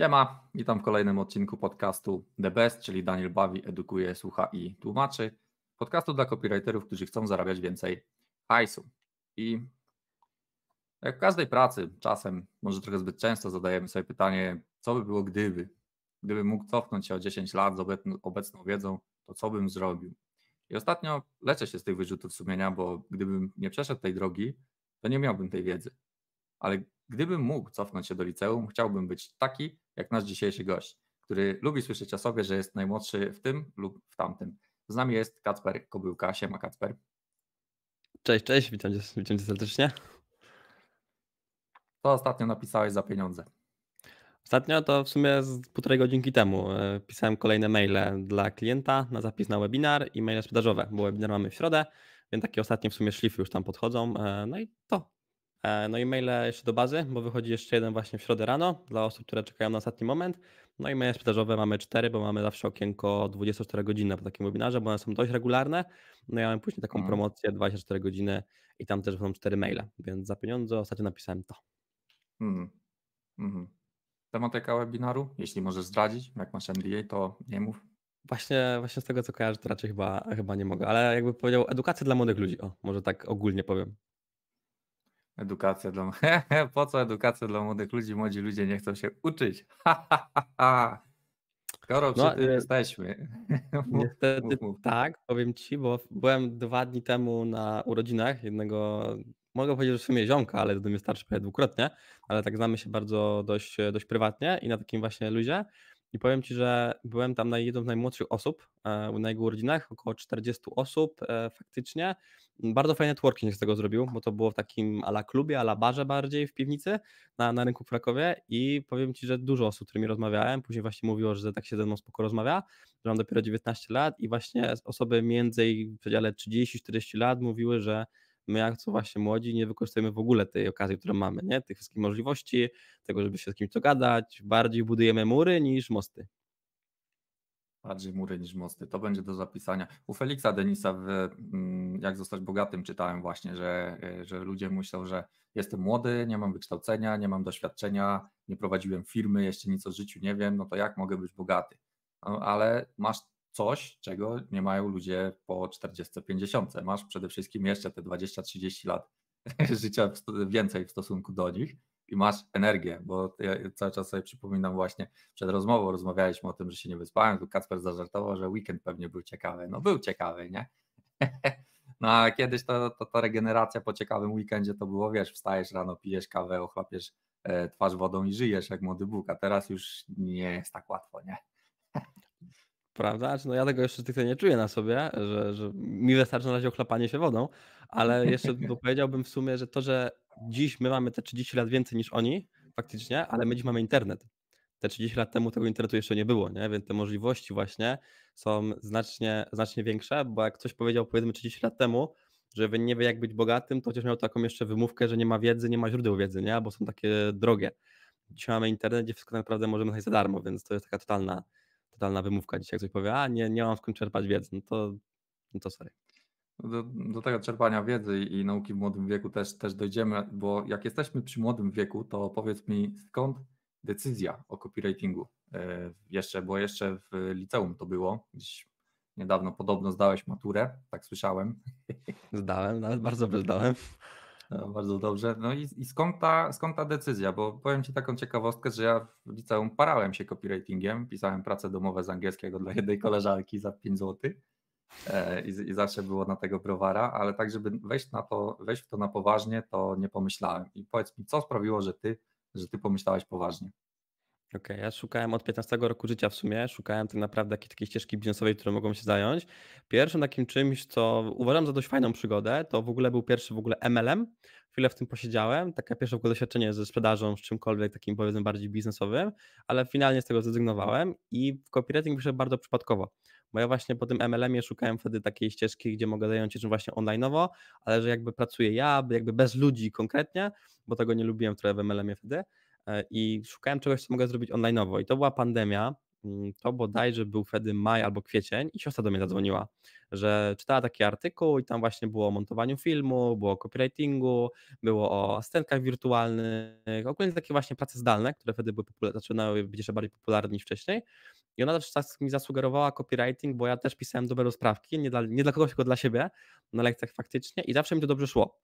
Siema, witam w kolejnym odcinku podcastu The Best, czyli Daniel bawi, edukuje, słucha i tłumaczy. Podcastu dla copywriterów, którzy chcą zarabiać więcej hajsu. I jak w każdej pracy, czasem, może trochę zbyt często zadajemy sobie pytanie, co by było gdyby? Gdybym mógł cofnąć się o 10 lat z obecną wiedzą, to co bym zrobił? I ostatnio leczę się z tych wyrzutów sumienia, bo gdybym nie przeszedł tej drogi, to nie miałbym tej wiedzy. Ale Gdybym mógł cofnąć się do liceum, chciałbym być taki jak nasz dzisiejszy gość, który lubi słyszeć o sobie, że jest najmłodszy w tym lub w tamtym. Z nami jest Kacper Kobyłka. Siema Kacper. Cześć, cześć, witam cię, witam cię serdecznie. To ostatnio napisałeś za pieniądze. Ostatnio to w sumie z półtorej godzinki temu e, pisałem kolejne maile dla klienta na zapis na webinar i maile sprzedażowe, bo webinar mamy w środę, więc takie ostatnie w sumie szlify już tam podchodzą. E, no i to E, no i maile jeszcze do bazy, bo wychodzi jeszcze jeden właśnie w środę rano dla osób, które czekają na ostatni moment. No i maile sprzedażowe mamy cztery, bo mamy zawsze okienko 24 godziny po takim webinarze, bo one są dość regularne. No i mamy później taką mhm. promocję 24 godziny i tam też są cztery maile, więc za pieniądze ostatnio napisałem to. Mhm. Mm. Tematyka webinaru, jeśli możesz zdradzić, jak masz NDA, to nie mów. Właśnie, właśnie z tego co kojarzę, to raczej chyba, chyba nie mogę, ale jakby powiedział edukacja dla młodych ludzi, o, może tak ogólnie powiem. Edukacja dla Po co edukacja dla młodych ludzi? Młodzi ludzie nie chcą się uczyć. Skoro no, przy tym e, jesteśmy. Niestety mów, mów. tak, powiem ci, bo byłem dwa dni temu na urodzinach jednego, mogę powiedzieć, że w sumie ziomka, ale do mnie starszy prawie dwukrotnie, ale tak znamy się bardzo dość, dość prywatnie i na takim właśnie luzie. I powiem Ci, że byłem tam na jedną z najmłodszych osób e, na jego urodzinach, około 40 osób e, faktycznie. Bardzo fajny networking z tego zrobił, bo to było w takim ala klubie, ala barze bardziej w piwnicy na, na rynku w Krakowie i powiem Ci, że dużo osób, z którymi rozmawiałem, później właśnie mówiło, że tak się ze mną spoko rozmawia, że mam dopiero 19 lat i właśnie osoby między w przedziale 30-40 lat mówiły, że my jak co właśnie młodzi nie wykorzystujemy w ogóle tej okazji, którą mamy, nie? tych wszystkich możliwości, tego, żeby się z kimś dogadać, bardziej budujemy mury niż mosty. Bardziej mury niż mosty. To będzie do zapisania. U Feliksa Denisa w mm, Jak zostać bogatym czytałem właśnie, że, e, że ludzie myślą, że jestem młody, nie mam wykształcenia, nie mam doświadczenia, nie prowadziłem firmy, jeszcze nic o życiu nie wiem, no to jak mogę być bogaty? No, ale masz coś, czego nie mają ludzie po 40-50. Masz przede wszystkim jeszcze te 20-30 lat życia więcej w stosunku do nich i masz energię, bo ja cały czas sobie przypominam właśnie przed rozmową rozmawialiśmy o tym, że się nie wyspałem, tu Kacper zażartował, że weekend pewnie był ciekawy. No był ciekawy, nie? No a kiedyś to, to, to regeneracja po ciekawym weekendzie to było, wiesz, wstajesz rano, pijesz kawę, ochlapiesz e, twarz wodą i żyjesz jak młody Bóg, a teraz już nie jest tak łatwo, nie? prawda? no ja tego jeszcze tych nie czuję na sobie, że, że mi wystarczy na razie ochlapanie się wodą, ale jeszcze powiedziałbym w sumie, że to, że dziś my mamy te 30 lat więcej niż oni, faktycznie, ale my dziś mamy internet. Te 30 lat temu tego internetu jeszcze nie było, nie? więc te możliwości właśnie są znacznie, znacznie większe, bo jak ktoś powiedział powiedzmy 30 lat temu, że nie wie jak być bogatym, to chociaż miał taką jeszcze wymówkę, że nie ma wiedzy, nie ma źródeł wiedzy, nie? bo są takie drogie. Dzisiaj mamy internet, gdzie wszystko tak naprawdę możemy znaleźć za darmo, więc to jest taka totalna, totalna wymówka dzisiaj, jak ktoś powie, a nie, nie mam w czerpać wiedzy, no to, no to sorry. No do, do, tego czerpania wiedzy i nauki w młodym wieku też, też dojdziemy, bo jak jesteśmy przy młodym wieku, to powiedz mi skąd decyzja o copywritingu? E, jeszcze, bo jeszcze w liceum to było, gdzieś niedawno podobno zdałeś maturę, tak słyszałem. Zdałem, nawet bardzo by zdałem. E, bardzo dobrze. No i, i skąd, ta, skąd ta decyzja? Bo powiem Ci taką ciekawostkę, że ja w liceum parałem się copywritingiem, pisałem prace domowe z angielskiego dla jednej koleżanki za 5 zł. E, i, I, zawsze było na tego browara, ale tak, żeby wejść, na to, wejść w to na poważnie, to nie pomyślałem. I powiedz mi, co sprawiło, że ty, że ty pomyślałeś poważnie? Okej, okay, ja szukałem od 15 roku życia w sumie, szukałem tak naprawdę jakiejś takiej ścieżki biznesowej, którą mogłem się zająć. Pierwszym takim czymś, co uważam za dość fajną przygodę, to w ogóle był pierwszy w ogóle MLM. Chwilę w tym posiedziałem, takie pierwsze w ogóle doświadczenie ze sprzedażą, z czymkolwiek takim powiedzmy bardziej biznesowym, ale finalnie z tego zrezygnowałem i w copywriting wyszedł bardzo przypadkowo, bo ja właśnie po tym MLM-ie szukałem wtedy takiej ścieżki, gdzie mogę zająć się czym właśnie online'owo, ale że jakby pracuję ja, jakby bez ludzi konkretnie, bo tego nie lubiłem trochę w MLM-ie wtedy, E, i szukałem czegoś, co mogę zrobić online'owo i to była pandemia, mm, to bodajże był wtedy maj albo kwiecień i siostra do mnie zadzwoniła, że czytała taki artykuł i tam właśnie było o montowaniu filmu, było o copywritingu, było o asystentkach wirtualnych, ogólnie takie właśnie prace zdalne, które wtedy były zaczynały być jeszcze bardziej popularne niż wcześniej i ona też tak mi zasugerowała copywriting, bo ja też pisałem dobre rozprawki, nie dla, nie dla kogoś, tylko dla siebie na lekcjach faktycznie i zawsze mi to dobrze szło.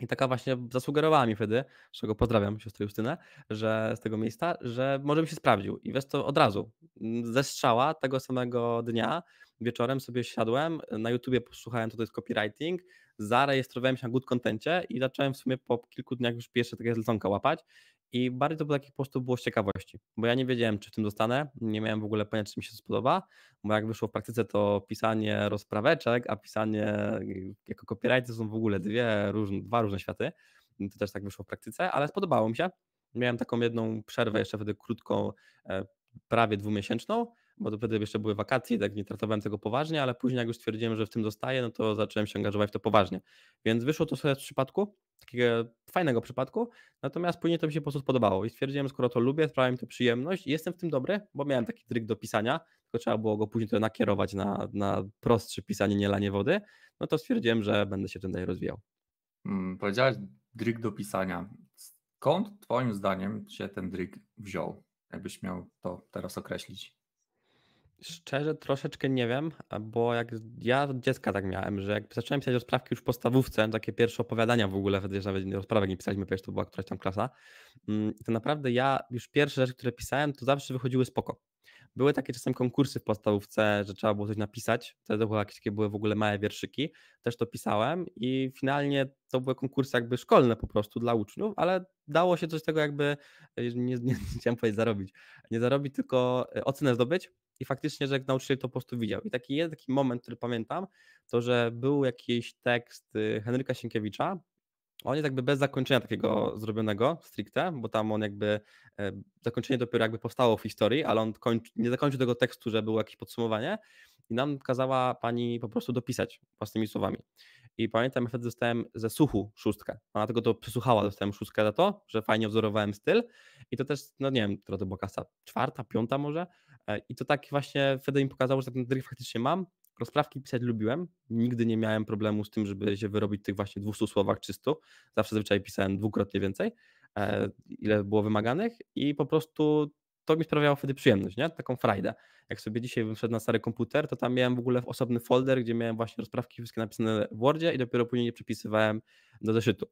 I taka właśnie zasugerowała mi wtedy, z czego pozdrawiam siostrę Justynę, że z tego miejsca, że może bym się sprawdził. I wiesz to od razu, mm, ze strzała tego samego dnia, wieczorem sobie siadłem, y, na YouTubie posłuchałem, co to jest copywriting, zarejestrowałem się na Good Contencie i zacząłem w sumie po kilku dniach już pierwsze takie zleconka łapać i bardziej to był taki postęp było z ciekawości, bo ja nie wiedziałem, czy w tym dostanę, nie miałem w ogóle pojęcia, czy mi się to spodoba, bo jak wyszło w praktyce, to pisanie rozpraweczek, a pisanie jako copyright to są w ogóle dwie różne, dwa różne światy. To też tak wyszło w praktyce, ale spodobało mi się. Miałem taką jedną przerwę jeszcze wtedy krótką, e, prawie dwumiesięczną bo to wtedy jeszcze były wakacje, tak nie traktowałem tego poważnie, ale później jak już stwierdziłem, że w tym zostaję, no to zacząłem się angażować w to poważnie. Więc wyszło to sobie z przypadku, takiego fajnego przypadku, natomiast później to mi się po prostu spodobało i stwierdziłem, skoro to lubię, sprawia mi to przyjemność i jestem w tym dobry, bo miałem taki tryk do pisania, tylko trzeba było go później to nakierować na, na prostsze pisanie, nie lanie wody, no to stwierdziłem, że będę się tym dalej rozwijał. Hmm, powiedziałeś dryg do pisania. Skąd twoim zdaniem się ten dryk wziął? Jakbyś miał to teraz określić? Szczerze troszeczkę nie wiem, bo jak ja od dziecka tak miałem, że jak zacząłem pisać rozprawki już w podstawówce, takie pierwsze opowiadania w ogóle, wtedy nawet rozprawek nie pisaliśmy, ponieważ to była któraś tam klasa, mm, to naprawdę ja już pierwsze rzeczy, które pisałem, to zawsze wychodziły spoko. Były takie czasem konkursy w podstawówce, że trzeba było coś napisać, wtedy były jakieś takie były w ogóle małe wierszyki, też to pisałem i finalnie to były konkursy jakby szkolne po prostu dla uczniów, ale dało się coś z tego jakby, e, nie, nie, nie chciałem powiedzieć zarobić, nie zarobić, tylko e, ocenę zdobyć, i faktycznie, że jak nauczyciel to po prostu widział. I taki jeden taki moment, który pamiętam, to że był jakiś tekst y, Henryka Sienkiewicza, on jest jakby bez zakończenia takiego zrobionego stricte, bo tam on jakby e, zakończenie dopiero jakby powstało w historii, ale on kończy, nie zakończył tego tekstu, że było jakieś podsumowanie i nam kazała pani po prostu dopisać własnymi słowami i pamiętam, wtedy dostałem ze suchu szóstkę. Ona tego to przesłuchała, mhm. dostałem szóstkę za to, że fajnie wzorowałem styl i to też, no nie wiem, która to była kasa czwarta, piąta może e, i to tak właśnie wtedy mi pokazało, że tak ten na faktycznie mam, rozprawki pisać lubiłem. Nigdy nie miałem problemu z tym, żeby się wyrobić tych właśnie 200 słowach czysto. Zawsze zwyczaj pisałem dwukrotnie więcej, e, ile było wymaganych i po prostu to mi sprawiało wtedy przyjemność, nie? taką frajdę. Jak sobie dzisiaj bym na stary komputer, to tam miałem w ogóle osobny folder, gdzie miałem właśnie rozprawki wszystkie napisane w Wordzie i dopiero później je przepisywałem do zeszytu.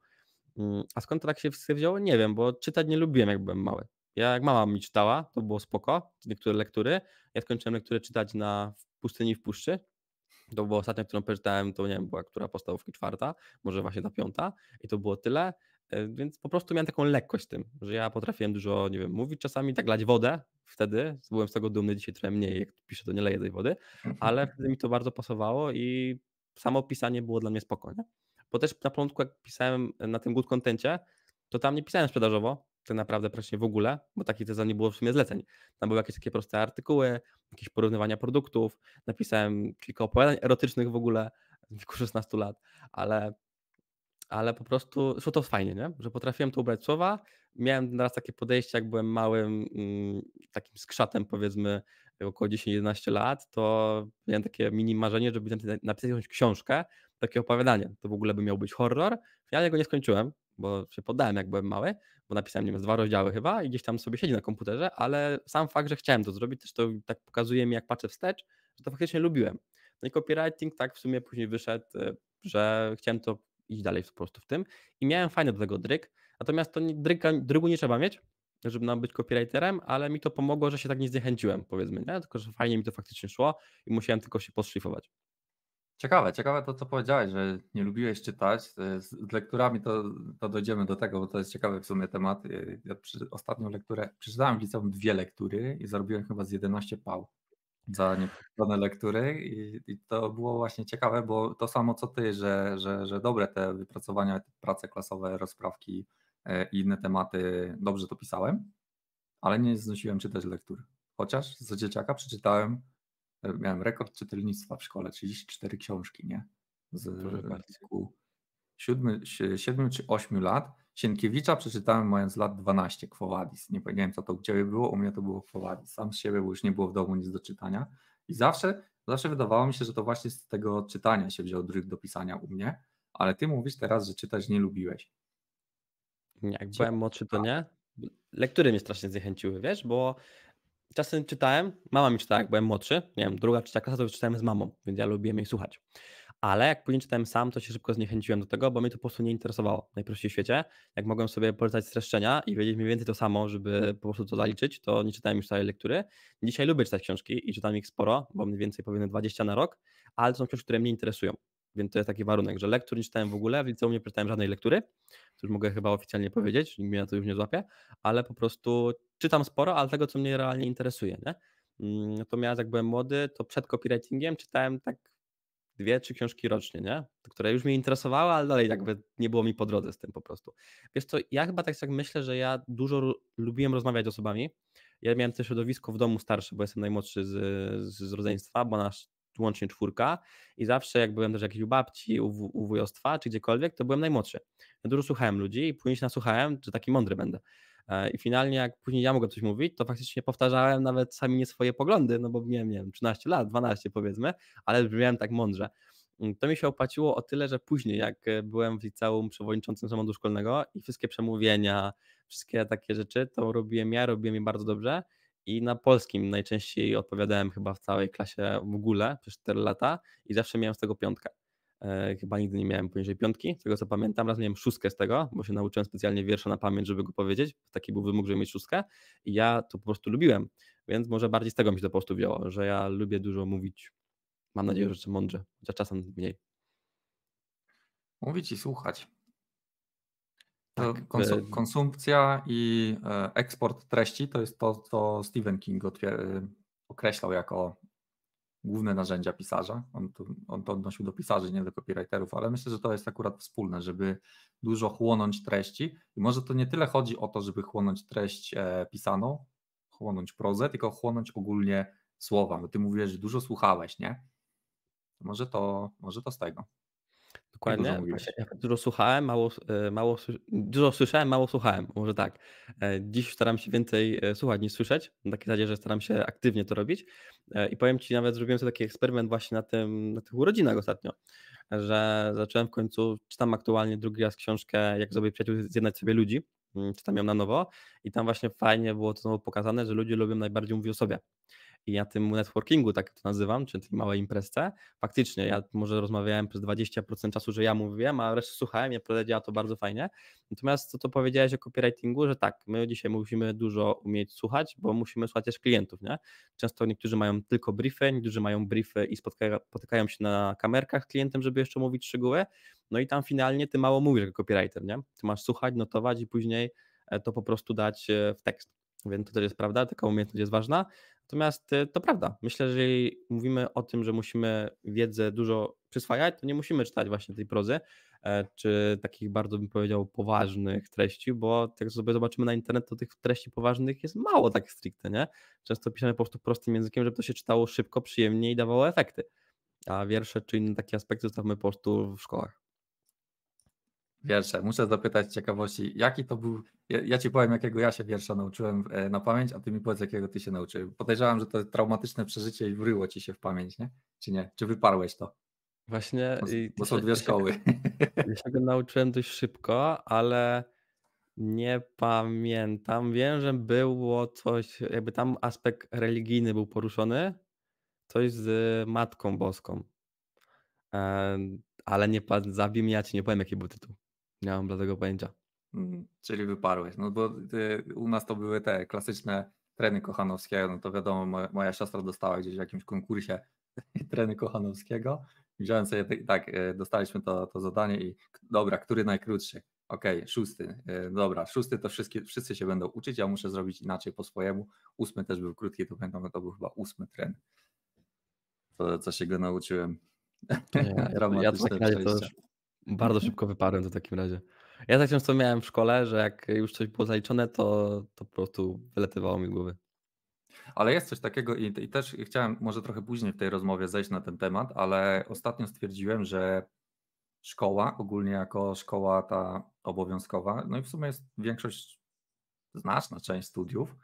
Mm, a skąd tak się wzięło? Nie wiem, bo czytać nie lubiłem, jak byłem mały. Ja, jak mama mi czytała, to było spoko, niektóre lektury. Ja skończyłem lekturę czytać na w Pustyni w Puszczy. To była ostatnia, którą przeczytałem, to nie wiem, była która podstawówki czwarta, może właśnie ta piąta i to było tyle. E, więc po prostu miałem taką lekkość tym, że ja potrafiłem dużo, nie wiem, mówić czasami, tak lać wodę wtedy. Byłem z tego dumny, dzisiaj trochę mniej, jak piszę, to nie leję tej wody, mhm. ale wtedy mi to bardzo pasowało i samo pisanie było dla mnie spokojne. Bo też na początku, jak pisałem na tym good contencie, to tam nie pisałem sprzedażowo, tak naprawdę praktycznie w ogóle, bo takich teza nie było w sumie zleceń. Tam były jakieś takie proste artykuły, jakieś porównywania produktów, napisałem kilka opowiadań erotycznych w ogóle w wieku 16 lat, ale ale po prostu szło to fajnie, nie? że potrafiłem to ubrać słowa. Miałem raz takie podejście, jak byłem małym, mm, takim skrzatem powiedzmy około 10-11 lat, to miałem takie mini marzenie, żeby napisać jakąś książkę, takie opowiadanie. To w ogóle by miał być horror. Ja go nie skończyłem, bo się poddałem, jak byłem mały, bo napisałem, nie wiem, dwa rozdziały chyba i gdzieś tam sobie siedzi na komputerze, ale sam fakt, że chciałem to zrobić, też to tak pokazuje mi, jak patrzę wstecz, że to faktycznie lubiłem. No i copywriting tak w sumie później wyszedł, e, że chciałem to iść dalej po prostu w tym. I miałem fajny do tego dryk, natomiast to nie, dryka, nie trzeba mieć, żeby nam być copywriterem, ale mi to pomogło, że się tak nie zniechęciłem, powiedzmy, nie? tylko że fajnie mi to faktycznie szło i musiałem tylko się poszlifować. Ciekawe, ciekawe to, co powiedziałeś, że nie lubiłeś czytać. Z lekturami to, to dojdziemy do tego, bo to jest ciekawy w sumie temat. Ja przy, ostatnią lekturę przeczytałem w liceum dwie lektury i zarobiłem chyba z 11 pał za tak. nieprzeczytane lektury i, i, to było właśnie ciekawe, bo to samo co ty, że, że, że dobre te wypracowania, te prace klasowe, rozprawki e, i inne tematy dobrze to pisałem, ale nie znosiłem czytać lektur. Chociaż za dzieciaka przeczytałem, e, miałem rekord czytelnictwa w szkole, 34 książki, nie? Z wieku siedmiu 7 czy 8 lat Sienkiewicza przeczytałem mając lat 12, Kwowadis. Nie powiedziałem, co to u Ciebie było, u mnie to było Kwowadis. Sam z siebie, bo już nie było w domu nic do czytania. I zawsze, zawsze wydawało mi się, że to właśnie z tego czytania się wziął dryg do pisania u mnie, ale Ty mówisz teraz, że czytać nie lubiłeś. Jak byłem młodszy, to nie. Lektury mnie strasznie zniechęciły, wiesz, bo czasem czytałem, mama mi czytała, jak byłem młodszy, nie wiem, druga, trzecia klasa, to czytałem z mamą, więc ja lubiłem jej słuchać ale jak później czytałem sam, to się szybko zniechęciłem do tego, bo mnie to po prostu nie interesowało najprościej w świecie. Jak mogłem sobie polecać streszczenia i wiedzieć mniej więcej to samo, żeby mhm. po prostu to zaliczyć, to nie czytałem już całej lektury. Dzisiaj lubię czytać książki i czytam ich sporo, bo mniej więcej powiedzmy 20 na rok, ale to są książki, które mnie interesują. Więc to jest taki warunek, że lektur nie czytałem w ogóle, w liceum nie czytałem żadnej lektury, co już mogę chyba oficjalnie powiedzieć, nikt mnie na to już nie złapie, ale po prostu czytam sporo, ale tego, co mnie realnie interesuje. Nie? Mm, natomiast jak byłem młody, to przed copywritingiem czytałem tak dwie, trzy książki rocznie, nie? Które już mnie interesowały, ale dalej jakby nie było mi po drodze z tym po prostu. Wiesz co, ja chyba tak jak myślę, że ja dużo lubiłem rozmawiać z osobami. Ja miałem też środowisko w domu starsze, bo jestem najmłodszy z, z, rodzeństwa, bo nasz łącznie czwórka i zawsze jak byłem też jakiś u babci, u, u wujostwa czy gdziekolwiek, to byłem najmłodszy. Ja dużo słuchałem ludzi i później się nasłuchałem, że taki mądry będę. E, I finalnie, jak później ja mogłem coś mówić, to faktycznie powtarzałem nawet sami nie swoje poglądy, no bo miałem, nie wiem, 13 lat, 12 powiedzmy, ale brzmiałem tak mądrze. Mm, to mi się opłaciło o tyle, że później, jak e, byłem w liceum przewodniczącym samorządu szkolnego i wszystkie przemówienia, wszystkie takie rzeczy, to robiłem ja, robiłem je bardzo dobrze i na polskim najczęściej odpowiadałem chyba w całej klasie w ogóle przez 4 lata i zawsze miałem z tego piątkę. E, chyba nigdy nie miałem poniżej piątki, z tego co pamiętam. Raz miałem szóstkę z tego, bo się nauczyłem specjalnie wiersza na pamięć, żeby go powiedzieć. Taki był wymóg, żeby mieć szóstkę. I ja to po prostu lubiłem, więc może bardziej z tego mi się to po prostu wzięło, że ja lubię dużo mówić. Mam nadzieję, że jeszcze mądrze, chociaż czasem mniej. Mówić i słuchać. Tak, konsum e, konsumpcja i e, eksport treści to jest to, co Stephen King określał jako główne narzędzia pisarza. On to, on to odnosił do pisarzy, nie do copywriterów, ale myślę, że to jest akurat wspólne, żeby dużo chłonąć treści. I może to nie tyle chodzi o to, żeby chłonąć treść e, pisaną, chłonąć prozę, tylko chłonąć ogólnie słowa. Bo ty mówiłeś, że dużo słuchałeś, nie? Może to, może to z tego. Dokładnie. Dużo Ja dużo słuchałem, mało, e, mało, dużo słyszałem, mało słuchałem. Może tak. E, dziś staram się więcej e, słuchać niż słyszeć. Na takiej zasadzie, że staram się aktywnie to robić. I powiem Ci, nawet zrobiłem sobie taki eksperyment właśnie na, tym, na tych urodzinach ostatnio, że zacząłem w końcu, czytam aktualnie drugi raz książkę Jak zrobić przyjaciół, zjednać sobie ludzi. Mm, czytam ją na nowo i tam właśnie fajnie było to znowu pokazane, że ludzie lubią najbardziej mówić o sobie i na tym networkingu, tak to nazywam, czyli tej małej imprezce, faktycznie ja może rozmawiałem przez 20% czasu, że ja mówiłem, a resztę słuchałem, ja powiedziała to bardzo fajnie. Natomiast to, powiedziałeś o copywritingu, że tak, my dzisiaj musimy dużo umieć słuchać, bo musimy słuchać też klientów, nie? Często niektórzy mają tylko briefy, niektórzy mają briefy i spotykają się na kamerkach z klientem, żeby jeszcze mówić szczegóły, no i tam finalnie ty mało mówisz jako copywriter, nie? Ty masz słuchać, notować i później e, to po prostu dać e, w tekst. Więc to też jest prawda, taka umiejętność jest ważna. Natomiast y, to prawda, myślę, że jeżeli mówimy o tym, że musimy wiedzę dużo przyswajać, to nie musimy czytać właśnie tej prozy, e, czy takich bardzo bym powiedział poważnych treści, bo jak sobie zobaczymy na internet, to tych treści poważnych jest mało tak stricte, nie? Często piszemy po prostu prostym językiem, żeby to się czytało szybko, przyjemnie i dawało efekty. A wiersze czy inne takie aspekty zostawmy po prostu w szkołach wiersze. Muszę zapytać ciekawości, jaki to był. Ja, ja, ci powiem, jakiego ja się wiersza nauczyłem e, na pamięć, a ty mi powiedz, jakiego ty się nauczyłeś. Podejrzewam, że to traumatyczne przeżycie i wryło ci się w pamięć, nie? Czy nie? Czy wyparłeś to? Właśnie. Bo, bo są dwie szkoły. Ja się go nauczyłem dość szybko, ale nie pamiętam. Wiem, że było coś, jakby tam aspekt religijny był poruszony, coś z Matką Boską. E, ale nie zabij mnie, ja ci nie powiem, jaki był tytuł. Nie mam bladego pojęcia. Mhm. Czyli wyparłeś. No bo y, u nas to były te klasyczne treny Kochanowskiego. No to wiadomo, moja, moja siostra dostała gdzieś w jakimś konkursie treny Kochanowskiego. Wziąłem sobie tak, y, dostaliśmy to, to zadanie i dobra, który najkrótszy? Okej, okay, szósty. Y, dobra, szósty to wszyscy wszyscy się będą uczyć, ja muszę zrobić inaczej po swojemu. Ósmy też był krótki, to pamiętam, to był chyba ósmy tren. To, co się go nauczyłem. Nie, ja, ja, to już bardzo mhm. szybko wyparłem to w takim razie. Ja tak często miałem w szkole, że jak już coś było zaliczone, to, to po prostu wyletywało mi głowy. Ale jest coś takiego i, i, też chciałem może trochę później w tej rozmowie zejść na ten temat, ale ostatnio stwierdziłem, że szkoła, ogólnie jako szkoła ta obowiązkowa, no i w sumie jest większość, znaczna część studiów,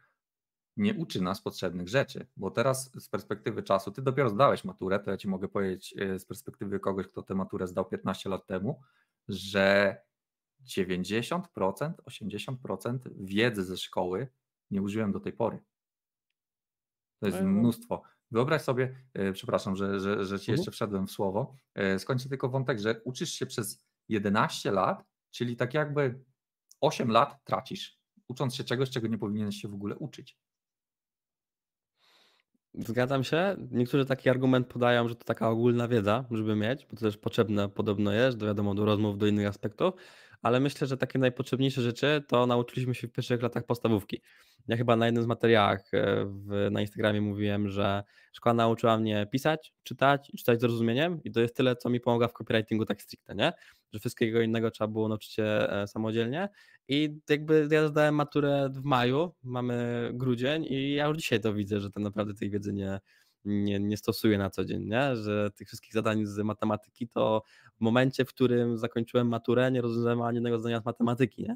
nie uczy nas potrzebnych rzeczy, bo teraz z perspektywy czasu, ty dopiero zdałeś maturę, to ja ci mogę powiedzieć y, z perspektywy kogoś, kto tę maturę zdał 15 lat temu, że 90%, 80% wiedzy ze szkoły nie użyłem do tej pory. To jest no no. mnóstwo. Wyobraź sobie, y, przepraszam, że, że, że ci mhm. jeszcze wszedłem w słowo, y, skończę tylko wątek, że uczysz się przez 11 lat, czyli tak jakby 8 lat tracisz, ucząc się czegoś, czego nie powinieneś się w ogóle uczyć. Zgadzam się. Niektórzy taki argument podają, że to taka ogólna wiedza, żeby mieć, bo to też potrzebne podobno jest, do wiadomo, do rozmów, do innych aspektów, ale myślę, że takie najpotrzebniejsze rzeczy to nauczyliśmy się w pierwszych latach podstawówki. Ja chyba na jednym z materiałach e, w, na Instagramie mówiłem, że szkoła nauczyła mnie pisać, czytać i czytać z rozumieniem i to jest tyle, co mi pomaga w copywritingu tak stricte, nie? Że wszystkiego innego trzeba było nauczyć się e, samodzielnie i jakby ja zdałem maturę w maju, mamy grudzień i ja już dzisiaj to widzę, że ten tak naprawdę tej wiedzy nie, nie, nie stosuję na co dzień, nie? że tych wszystkich zadań z matematyki to w momencie, w którym zakończyłem maturę, nie rozumiałem ani jednego zdania z matematyki, nie?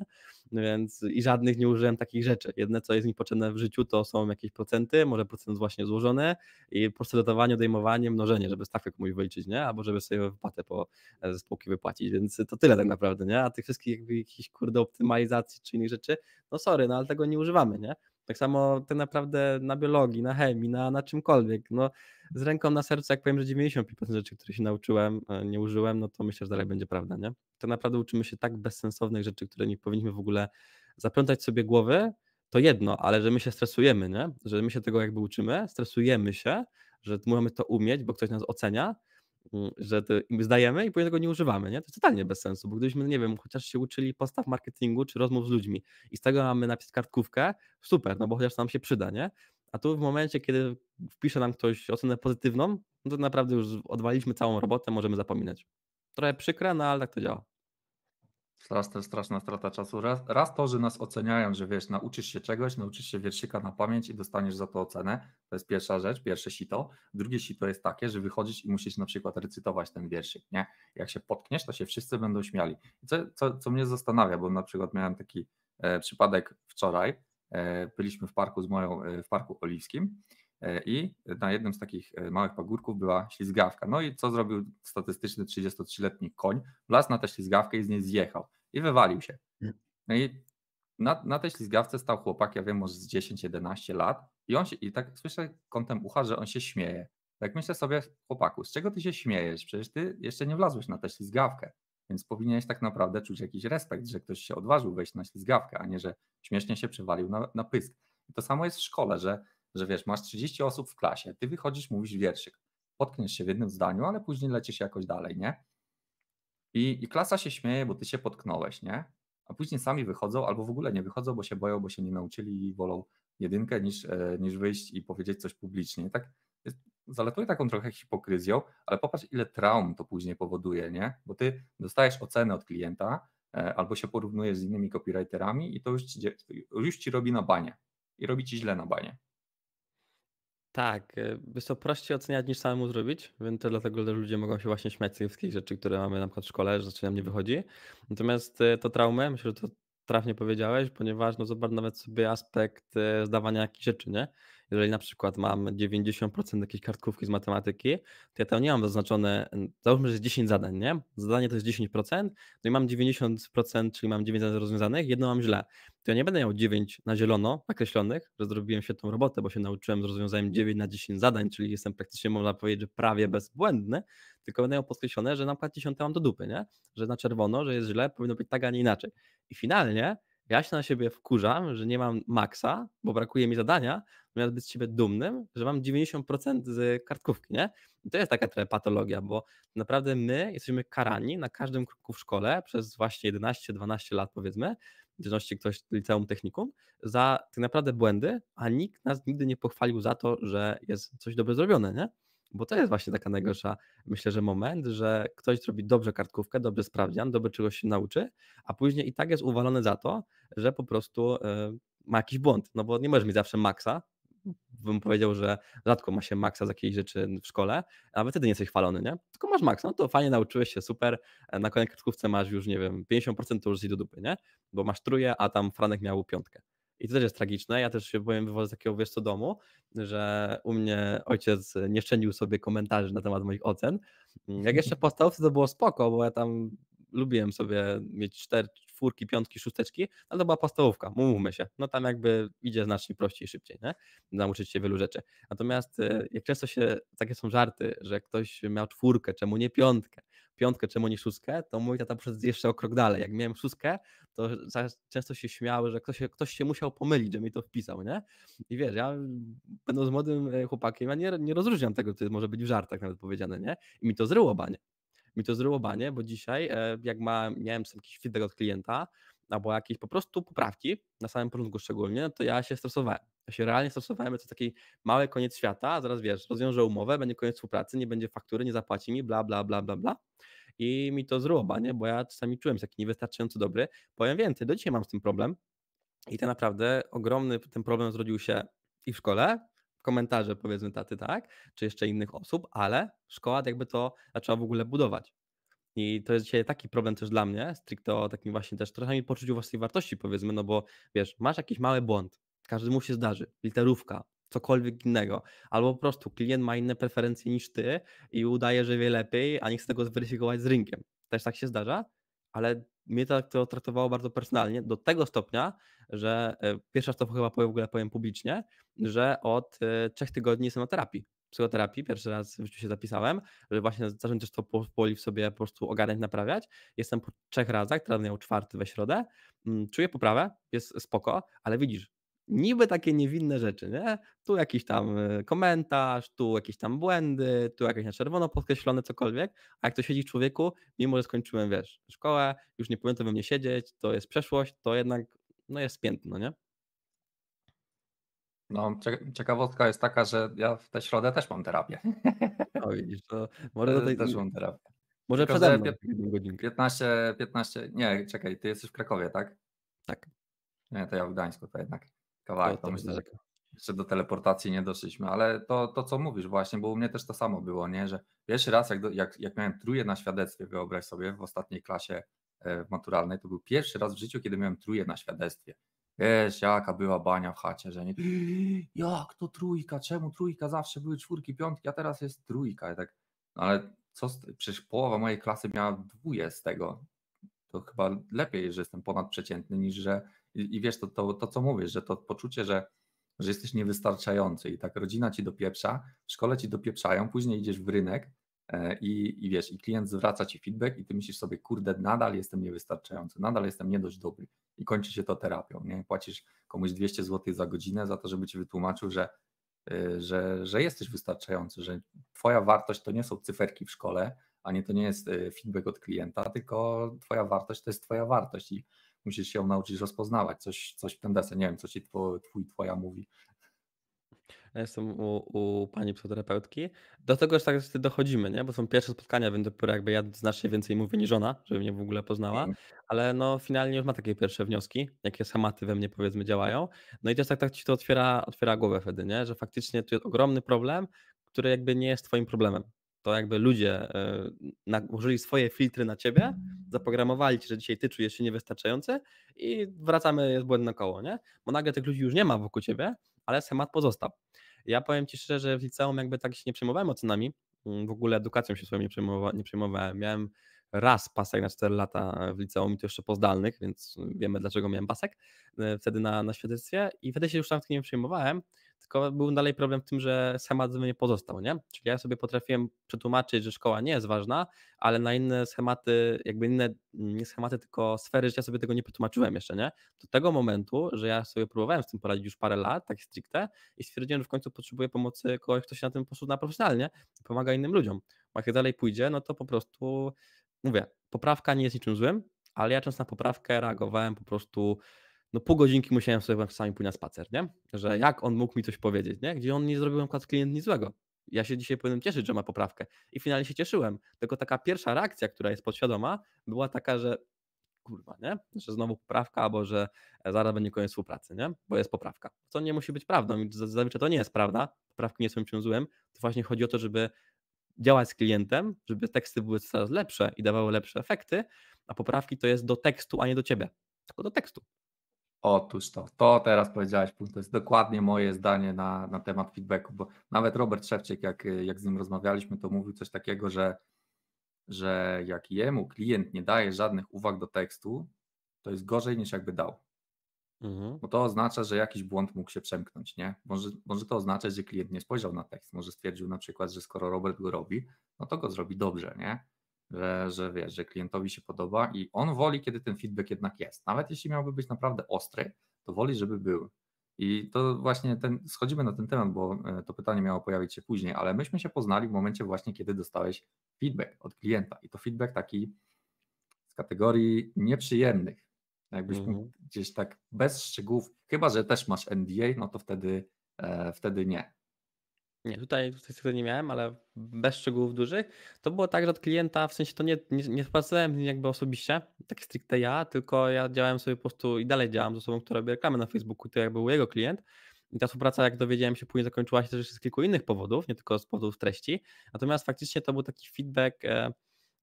Więc i żadnych nie użyłem takich rzeczy. Jedne, co jest mi potrzebne w życiu, to są jakieś procenty, może procent właśnie złożone i procedowanie odejmowanie, mnożenie, żeby stawkę komuś wyliczyć, nie? Albo żeby sobie wypłatę po, ze spółki wypłacić, więc to tyle tak naprawdę, nie? A tych wszystkich jakby jakichś, kurde, optymalizacji czy innych rzeczy, no sorry, no ale tego nie używamy, nie? Tak samo tak naprawdę na biologii, na chemii, na, na czymkolwiek. No, z ręką na sercu, jak powiem, że 95% rzeczy, które się nauczyłem, e, nie użyłem, no to myślę, że dalej będzie prawda, nie? To naprawdę uczymy się tak bezsensownych rzeczy, które nie powinniśmy w ogóle zaplątać sobie głowy, to jedno, ale że my się stresujemy, nie? Że my się tego jakby uczymy, stresujemy się, że możemy to umieć, bo ktoś nas ocenia, Mm, że zdajemy i później tego nie używamy, nie? To jest totalnie bez sensu, bo gdybyśmy, nie wiem, chociaż się uczyli postaw marketingu czy rozmów z ludźmi i z tego mamy napis kartkówkę, super, no bo chociaż nam się przyda, nie? A tu w momencie, kiedy wpisze nam ktoś ocenę pozytywną, no to naprawdę już odwaliliśmy całą robotę, możemy zapominać. Trochę przykra, no ale tak to działa. Straszna, straszna strata czasu. Raz, raz, to, że nas oceniają, że wiesz, nauczysz się czegoś, nauczysz się wierszyka na pamięć i dostaniesz za to ocenę. To jest pierwsza rzecz, pierwsze sito. Drugie sito jest takie, że wychodzisz i musisz na przykład recytować ten wierszyk, nie? Jak się potkniesz, to się wszyscy będą śmiali. co, co, co mnie zastanawia, bo na przykład miałem taki e, przypadek wczoraj. E, byliśmy w parku z moją, e, w Parku Oliwskim E, i na jednym z takich e, małych pagórków była ślizgawka. No i co zrobił statystyczny 33-letni koń? Wlazł na tę ślizgawkę i z niej zjechał i wywalił się. Hmm. No i na, na tej ślizgawce stał chłopak, ja wiem, może z 10-11 lat i on się, i tak słyszę kątem ucha, że on się śmieje. Tak myślę sobie, chłopaku, z czego ty się śmiejesz? Przecież ty jeszcze nie wlazłeś na tę ślizgawkę, więc powinieneś tak naprawdę czuć jakiś respekt, że ktoś się odważył wejść na ślizgawkę, a nie, że śmiesznie się przywalił na, na pysk. I to samo jest w szkole, że że wiesz, masz 30 osób w klasie, ty wychodzisz, mówisz wierszyk, potkniesz się w jednym zdaniu, ale później lecisz jakoś dalej, nie? I, I klasa się śmieje, bo ty się potknąłeś, nie? A później sami wychodzą albo w ogóle nie wychodzą, bo się boją, bo się nie nauczyli i wolą jedynkę niż, e, niż wyjść i powiedzieć coś publicznie. Tak zaletuje taką trochę hipokryzją, ale popatrz, ile traum to później powoduje, nie? Bo ty dostajesz ocenę od klienta e, albo się porównujesz z innymi copywriterami i to już ci, już ci robi na banie i robi ci źle na banie. Tak, jest e, to prościej oceniać niż samemu zrobić, więc to dlatego że ludzie mogą się właśnie śmiać z tych wszystkich rzeczy, które mamy na przykład w szkole, że coś nam nie wychodzi. Natomiast e, to traumę, myślę, że to trafnie powiedziałeś, ponieważ no zobacz nawet sobie aspekt e, zdawania jakichś rzeczy, nie? jeżeli na przykład mam 90% jakiejś kartkówki z matematyki, to ja tam nie mam zaznaczone, załóżmy, że jest 10 zadań, nie? Zadanie to jest 10%, no i mam 90%, czyli mam 9 zadań rozwiązanych, jedno mam źle. To ja nie będę miał 9 na zielono nakreślonych, że zrobiłem świetną robotę, bo się nauczyłem z rozwiązaniem 9 mhm. na 10 zadań, czyli jestem praktycznie, można powiedzieć, że prawie bezbłędny, tylko będę miał podkreślone, że na przykład 10 mam do dupy, nie? Że na czerwono, że jest źle, powinno być tak, a nie inaczej. I finalnie ja się na siebie wkurzam, że nie mam maksa, bo brakuje mi zadania, natomiast być z siebie dumnym, że mam 90% z kartkówki, nie? I to jest taka trochę patologia, bo naprawdę my jesteśmy karani na każdym kroku w szkole przez właśnie 11-12 lat powiedzmy, w zależności ktoś liceum, technikum, za tak naprawdę błędy, a nikt nas nigdy nie pochwalił za to, że jest coś dobre zrobione, nie? Bo to jest właśnie taka mhm. najgorsza, myślę, że moment, że ktoś zrobi dobrze kartkówkę, dobrze sprawdzian, dobrze czegoś się nauczy, a później i tak jest uwalony za to, że po prostu e, ma jakiś błąd, no bo nie możesz mieć zawsze maksa, bym powiedział, że rzadko ma się maksa z jakiejś rzeczy w szkole, a wtedy nie jesteś chwalony, nie? Tylko masz maksa, no to fajnie nauczyłeś się, super, e, na koniec kartkówce masz już, nie wiem, 50% to już z do dupy, nie? Bo masz truje, a tam Franek miał piątkę. I to też jest tragiczne. Ja też się boję wywozu z takiego wiesz co domu, że u mnie ojciec nie szczędził sobie komentarzy na temat moich ocen. Jak jeszcze postał to było spoko, bo ja tam lubiłem sobie mieć 4, czwórki, piątki, szósteczki, no to była podstawówka, mówmy się. No tam jakby idzie znacznie prościej, szybciej, nie? nauczyć się wielu rzeczy. Natomiast e, jak często się, takie są żarty, że ktoś miał czwórkę, czemu nie piątkę, piątkę, czemu nie szóstkę, to mój tata poszedł jeszcze o krok dalej. Jak miałem szóstkę, to często się śmiały, że ktoś, ktoś się musiał pomylić, że mi to wpisał, nie? I wiesz, ja będąc młodym e, chłopakiem, ja nie, nie rozróżniam tego, co może być w żartach nawet powiedziane, nie? I mi to zryło banie mi to zrobiło banie, bo dzisiaj, e, jak ma, miałem sam jakiś feedback od klienta, albo jakieś po prostu poprawki, na samym początku szczególnie, to ja się stresowałem. Ja się realnie stosowałem, to taki mały koniec świata, zaraz wiesz, rozwiążę umowę, będzie koniec współpracy, nie będzie faktury, nie zapłaci mi, bla, bla, bla, bla, bla. I mi to zrobiło, nie? bo ja czasami czułem się taki niewystarczająco dobry. Powiem więcej, do dzisiaj mam z tym problem i tak naprawdę ogromny ten problem zrodził się i w szkole, komentarze powiedzmy taty, tak, czy jeszcze innych osób, ale szkoła jakby to zaczęła w ogóle budować. I to jest dzisiaj taki problem też dla mnie, stricte o takim właśnie też trochę poczuciu własnej wartości powiedzmy, no bo wiesz, masz jakiś mały błąd, każdy mu się zdarzy, literówka, cokolwiek innego, albo po prostu klient ma inne preferencje niż ty i udaje, że wie lepiej, a nie chce tego zweryfikować z rynkiem. Też tak się zdarza, ale mnie to, to traktowało bardzo personalnie, do tego stopnia, że e, pierwsza to chyba powiem, w ogóle powiem publicznie, że od e, trzech tygodni jestem na terapii psychoterapii, pierwszy raz w życiu się zapisałem, że właśnie zacząć też to powoli w sobie po prostu ogarniać, naprawiać. Jestem po trzech razach, teraz miał czwarty we środę, mm, czuję poprawę, jest spoko, ale widzisz, niby takie niewinne rzeczy, nie? Tu jakiś tam y, komentarz, tu jakieś tam błędy, tu jakieś na czerwono podkreślone cokolwiek, a jak to siedzi w człowieku, mimo że skończyłem, wiesz, szkołę, już nie powinno we mnie siedzieć, to jest przeszłość, to jednak no jest piętno, nie? No, ciekawostka jest taka, że ja w tę środę też mam terapię. No widzisz, to może do tej... Też mam terapię. Może Tylko, przede mną 15, 15, nie, czekaj, ty jesteś w Krakowie, tak? Tak. Nie, to ja w Gdańsku to jednak. Kawałek, to, to myślę, że jeszcze do teleportacji nie doszliśmy, ale to, to co mówisz właśnie, bo u mnie też to samo było, nie, że pierwszy raz jak, jak, jak miałem truje na świadectwie, wyobraź sobie, w ostatniej klasie e, maturalnej, to był pierwszy raz w życiu, kiedy miałem truje na świadectwie. Wiesz, jaka była bania w chacie, że nie, jak to trójka, czemu trójka, zawsze były czwórki, piątki, a teraz jest trójka, tak, no ale co, przecież połowa mojej klasy miała dwóje z tego, to chyba lepiej, że jestem ponadprzeciętny, niż że i, i wiesz, to, to, to co mówisz, że to poczucie, że, że jesteś niewystarczający i tak rodzina ci dopieprza, w szkole ci dopieprzają, później idziesz w rynek e, i, i wiesz, i klient zwraca ci feedback i ty myślisz sobie, kurde, nadal jestem niewystarczający, nadal jestem nie dość dobry i kończy się to terapią, nie? Płacisz komuś 200 zł za godzinę za to, żeby ci wytłumaczył, że, e, że, że jesteś wystarczający, że twoja wartość to nie są cyferki w szkole, a nie to nie jest e, feedback od klienta, tylko twoja wartość to jest twoja wartość i musisz się ją nauczyć rozpoznawać, coś, coś w ten deser, nie wiem, co ci twój, twój twoja mówi. Ja jestem u, u, pani psychoterapeutki. Do tego już tak dochodzimy, nie? bo są pierwsze spotkania, więc dopiero jakby ja znacznie więcej mówię niż ona, żeby mnie w ogóle poznała, mhm. ale no finalnie już ma takie pierwsze wnioski, jakie schematy we mnie powiedzmy działają. No i też tak, tak ci to otwiera, otwiera głowę wtedy, nie? że faktycznie tu jest ogromny problem, który jakby nie jest twoim problemem to jakby ludzie e, nałożyli swoje filtry na ciebie, zaprogramowali cię, że dzisiaj ty czujesz się niewystarczający i wracamy, jest błędne koło, nie? Bo nagle tych ludzi już nie ma wokół ciebie, ale schemat pozostał. Ja powiem ci szczerze, że w liceum jakby tak się nie przejmowałem ocenami, mm, w ogóle edukacją się swoją nie, przejmowa- nie przejmowałem. Miałem raz pasek na 4 lata w liceum i to jeszcze pozdalnych, więc wiemy dlaczego miałem pasek e, wtedy na, na świadectwie i wtedy się już tam nie przejmowałem, tylko był dalej problem w tym, że schemat nie pozostał, nie? Czyli ja sobie potrafiłem przetłumaczyć, że szkoła nie jest ważna, ale na inne schematy, jakby inne, mm, nie schematy, tylko sfery życia sobie tego nie przetłumaczyłem jeszcze, nie? Do tego momentu, że ja sobie próbowałem z tym poradzić już parę lat, tak stricte, i stwierdziłem, że w końcu potrzebuję pomocy kogoś, kto się na tym posługuje profesjonalnie i pomaga innym ludziom. Bo jak dalej pójdzie, no to po prostu, mówię, poprawka nie jest niczym złym, ale ja często na poprawkę reagowałem po prostu no pół godzinki musiałem sobie sami pójść na spacer, nie? Że jak on mógł mi coś powiedzieć, nie? Gdzie on nie zrobił na klient nic złego. Ja się dzisiaj powinienem cieszyć, że ma poprawkę. I finalnie się cieszyłem. Tylko taka pierwsza reakcja, która jest podświadoma, była taka, że kurwa, nie? Że znowu poprawka, albo że zaraz będzie koniec współpracy, nie? Bo jest poprawka. Co nie musi być prawdą. Zazwyczaj to nie jest prawda. Poprawki nie są niczym złym. To właśnie chodzi o to, żeby działać z klientem, żeby teksty były coraz lepsze i dawały lepsze efekty, a poprawki to jest do tekstu, a nie do ciebie. Tylko do tekstu. Otóż to, to teraz powiedziałeś, to jest dokładnie moje zdanie na, na temat feedbacku, bo nawet Robert Szewczyk, jak, jak z nim rozmawialiśmy, to mówił coś takiego, że, że jak jemu klient nie daje żadnych uwag do tekstu, to jest gorzej niż jakby dał. Mhm. Bo to oznacza, że jakiś błąd mógł się przemknąć, nie? Może, może to oznaczać, że klient nie spojrzał na tekst, może stwierdził na przykład, że skoro Robert go robi, no to go zrobi dobrze, nie? że, że wiesz, że klientowi się podoba i on woli, kiedy ten feedback jednak jest. Nawet jeśli miałby być naprawdę ostry, to woli, żeby był. I to właśnie ten, schodzimy na ten temat, bo e, to pytanie miało pojawić się później, ale myśmy się poznali w momencie właśnie, kiedy dostałeś feedback od klienta. I to feedback taki z kategorii nieprzyjemnych. Jakbyśmy mhm. gdzieś tak bez szczegółów, chyba że też masz NDA, no to wtedy, e, wtedy nie. Nie, tutaj, tutaj tego nie miałem, ale bez szczegółów dużych. To było tak, że od klienta, w sensie to nie, nie, nie współpracowałem z nim jakby osobiście, tak stricte ja, tylko ja działałem sobie po prostu i dalej działam z osobą, która robi reklamy na Facebooku, to jakby był jego klient. I ta współpraca, jak dowiedziałem się, później zakończyła się też z kilku innych powodów, nie tylko z powodów treści. Natomiast faktycznie to był taki feedback e,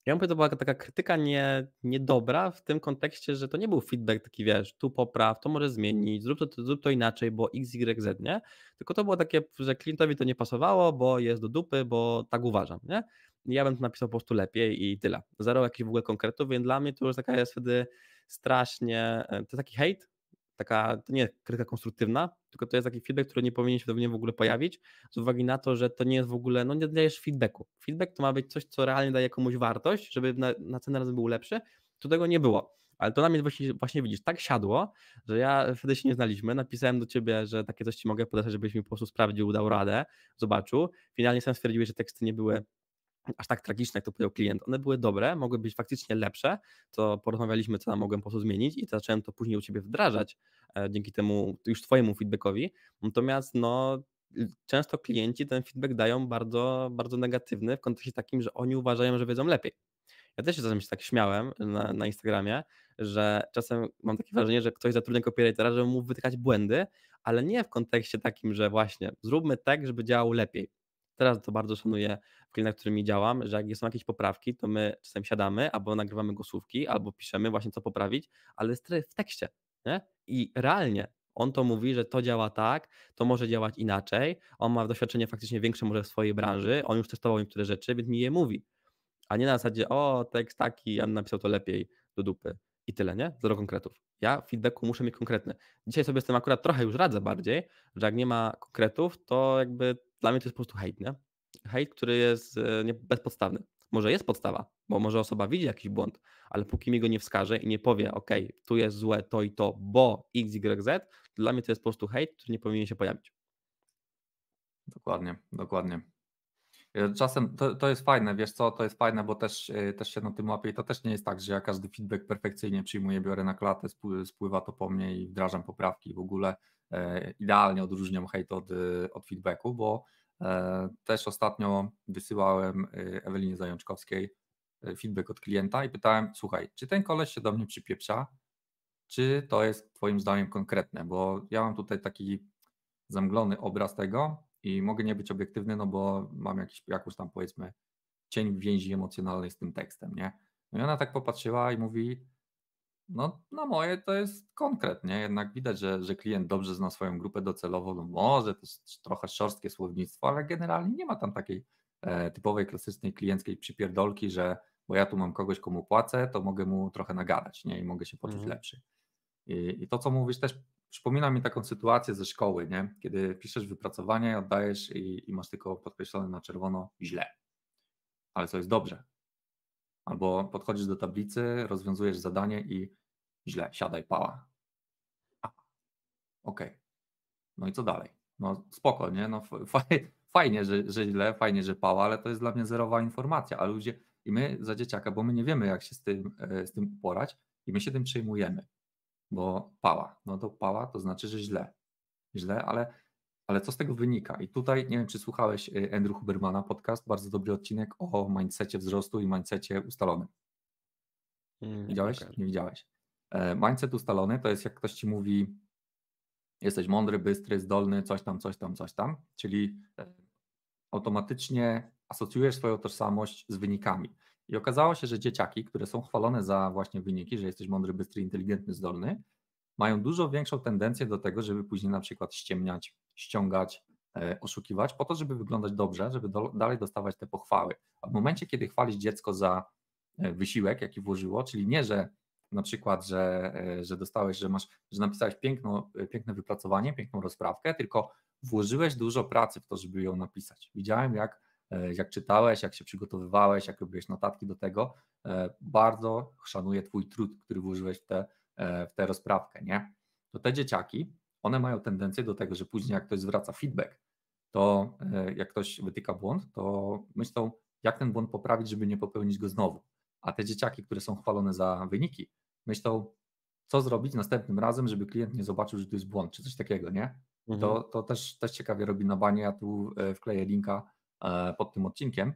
ja mówię, to była taka krytyka nie, niedobra w tym kontekście, że to nie był feedback taki, wiesz, tu popraw, to może zmienić, zrób to, zrób to inaczej, bo x, y, z, nie? Tylko to było takie, że klientowi to nie pasowało, bo jest do dupy, bo tak uważam, nie? Ja bym to napisał po prostu lepiej i tyle. Zero jakichś w ogóle konkretów, więc dla mnie to już taka jest wtedy strasznie, e, to taki hate taka, to nie jest krytyka konstruktywna, tylko to jest taki feedback, który nie powinien się do mnie w ogóle pojawić, z uwagi na to, że to nie jest w ogóle, no nie dajesz feedbacku. Feedback to ma być coś, co realnie daje komuś wartość, żeby na, na ten był lepszy, to tego nie było. Ale to na mnie właśnie, właśnie widzisz, tak siadło, że ja wtedy się nie znaliśmy, napisałem do ciebie, że takie coś ci mogę podać, żebyś mi po prostu sprawdził, dał radę, zobaczył. Finalnie sam stwierdziłeś, że teksty nie były aż tak tragiczne, jak to powiedział klient. One były dobre, mogły być faktycznie lepsze, to porozmawialiśmy, co tam mogłem po prostu zmienić i zacząłem to później u Ciebie wdrażać e, dzięki temu już Twojemu feedbackowi. Natomiast no, często klienci ten feedback dają bardzo, bardzo negatywny w kontekście takim, że oni uważają, że wiedzą lepiej. Ja też się czasem się tak śmiałem na, na Instagramie, że czasem mam takie wrażenie, że ktoś zatrudnia copywritera, żeby mu wytykać błędy, ale nie w kontekście takim, że właśnie zróbmy tak, żeby działał lepiej. Teraz to bardzo szanuję skill, na którymi działam, że jak są jakieś poprawki, to my czasem siadamy albo nagrywamy głosówki, albo piszemy właśnie co poprawić, ale w tekście. Nie? I realnie on to mówi, że to działa tak, to może działać inaczej, on ma doświadczenie faktycznie większe może w swojej branży, on już testował niektóre rzeczy, więc mi je mówi. A nie na zasadzie, o, tekst taki, ja napisał to lepiej do dupy i tyle, nie? Zero konkretów. Ja w feedbacku muszę mieć konkretny. Dzisiaj sobie z tym akurat trochę już radzę bardziej, że jak nie ma konkretów, to jakby dla mnie to jest po prostu hejt, nie? hejt, który jest e, nie, bezpodstawny. Może jest podstawa, bo może osoba widzi jakiś błąd, ale póki mi go nie wskaże i nie powie, OK, tu jest złe to i to, bo XYZ, dla mnie to jest po prostu hejt, który nie powinien się pojawić. Dokładnie, dokładnie. E, czasem to, to jest fajne, wiesz co, to jest fajne, bo też, e, też się na tym łapię i to też nie jest tak, że ja każdy feedback perfekcyjnie przyjmuję, biorę na klatę, spływa to po mnie i wdrażam poprawki w ogóle. Idealnie odróżniam hejt od, od feedbacku, bo E, też ostatnio wysyłałem y, Ewelinie Zajączkowskiej y, feedback od klienta i pytałem, słuchaj, czy ten koleś się do mnie przypieprza, czy to jest twoim zdaniem konkretne, bo ja mam tutaj taki zamglony obraz tego i mogę nie być obiektywny, no bo mam jakiś, jakąś tam powiedzmy cień więzi emocjonalnej z tym tekstem, nie? No i ona tak popatrzyła i mówi, no, na moje to jest konkret, Jednak widać, że, że klient dobrze zna swoją grupę docelową, no może jest trochę szorstkie słownictwo, ale generalnie nie ma tam takiej e, typowej, klasycznej klienckiej przypierdolki, że bo ja tu mam kogoś, komu płacę, to mogę mu trochę nagadać, nie? I mogę się poczuć mhm. lepszy. I, I to, co mówisz, też przypomina mi taką sytuację ze szkoły, nie? Kiedy piszesz wypracowanie, oddajesz i, i masz tylko podkreślone na czerwono źle, ale co jest dobrze, Albo podchodzisz do tablicy, rozwiązujesz zadanie i źle, siadaj, pała. Okej. Okay. No i co dalej? No spoko, nie? No, fajnie, że, że źle, fajnie, że pała, ale to jest dla mnie zerowa informacja, a ludzie i my za dzieciaka, bo my nie wiemy, jak się z tym, e, z tym uporać i my się tym przejmujemy, bo pała. No to pała to znaczy, że źle. Źle, ale ale co z tego wynika? I tutaj nie wiem, czy słuchałeś y, Andrew Hubermana podcast, bardzo dobry odcinek o mindsetie wzrostu i mindsetie ustalonym. Mm, widziałeś? Okay. Nie widziałeś. E, mindset ustalony to jest jak ktoś ci mówi, jesteś mądry, bystry, zdolny, coś tam, coś tam, coś tam, czyli e, automatycznie asocjujesz swoją tożsamość z wynikami. I okazało się, że dzieciaki, które są chwalone za właśnie wyniki, że jesteś mądry, bystry, inteligentny, zdolny, mają dużo większą tendencję do tego, żeby później na przykład ściemniać, ściągać, e, oszukiwać, po to, żeby wyglądać dobrze, żeby do, dalej dostawać te pochwały. A w momencie, kiedy chwalisz dziecko za e, wysiłek, jaki włożyło, czyli nie, że na przykład, że, e, że dostałeś, że masz, że napisałeś piękno, piękne wypracowanie, piękną rozprawkę, tylko włożyłeś dużo pracy w to, żeby ją napisać. Widziałem, jak, jak czytałeś, jak się przygotowywałeś, jak robiłeś notatki do tego. Bardzo szanuję Twój trud, który włożyłeś w tę, w tę rozprawkę, nie? To te dzieciaki one mają tendencję do tego, że później jak ktoś zwraca feedback, to e, jak ktoś wytyka błąd, to myślą, jak ten błąd poprawić, żeby nie popełnić go znowu. A te dzieciaki, które są chwalone za wyniki, myślą, co zrobić następnym razem, żeby klient nie zobaczył, że to jest błąd, czy coś takiego, nie? Mhm. To, to też, też ciekawie robi na banie. Ja tu e, wkleję linka e, pod tym odcinkiem.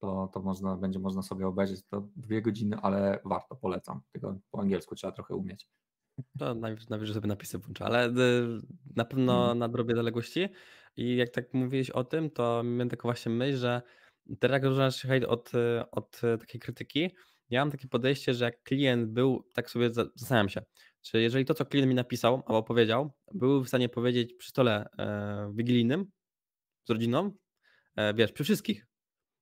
To, to można, będzie można sobie obejrzeć. To dwie godziny, ale warto, polecam. Tylko po angielsku trzeba trochę umieć. To No, że sobie napisy włączę, ale y, na pewno mhm. nadrobię na drobie zaległości. I jak tak mówiłeś o tym, to miałem taką właśnie myśl, że teraz tak różniasz się hejt od, y, od y, takiej krytyki. Ja mam takie podejście, że jak klient był, tak sobie zastanawiam się, czy jeżeli to, co klient mi napisał albo powiedział, był w stanie powiedzieć przy stole e, wigilijnym z rodziną, e, wiesz, przy wszystkich,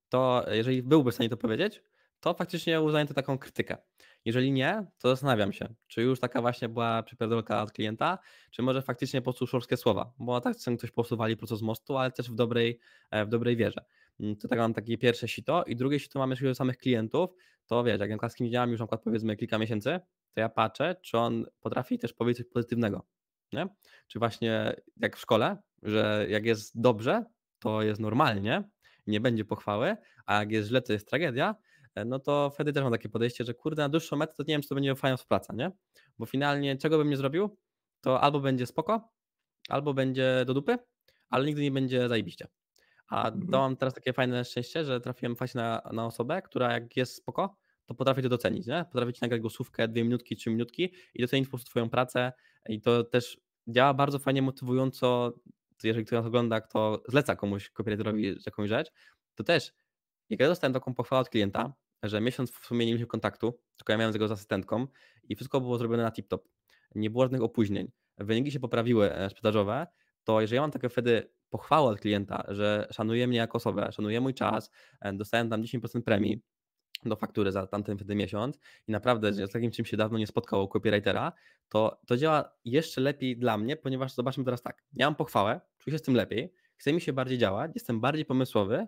to jeżeli byłby w stanie to powiedzieć, to faktycznie uznaję to taką krytykę. Jeżeli nie, to zastanawiam się, czy już taka właśnie była przypierdolka od klienta, czy może faktycznie po prostu słowa, bo tak chcę ktoś posuwali proces mostu, ale też w dobrej, e, w dobrej wierze. Mm, to tak mam takie pierwsze sito i drugie sito mamy jeszcze do samych klientów, to wiesz, jak ja z kimś działam już na przykład powiedzmy kilka miesięcy, to ja patrzę, czy on potrafi też powiedzieć coś pozytywnego, nie? Czy właśnie jak w szkole, że jak jest dobrze, to jest normalnie, nie będzie pochwały, a jak jest źle, to jest tragedia, E, no to wtedy też mam takie podejście, że kurde, na dłuższą metę to nie wiem, czy to będzie fajna współpraca, nie? Bo finalnie czego bym nie zrobił, to albo będzie spoko, albo będzie do dupy, ale nigdy nie będzie zajebiście. A dałam mhm. to mam teraz takie fajne szczęście, że trafiłem właśnie na, na osobę, która jak jest spoko, to potrafi to docenić, nie? Potrafi ci nagrać głosówkę, dwie minutki, trzy minutki i docenić po prostu twoją pracę i to też działa bardzo fajnie motywująco, jeżeli ktoś nas ogląda, kto zleca komuś, copywriterowi jakąś rzecz, to też jak ja dostałem taką pochwałę od klienta, że miesiąc w sumie nie mieliśmy kontaktu, tylko ja miałem z jego asystentką i wszystko było zrobione na tip-top. Nie było żadnych opóźnień. Wyniki się poprawiły e, sprzedażowe, to jeżeli ja mam takie wtedy pochwałę od klienta, że szanuje mnie jako osobę, szanuje mój czas, e, dostałem tam 10% premii, do faktury za tamten wtedy miesiąc i naprawdę z mhm. takim czymś się dawno nie spotkało copywritera, to to działa jeszcze lepiej dla mnie, ponieważ zobaczmy teraz tak, ja mam pochwałę, czuję się z tym lepiej, chce mi się bardziej działać, jestem bardziej pomysłowy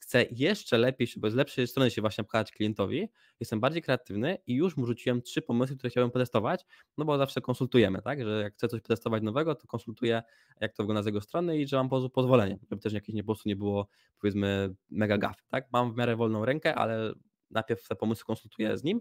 chcę jeszcze lepiej, żeby z lepszej strony się właśnie pokazać klientowi, jestem bardziej kreatywny i już mu rzuciłem trzy pomysły, które chciałbym potestować, no bo zawsze konsultujemy, tak, że jak chcę coś potestować nowego, to konsultuję, jak to wygląda z jego strony i że mam po prostu pozwolenie, żeby też jakieś nie, po prostu nie było, powiedzmy, mega gaf, tak, mam w miarę wolną rękę, ale najpierw te pomysły konsultuję z nim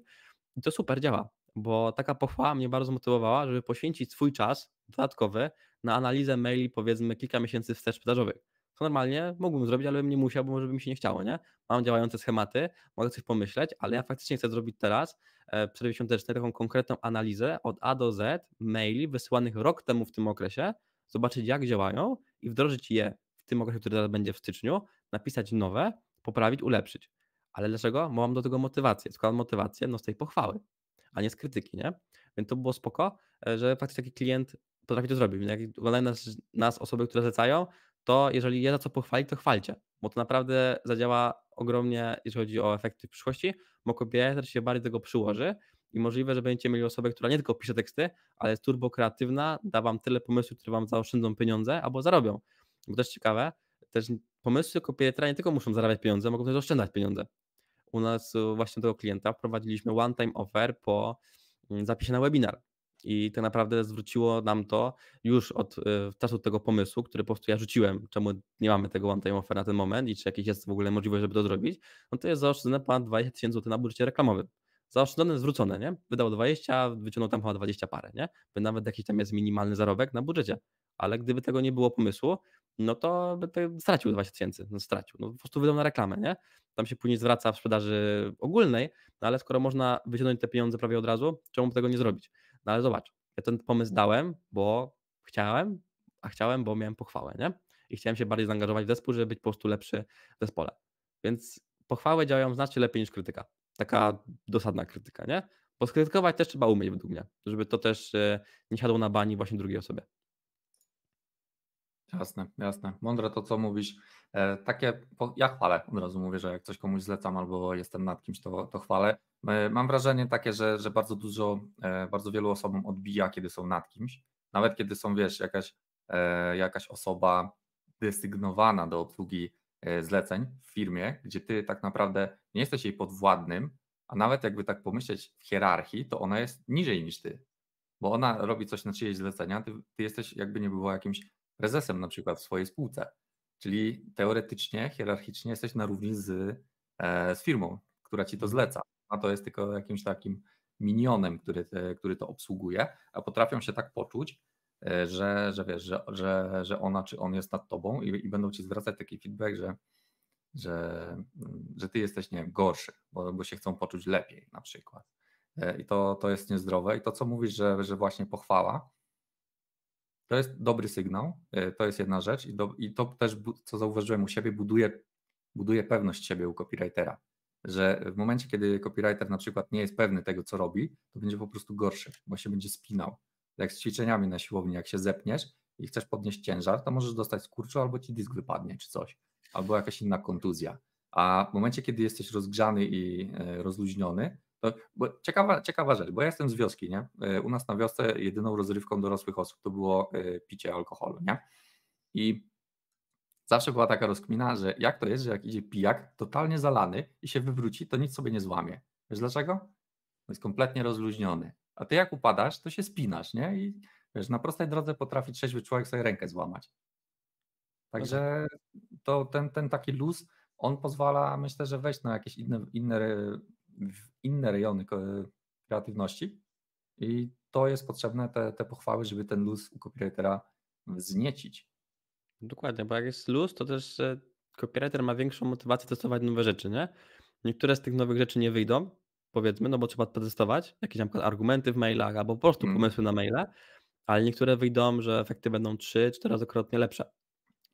i to super działa, bo taka pochwała mnie bardzo motywowała, żeby poświęcić swój czas dodatkowy na analizę maili, powiedzmy, kilka miesięcy wstecz sprzedażowych co normalnie mógłbym zrobić, ale bym nie musiał, bo może by mi się nie chciało, nie? Mam działające schematy, mogę coś pomyśleć, ale mhm. ja faktycznie chcę zrobić teraz e, przerwie taką konkretną analizę od A do Z maili wysyłanych rok temu w tym okresie, zobaczyć jak działają i wdrożyć je w tym okresie, który teraz będzie w styczniu, napisać nowe, poprawić, ulepszyć. Ale dlaczego? Bo mam do tego motywację. Składam motywację no, z tej pochwały, a nie z krytyki, nie? Więc to było spoko, e, że faktycznie taki klient potrafi to zrobić. Jak oglądają nas, nas osoby, które zlecają, to jeżeli jest za co pochwalić, to chwalcie, bo to naprawdę zadziała ogromnie, jeżeli chodzi o efekty w przyszłości, bo copywriter się bardziej do tego przyłoży i możliwe, że będziecie mieli osobę, która nie tylko pisze teksty, ale jest turbo kreatywna, da wam tyle pomysłów, które wam zaoszczędzą pieniądze albo zarobią. Bo też ciekawe, też pomysły copywritera nie tylko muszą zarabiać pieniądze, mogą też oszczędzać pieniądze. U nas y, właśnie tego klienta wprowadziliśmy one-time offer po mm, zapisie na webinar i tak naprawdę zwróciło nam to już od e, czasu tego pomysłu, który po prostu ja rzuciłem, czemu nie mamy tego one-time offer na ten moment i czy jakieś jest w ogóle możliwość, żeby to mhm. zrobić, no to jest zaoszczędzone ponad 20 tysięcy złotych na budżecie reklamowym. Zaoszczędzone, zwrócone, nie? Wydał 20, wyciągnął tam chyba 20 parę, nie? By nawet jakiś tam jest minimalny zarobek na budżecie. Ale gdyby tego nie było pomysłu, no to by stracił 20 tysięcy, no stracił, no po prostu wydał na reklamę, nie? Tam się później zwraca w sprzedaży ogólnej, no ale skoro można wyciągnąć te pieniądze prawie od razu, czemu by tego nie zrobić? No ale zobacz, ja ten pomysł dałem, bo chciałem, a chciałem, bo miałem pochwałę, nie? I chciałem się bardziej zaangażować w zespół, żeby być po prostu lepszy w zespole. Więc pochwały działają znacznie lepiej niż krytyka. Taka dosadna krytyka, nie? Bo skrytykować też trzeba umieć według mnie, żeby to też e, nie siadło na bani właśnie drugiej osobie. Jasne, jasne. Mądre to, co mówisz. E, takie, ja chwalę, od razu mówię, że jak coś komuś zlecam albo jestem nad kimś, to, to chwalę. E, mam wrażenie takie, że, że bardzo dużo, e, bardzo wielu osobom odbija, kiedy są nad kimś. Nawet kiedy są, wiesz, jakaś, jakaś osoba desygnowana do obsługi zleceń w firmie, gdzie ty tak naprawdę nie jesteś jej podwładnym, a nawet jakby tak pomyśleć w hierarchii, to ona jest niżej niż ty, bo ona robi coś na czyjeś zlecenia, ty, ty jesteś jakby nie było jakimś prezesem na przykład w swojej spółce. Czyli teoretycznie, hierarchicznie jesteś na równi z, e, z firmą, która ci to mhm. zleca. A to jest tylko jakimś takim minionem, który, te, który to obsługuje, a potrafią się tak poczuć, e, że, że wiesz, że, że, że ona czy on jest nad tobą i, i będą ci zwracać taki feedback, że, że, że ty jesteś, nie wiem, gorszy, bo, bo się chcą poczuć lepiej na przykład. E, I to, to jest niezdrowe. I to, co mówisz, że, że właśnie pochwała, to jest dobry sygnał, e, to jest jedna rzecz i, i to też, co zauważyłem u siebie, buduje, buduje pewność siebie u copywritera, że w momencie, kiedy copywriter na przykład nie jest pewny tego, co robi, to będzie po prostu gorszy, bo się będzie spinał. Jak z ćwiczeniami na siłowni, jak się zepniesz i chcesz podnieść ciężar, to możesz dostać skurczu albo ci disk wypadnie czy coś, albo jakaś inna kontuzja. A w momencie, kiedy jesteś rozgrzany i e, rozluźniony, to, bo ciekawa, ciekawa rzecz, bo ja jestem z wioski, nie? E, u nas na wiosce jedyną rozrywką dorosłych osób to było e, picie alkoholu, nie? I zawsze była taka rozkmina, że jak to jest, że jak idzie pijak, totalnie zalany i się wywróci, to nic sobie nie złamie. Wiesz dlaczego? Bo jest kompletnie rozluźniony. A ty jak upadasz, to się spinasz, nie? I wiesz, na prostej drodze potrafi trzeźwy człowiek sobie rękę złamać. Także to ten, ten taki luz, on pozwala, myślę, że wejść na jakieś inne, inne w inne rejony kreatywności i to jest potrzebne, te, te pochwały, żeby ten luz u copywritera wzniecić. Dokładnie, bo jak jest luz, to też copywriter ma większą motywację testować nowe rzeczy, nie? Niektóre z tych nowych rzeczy nie wyjdą, powiedzmy, no bo trzeba testować jakieś na przykład argumenty w mailach albo po prostu mm. pomysły na maile, ale niektóre wyjdą, że efekty będą 3 czterokrotnie lepsze.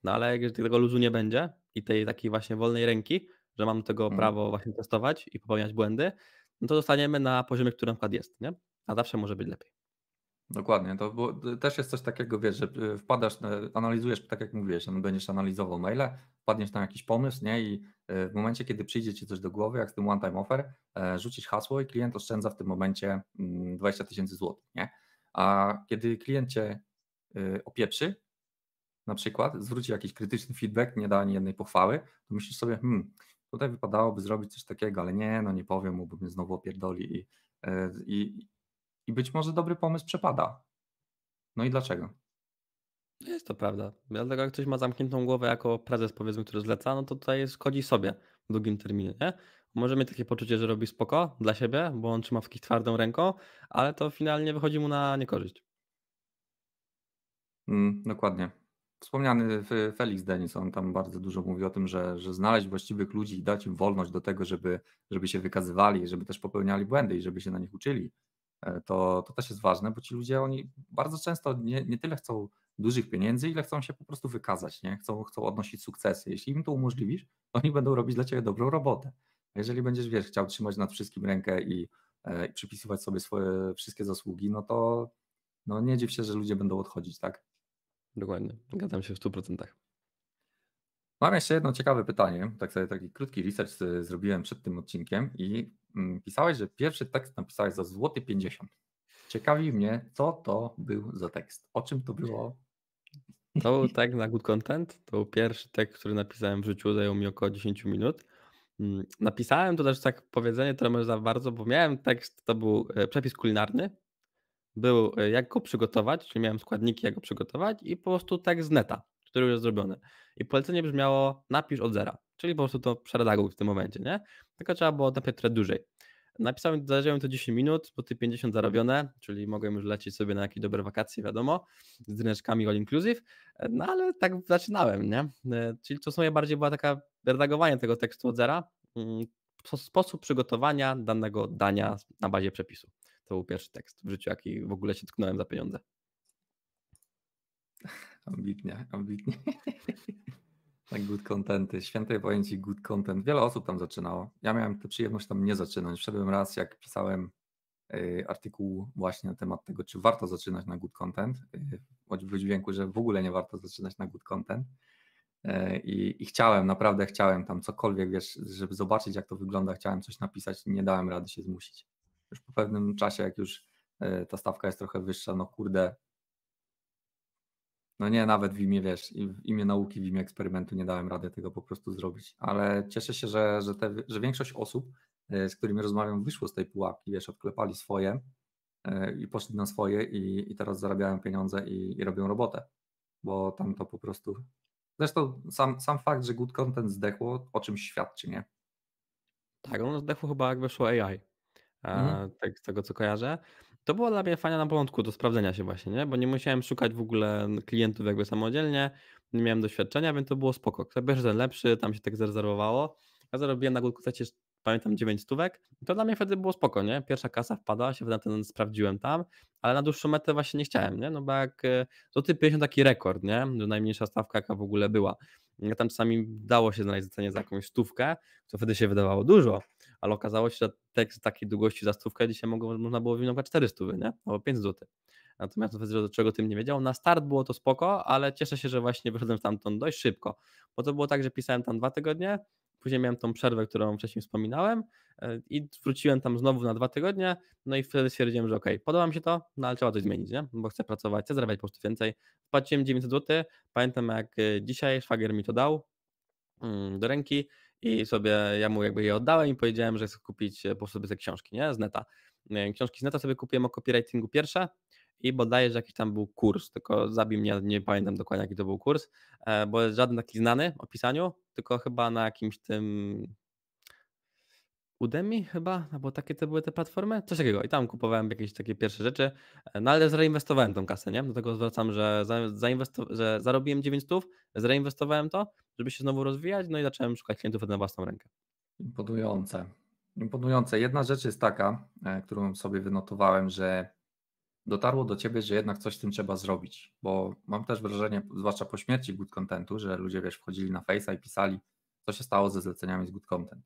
No ale jak tego luzu nie będzie i tej takiej właśnie wolnej ręki, że mamy tego hmm. prawo właśnie testować i popełniać błędy, no to dostaniemy na poziomie, który na przykład jest, nie? A zawsze może być lepiej. Dokładnie, to też jest coś takiego, wiesz, że e, wpadasz, analizujesz, tak jak mówiłeś, będziesz analizował maile, wpadniesz tam jakiś pomysł, nie? I e, w momencie, kiedy przyjdzie ci coś do głowy, jak z tym one-time offer, e, rzucić hasło i klient oszczędza w tym momencie 20 mm, tysięcy złotych, nie? A kiedy klient cię opieprzy, na przykład, zwróci jakiś krytyczny feedback, nie da ani jednej pochwały, to myślisz sobie, hmm, Tutaj wypadałoby zrobić coś takiego, ale nie, no nie powiem mu, bo mnie znowu opierdoli i, e, i, i być może dobry pomysł przepada. No i dlaczego? Jest to prawda. Dlatego jak ktoś ma zamkniętą głowę jako prezes, powiedzmy, który zleca, no to tutaj szkodzi sobie w długim terminie. Nie? Może mieć takie poczucie, że robi spoko dla siebie, bo on trzyma w kich twardą ręką, ale to finalnie wychodzi mu na niekorzyść. Mm, dokładnie. Wspomniany Felix Denison tam bardzo dużo mówi o tym, że, że znaleźć właściwych ludzi i dać im wolność do tego, żeby, żeby się wykazywali, żeby też popełniali błędy i żeby się na nich uczyli. E, to, to też jest ważne, bo ci ludzie oni bardzo często nie, nie tyle chcą dużych pieniędzy, ile chcą się po prostu wykazać, nie? Chcą, chcą odnosić sukcesy. Jeśli im to umożliwisz, to oni będą robić dla ciebie dobrą robotę. Jeżeli będziesz, wiesz, chciał trzymać nad wszystkim rękę i, e, i przypisywać sobie swoje wszystkie zasługi, no to no nie dziw się, że ludzie będą odchodzić, tak? Dokładnie, zgadzam się w 100%. Mam jeszcze jedno ciekawe pytanie. Tak sobie taki krótki research zrobiłem przed tym odcinkiem i mm, pisałeś, że pierwszy tekst napisałeś za złoty 50. Ciekawi mnie, co to był za tekst? O czym to było? To był tak na Good Content. To był pierwszy tekst, który napisałem w życiu, zajął mi około 10 minut. Mm, napisałem to też tak powiedzenie, które może za bardzo, bo miałem tekst, to był e, przepis kulinarny, był, mhm. e, jak go przygotować, czyli miałem składniki, jak go przygotować i po prostu tekst z neta, który już jest zrobiony. I polecenie brzmiało napisz od zera, czyli po prostu to przeredaguj w tym momencie, nie? Tylko trzeba było napisać trochę dłużej. Napisałem, zależałem to 10 minut, bo ty 50 zarobione, czyli mogłem już lecieć sobie na jakieś dobre wakacje, wiadomo, z drineczkami all inclusive, e, no ale tak zaczynałem, nie? E, czyli to sobie bardziej była taka redagowanie tego tekstu od zera, mm, sposób przygotowania danego dania na bazie przepisu. To był pierwszy tekst w życiu, jaki w ogóle się tknąłem za pieniądze. Ambitnie, ambitnie. Tak, good contenty. Świętej pojęci good content. Wiele osób tam zaczynało. Ja miałem tę przyjemność tam nie zaczynać. Wszedłem raz, jak pisałem y, artykuł właśnie na temat tego, czy warto zaczynać na good content, y, choć w dźwięku, że w ogóle nie warto zaczynać na good content. Y, I, I, chciałem, naprawdę chciałem tam cokolwiek, wiesz, żeby zobaczyć, jak to wygląda, chciałem coś napisać, nie dałem rady się zmusić już po pewnym czasie, jak już e, ta stawka jest trochę wyższa, no kurde, no nie, nawet w imię, wiesz, w imię nauki, w imię eksperymentu nie dałem rady tego po prostu zrobić, ale cieszę się, że, że, te, że większość osób, e, z którymi rozmawiam, wyszło z tej pułapki, wiesz, odklepali swoje e, i poszli na swoje i, i teraz zarabiają pieniądze i, i robią robotę, bo tam to po prostu... Zresztą sam, sam fakt, że good content zdechło, o czym świadczy, nie? Tak, ono zdechło chyba jak weszło AI mhm. tak z tego co kojarzę. To było dla mnie fajne na początku, do sprawdzenia się właśnie, nie? bo nie musiałem szukać w ogóle klientów jakby samodzielnie, nie miałem doświadczenia, więc to było spoko. Kto bierze ten lepszy, tam się tak zarezerwowało. Ja zarobiłem na Google pamiętam 9 stówek. To dla mnie wtedy było spoko, nie? Pierwsza kasa wpadła, się na ten sprawdziłem tam, ale na dłuższą metę właśnie nie chciałem, nie? No bo jak do ty 50 taki rekord, nie? Do no najmniejsza stawka, jaka w ogóle była. Ja tam czasami dało się znaleźć cenie za jakąś stówkę, co wtedy się wydawało dużo, ale okazało się, że tekst takiej długości za stówkę dzisiaj mogło, można było wywinąć 400, nie? albo 5 zł. Natomiast do czego tym nie wiedział, na start było to spoko, ale cieszę się, że właśnie wyszedłem stamtąd dość szybko, bo to było tak, że pisałem tam dwa tygodnie, Później miałem tą przerwę, którą wcześniej wspominałem e, i wróciłem tam znowu na dwa tygodnie, no i wtedy stwierdziłem, że ok, podoba mi się to, no ale trzeba coś zmienić, nie? bo chcę pracować, chcę zarabiać po prostu więcej. Płaciłem 900 zł, pamiętam jak e, dzisiaj szwagier mi to dał mm, do ręki i sobie, ja mu jakby je oddałem i powiedziałem, że chcę kupić e, po sobie te książki, nie? Z neta. E, książki z neta sobie kupiłem o copywritingu pierwsze i że jakiś tam był kurs, tylko zabij mnie, nie pamiętam dokładnie jaki to był kurs, e, bo jest żaden taki znany o pisaniu, tylko chyba na jakimś tym Udemy chyba, bo takie to były te platformy, coś takiego. I tam kupowałem jakieś takie pierwsze rzeczy, no ale zreinwestowałem tą kasę, nie? Dlatego zwracam, że, za, że zarobiłem 900, zreinwestowałem to żeby się znowu rozwijać, no i zacząłem szukać klientów na własną rękę. Imponujące. Imponujące. Jedna rzecz jest taka, e, którą sobie wynotowałem, że dotarło do ciebie, że jednak coś z tym trzeba zrobić, bo mam też wrażenie, zwłaszcza po śmierci good contentu, że ludzie wiesz, wchodzili na Face'a i pisali, co się stało ze zleceniami z good content.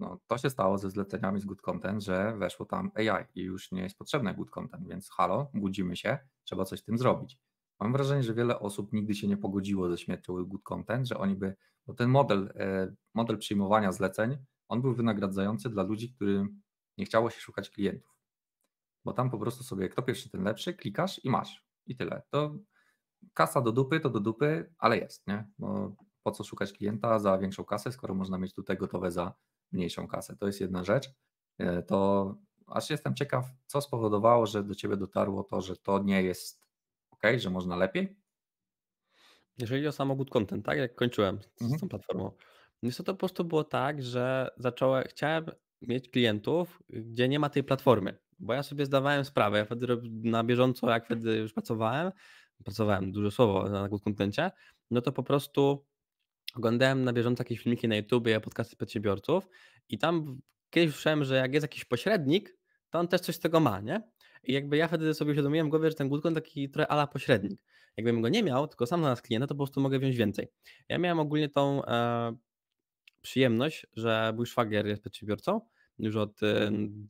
No, to się stało ze zleceniami z good content, że weszło tam AI i już nie jest potrzebne good content, więc halo, budzimy się, trzeba coś z tym zrobić. Mam wrażenie, że wiele osób nigdy się nie pogodziło ze śmiercią good content, że oni by, bo ten model, e, model przyjmowania zleceń, on był wynagradzający dla ludzi, którym nie chciało się szukać klientów. Bo tam po prostu sobie kto pierwszy, ten lepszy, klikasz i masz. I tyle. To kasa do dupy, to do dupy, ale jest, nie? Bo po co szukać klienta za większą kasę, skoro można mieć tutaj gotowe za mniejszą kasę. To jest jedna rzecz. E, to aż jestem ciekaw, co spowodowało, że do ciebie dotarło to, że to nie jest ok, że można lepiej? Jeżeli o samogód content, tak jak kończyłem z, mhm. z tą platformą, Niestety to po prostu było tak, że zacząłem, chciałem mieć klientów, gdzie nie ma tej platformy, bo ja sobie zdawałem sprawę, ja wtedy na bieżąco, jak wtedy już pracowałem, pracowałem, duże słowo na good kontencie. no to po prostu oglądałem na bieżąco jakieś filmiki na YouTube, podcasty przedsiębiorców i tam kiedyś słyszałem, że jak jest jakiś pośrednik, to on też coś z tego ma, nie? I jakby ja wtedy sobie uświadomiłem w głowie, że ten Goodcon taki trochę ala pośrednik. Jakbym go nie miał, tylko sam na nas klienta, to po prostu mogę wziąć więcej. Ja miałem ogólnie tą e, przyjemność, że mój szwagier jest przedsiębiorcą, już od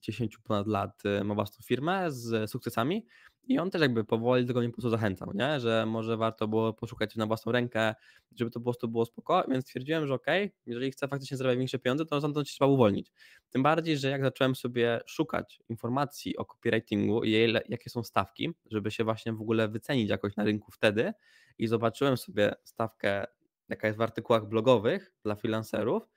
10 e, ponad lat e, ma własną firmę z e, sukcesami i on też jakby powoli tego mnie po prostu zachęcał, nie? że może warto było poszukać na własną rękę, żeby to po prostu było spoko, więc stwierdziłem, że okej, okay, jeżeli chcę faktycznie zarabiać większe pieniądze, to stamtąd się trzeba uwolnić. Tym bardziej, że jak zacząłem sobie szukać informacji o copywritingu i jakie są stawki, żeby się właśnie w ogóle wycenić jakoś na rynku wtedy i zobaczyłem sobie stawkę, jaka jest w artykułach blogowych dla freelancerów,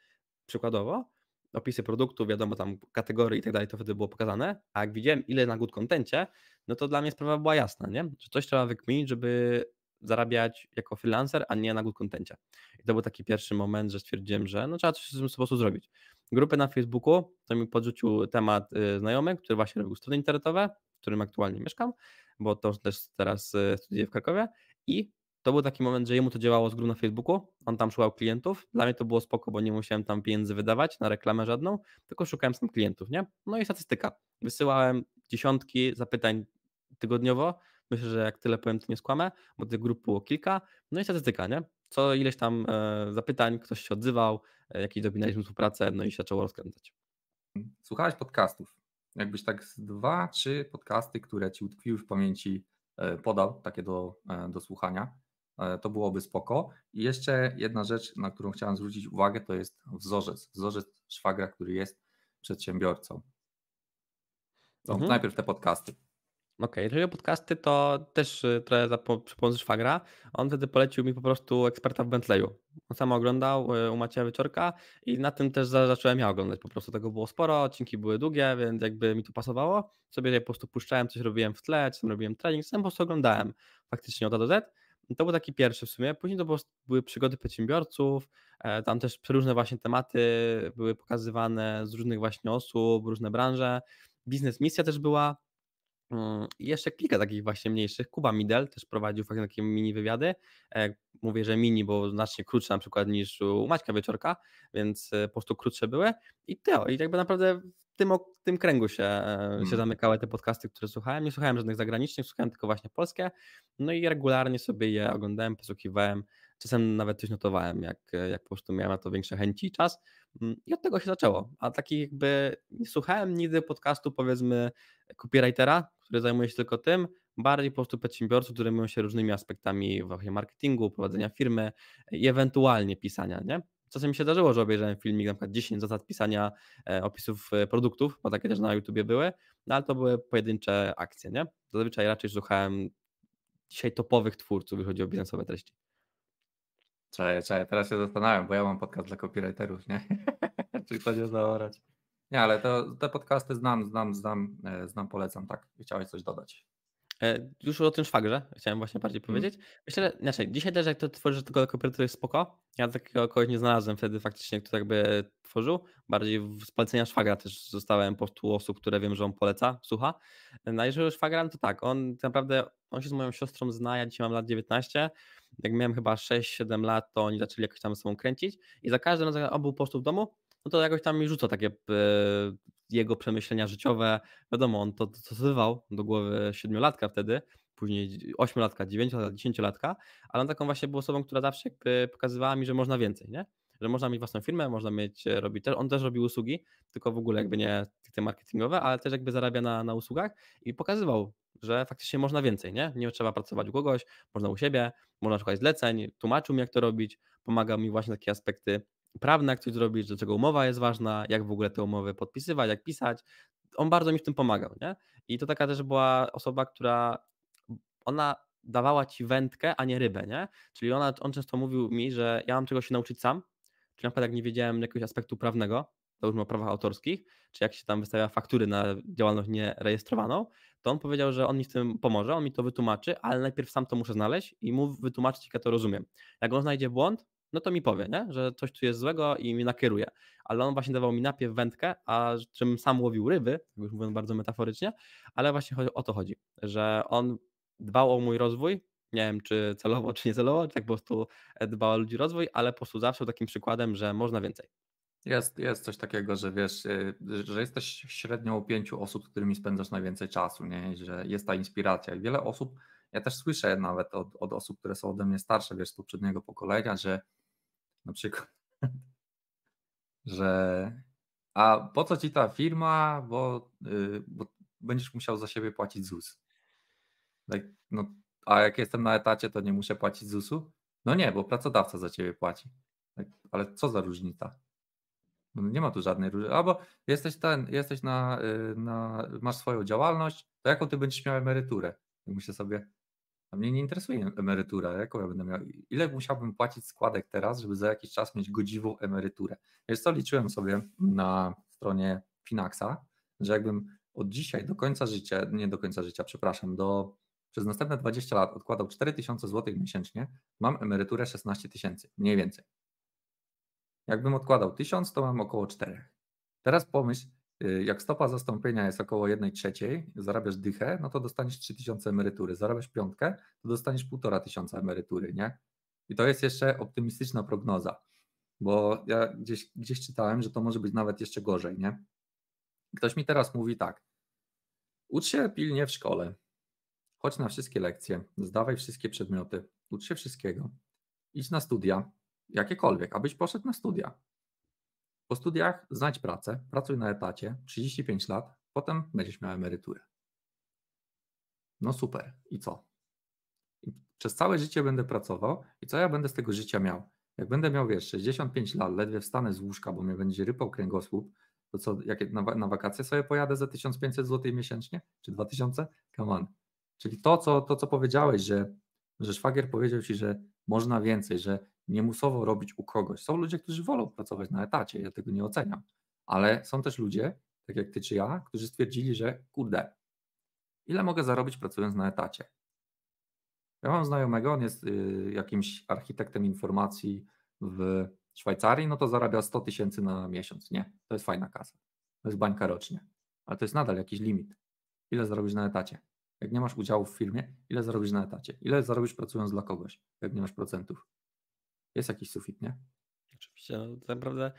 przykładowo, opisy produktu, wiadomo tam kategorie i tak dalej, to wtedy było pokazane, a jak widziałem ile na good contencie, no to dla mnie sprawa była jasna, nie? że coś trzeba wykminić, żeby zarabiać jako freelancer, a nie na good contencie. I to był taki pierwszy moment, że stwierdziłem, że no, trzeba coś w tym sposób zrobić. Grupę na Facebooku, to mi podrzucił temat y, znajomy, który właśnie robił strony internetowe, w którym aktualnie mieszkam, bo to też teraz y, studiuję w Krakowie i to był taki moment, że jemu to działało z grup na Facebooku, on tam szukał klientów, dla mnie to było spoko, bo nie musiałem tam pieniędzy wydawać na reklamę żadną, tylko szukałem sam klientów, nie? No i statystyka. Wysyłałem dziesiątki zapytań tygodniowo, myślę, że jak tyle powiem, to nie skłamę, bo tych grup było kilka, no i statystyka, nie? Co ileś tam e, zapytań, ktoś się odzywał, e, jakiś dominaliśmy współpracę, no i się zaczęło rozkręcać. Słuchałeś podcastów. Jakbyś tak z dwa, trzy podcasty, które ci utkwiły w pamięci, e, podał, takie do, e, do słuchania. E, to byłoby spoko. I jeszcze jedna rzecz, na którą chciałem zwrócić uwagę, to jest wzorzec. Wzorzec szwagra, który jest przedsiębiorcą. No, mhm. Najpierw te podcasty. Okej, okay, jeżeli podcasty, to też y, trochę za pomocy szwagra. On wtedy polecił mi po prostu eksperta w Bentleyu. On sam oglądał y, u Macieja Wieczorka i na tym też zacząłem ja oglądać. Po prostu tego było sporo, odcinki były długie, więc jakby mi to pasowało. Sobie po prostu puszczałem, coś robiłem w tle, coś robiłem trening, sam po prostu oglądałem faktycznie od A do Z to był taki pierwszy w sumie. Później to były przygody przedsiębiorców, e, tam też różne właśnie tematy były pokazywane z różnych właśnie osób, różne branże. Biznes misja też była Mm, I jeszcze kilka takich właśnie mniejszych. Kuba Midel też prowadził właśnie takie mini wywiady. E, mówię, że mini, bo znacznie krótsze na przykład niż u Maćka Wieczorka, więc e, po prostu krótsze były. I to, i jakby naprawdę w tym, w tym kręgu się, hmm. się mm. zamykały te podcasty, które słuchałem. Nie słuchałem żadnych zagranicznych, słuchałem tylko właśnie polskie. No i regularnie sobie je oglądałem, posłuchiwałem. Czasem nawet coś notowałem, jak, jak po prostu miałem na to większe chęci i czas. Mm, I od tego się zaczęło. A taki jakby nie słuchałem nigdy podcastu, powiedzmy, copywritera, który zajmuje się tylko tym, bardziej po prostu przedsiębiorców, którzy zajmują się różnymi aspektami właśnie marketingu, prowadzenia mhm. firmy i ewentualnie pisania, nie? Czasem mi się zdarzyło, że obejrzałem filmik na przykład 10 zasad pisania e, opisów e, produktów, bo takie też na YouTubie były, no ale to były pojedyncze akcje, nie? Zazwyczaj raczej słuchałem dzisiaj topowych twórców, jeśli chodzi o biznesowe treści. Cześć, cześć. Teraz się zastanawiam, bo ja mam podcast dla copywriterów, nie? Czy ktoś nie zaorać? Nie, ale to, te podcasty znam, znam, znam, e, znam, polecam, tak. Chciałeś coś dodać. E, już o tym szwagrze chciałem właśnie bardziej mhm. powiedzieć. Myślę, że dzisiaj też jak to tworzysz tego to jest spoko. Ja takiego kogoś nie znalazłem wtedy faktycznie, kto tak by tworzył. Bardziej z polecenia szwagra też zostałem po prostu osób, które wiem, że on poleca, słucha. No jeżeli szwagram, no to tak, on tak naprawdę, on się z moją siostrą zna, ja dzisiaj mam lat 19, jak miałem chyba 6-7 lat, to oni zaczęli jakoś tam sobą kręcić i za każdym razem on był po prostu w domu, no to jakoś tam mi rzuca takie e, jego przemyślenia życiowe. Wiadomo, on to dostosowywał do głowy siedmiolatka wtedy, później ośmiolatka, dziewięciolatka, dziesięciolatka, ale on taką właśnie był osobą, która zawsze e, pokazywała mi, że można więcej, nie? Że można mieć własną firmę, można mieć, e, robić też, on też robił usługi, tylko w ogóle jakby nie te marketingowe, ale też jakby zarabia na, na usługach i pokazywał że faktycznie można więcej, nie? Nie trzeba pracować u kogoś, można u siebie, można szukać zleceń, tłumaczył mi, jak to robić, pomagał mi właśnie takie aspekty prawne, jak coś zrobić, do czego umowa jest ważna, jak w ogóle te umowy podpisywać, jak pisać. On bardzo mi w tym pomagał, nie? I to taka też była osoba, która ona dawała ci wędkę, a nie rybę, nie? Czyli ona, on często mówił mi, że ja mam czegoś się nauczyć sam, czyli na przykład jak nie wiedziałem jakiegoś aspektu prawnego, załóżmy o prawach autorskich, czy jak się tam wystawia faktury na działalność nierejestrowaną, to on powiedział, że on mi w tym pomoże, on mi to wytłumaczy, ale najpierw sam to muszę znaleźć i mu wytłumaczyć, jak ja to rozumiem. Jak on znajdzie błąd, no to mi powie, nie? że coś tu jest złego i mi nakieruje. Ale on właśnie dawał mi napiew wędkę, a czym sam łowił ryby, tak już mówiąc bardzo metaforycznie, ale właśnie o to chodzi, że on dbał o mój rozwój, nie wiem czy celowo, czy nie celowo, tak po prostu e, dbał o ludzi rozwój, ale po prostu zawsze takim przykładem, że można więcej. Jest, jest coś takiego, że wiesz, e, że jesteś średnią pięciu osób, z którymi spędzasz najwięcej czasu, nie? że jest ta inspiracja. I wiele osób, ja też słyszę nawet od, od osób, które są ode mnie starsze, wiesz, z poprzedniego pokolenia, że na przykład. Że a po co ci ta firma, bo, yy, bo będziesz musiał za siebie płacić ZUS. Tak, no, a jak jestem na etacie, to nie muszę płacić ZUS-u? No nie, bo pracodawca za ciebie płaci. Tak, ale co za różnica? No nie ma tu żadnej różnicy. Albo jesteś ten, jesteś na, y, na, masz swoją działalność, to jaką ty będziesz miał emeryturę? Muszę myślę sobie, mnie nie interesuje emerytura, jaką ja będę miał. Ile musiałbym płacić składek teraz, żeby za jakiś czas mieć godziwą emeryturę? Wiesz co, liczyłem sobie na stronie Finaxa, że jakbym od dzisiaj do końca życia, nie do końca życia, przepraszam, do przez następne 20 lat odkładał 4000 zł miesięcznie, mam emeryturę 16 tysięcy, mniej więcej. Jakbym odkładał 1000, to mam około 4. Teraz pomyśl, Y, jak stopa zastąpienia jest około 1 trzeciej, zarabiasz dychę, no to dostaniesz 3000 emerytury. Zarabiasz piątkę, to dostaniesz 1500 emerytury, nie? I to jest jeszcze optymistyczna prognoza, bo ja gdzieś, gdzieś czytałem, że to może być nawet jeszcze gorzej, nie? Ktoś mi teraz mówi tak. Ucz się pilnie w szkole. Chodź na wszystkie lekcje, zdawaj wszystkie przedmioty, ucz się wszystkiego. Idź na studia, jakiekolwiek, abyś poszedł na studia. Po studiach znajdź pracę, pracuj na etacie, 35 lat, potem będziesz miał emeryturę. No super, i co? I przez całe życie będę pracował i co ja będę z tego życia miał? Jak będę miał, wiesz, 65 lat, ledwie wstanę z łóżka, bo mnie będzie rypał kręgosłup, to co, jak na, na wakacje sobie pojadę za 1500 zł miesięcznie? Czy 2000? Come on. Czyli to, co, to, co powiedziałeś, że, że szwagier powiedział ci, że można więcej, że niemusowo robić u kogoś. Są ludzie, którzy wolą pracować na etacie, ja tego nie oceniam, ale są też ludzie, tak jak ty czy ja, którzy stwierdzili, że kurde, ile mogę zarobić pracując na etacie? Ja mam znajomego, on jest y, jakimś architektem informacji w Szwajcarii, no to zarabia 100 tysięcy na miesiąc. Nie, to jest fajna kasa. To jest bańka rocznie, ale to jest nadal jakiś limit. Ile zarobisz na etacie? Jak nie masz udziału w firmie, ile zarobisz na etacie? Ile zarobisz pracując dla kogoś, jak nie masz procentów? jest jakiś sufit, nie? Oczywiście, no, tak naprawdę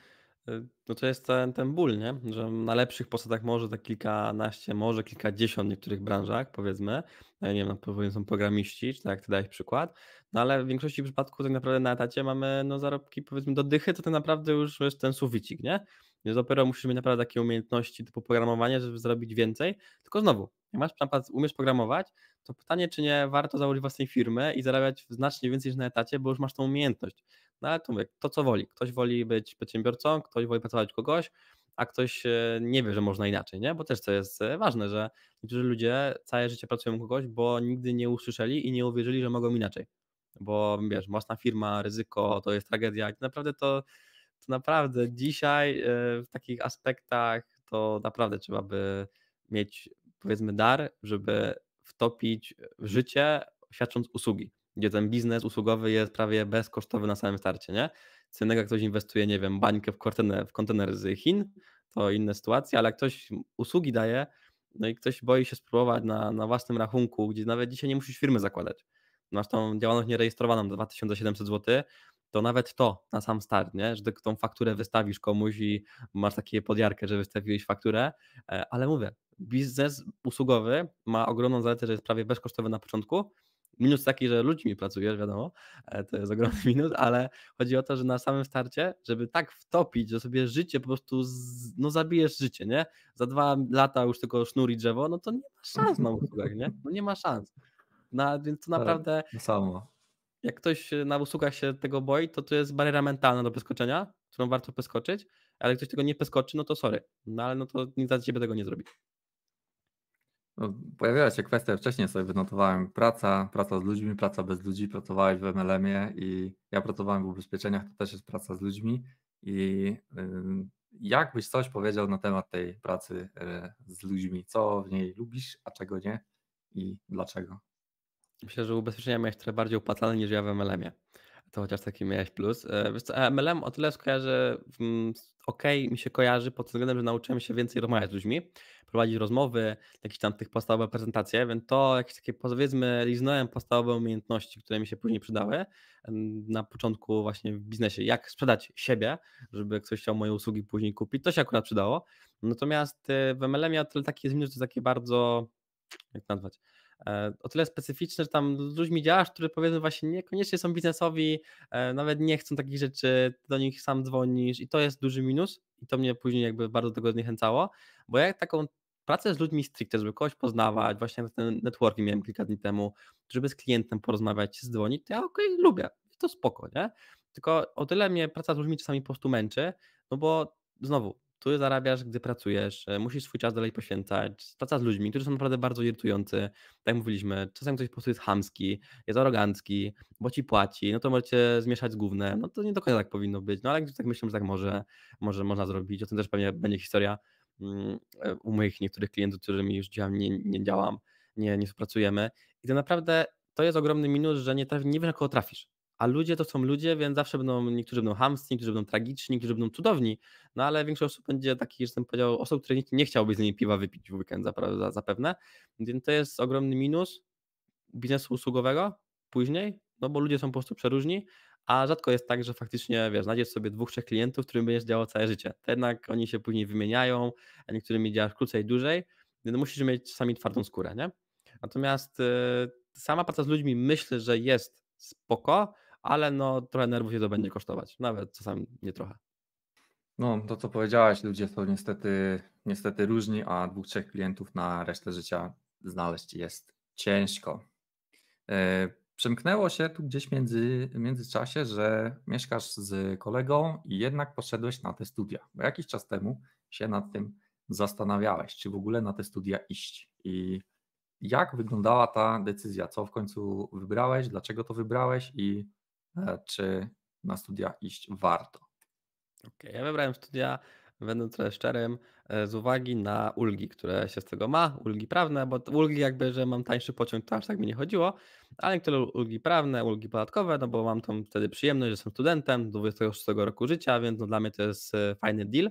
y, no to jest ten, ten ból, nie? że na lepszych posadach może tak kilkanaście, może kilkadziesiąt w niektórych branżach, powiedzmy, no, ja nie wiem, no, powiedzmy są programiści, czy tak jak ty dałeś przykład, no ale w większości przypadków tak naprawdę na etacie mamy no, zarobki powiedzmy do dychy, to tak naprawdę już jest ten suficik, nie? Więc dopiero musimy mieć naprawdę takie umiejętności typu programowania, żeby zrobić więcej, tylko znowu, jak masz na przykład, umiesz programować, to pytanie, czy nie warto założyć własnej firmy i zarabiać znacznie więcej niż na etacie, bo już masz tą umiejętność. No ale to mówię, to co woli. Ktoś woli być przedsiębiorcą, ktoś woli pracować kogoś, a ktoś e, nie wie, że można inaczej, nie? Bo też to jest e, ważne, że niektórzy ludzie całe życie pracują u kogoś, bo nigdy nie usłyszeli i nie uwierzyli, że mogą inaczej. Bo wiesz, własna firma, ryzyko, to jest tragedia. Naprawdę to, to naprawdę dzisiaj e, w takich aspektach to naprawdę trzeba by mieć powiedzmy dar, żeby wtopić w mhm. życie świadcząc usługi, gdzie ten biznes usługowy jest prawie bezkosztowy na samym starcie, nie? Co innego, jak ktoś inwestuje, nie wiem, bańkę w kontener, w kontener z Chin, to inne sytuacje, ale jak ktoś usługi daje, no i ktoś boi się spróbować na, na własnym rachunku, gdzie nawet dzisiaj nie musisz firmy zakładać. Masz tą działalność nierejestrowaną 2700 zł, to nawet to na sam start, nie? że tak tą fakturę mhm. wystawisz komuś i masz takie podjarkę, że wystawiłeś fakturę, e, ale mówię, biznes usługowy ma ogromną zaletę, że jest prawie bezkosztowy na początku, Minus taki, że ludźmi pracujesz, wiadomo, e, to jest ogromny minus, ale chodzi o to, że na samym starcie, żeby tak wtopić, że sobie życie po prostu, z, no zabijesz życie, nie? Za dwa lata już tylko sznur i drzewo, no to nie ma szans na usługach, nie? No nie ma szans. No, więc to naprawdę... Samo jak ktoś e, na usługach się tego boi, to to jest bariera mentalna do przeskoczenia, którą warto przeskoczyć, ale jak ktoś tego nie przeskoczy, no to sorry, no ale no to nic za ciebie tego nie zrobi. No, pojawiła się kwestia, wcześniej sobie wynotowałem praca, praca z ludźmi, praca bez ludzi, pracowałeś w MLM-ie i ja pracowałem w ubezpieczeniach, to też jest praca z ludźmi i y, jakbyś jak byś coś powiedział na temat tej pracy e, z ludźmi, co w niej lubisz, a czego nie i dlaczego? Myślę, że ubezpieczenia miałeś trochę bardziej opłacalne niż ja w MLM-ie. To chociaż taki miałeś plus. E, wiesz co, MLM o tyle skojarzę, mm, ok, mi się kojarzy pod względem, że nauczyłem się więcej rozmawiać z ludźmi, prowadzić rozmowy, jakieś tam tych podstawowe prezentacje, więc to jakieś takie, powiedzmy, liznąłem podstawowe umiejętności, które mi się później przydały na początku właśnie w biznesie. Jak sprzedać siebie, żeby ktoś chciał moje usługi później kupić, to się akurat przydało. Natomiast e, w MLM-ie o tyle taki jest minus, to jest takie bardzo, jak nazwać, E, o tyle specyficzne, że tam z ludźmi działasz, którzy powiedzmy właśnie niekoniecznie są biznesowi, e, nawet nie chcą takich rzeczy, do nich sam dzwonisz i to jest duży minus i to mnie później jakby bardzo do tego zniechęcało, bo jak taką pracę z ludźmi stricte, żeby kogoś poznawać, właśnie ten networking miałem kilka dni temu, żeby z klientem porozmawiać, dzwonić, to ja okej, okay, lubię, to spoko, nie? Tylko o tyle mnie praca z ludźmi czasami po prostu męczy, no bo znowu, tu zarabiasz, gdy pracujesz, e, musisz swój czas dalej poświęcać, praca z ludźmi, którzy są naprawdę bardzo irytujący, tak jak mówiliśmy, czasem ktoś po prostu jest hamski, jest arogancki, bo ci płaci, no to możecie zmieszać z główne, no to nie do końca tak powinno być, no ale jak tak myślę, że tak może, może można zrobić, o tym też pewnie będzie historia mm, e, u moich niektórych klientów, z którymi już działam, nie, nie działam, nie, nie współpracujemy i to tak naprawdę to jest ogromny minus, że nie, traf, nie wiesz, kogo trafisz a ludzie to są ludzie, więc zawsze będą, niektórzy będą hamscy, niektórzy będą tragiczni, niektórzy będą cudowni, no ale większość osób będzie takich, że ten podział osób, które nie, nie chciałoby z nimi piwa wypić w weekend zapewne, więc to jest ogromny minus biznesu usługowego później, no bo ludzie są po prostu przeróżni, a rzadko jest tak, że faktycznie, wiesz, znajdziesz sobie dwóch, trzech klientów, którym będziesz działał całe życie. To jednak oni się później wymieniają, a niektórymi działasz krócej, dłużej, więc musisz mieć czasami twardą skórę, nie? Natomiast y, sama praca z ludźmi myślę, że jest spoko, ale no trochę nerwów się to będzie kosztować, nawet czasami nie trochę. No, to co powiedziałaś, ludzie są niestety, niestety różni, a dwóch, trzech klientów na resztę życia znaleźć jest ciężko. E, przemknęło się tu gdzieś między, w międzyczasie, że mieszkasz z kolegą i jednak poszedłeś na te studia, bo jakiś czas temu się nad tym zastanawiałeś, czy w ogóle na te studia iść i jak wyglądała ta decyzja, co w końcu wybrałeś, dlaczego to wybrałeś i E, czy na studia iść warto. Okay, ja wybrałem studia, będę trochę szczerym, e, z uwagi na ulgi, które się z tego ma, ulgi prawne, bo ulgi jakby, że mam tańszy pociąg, to aż tak mi nie chodziło, ale niektóre ulgi prawne, ulgi podatkowe, no bo mam tą wtedy przyjemność, że jestem studentem 26 roku życia, więc no dla mnie to jest e, fajny deal.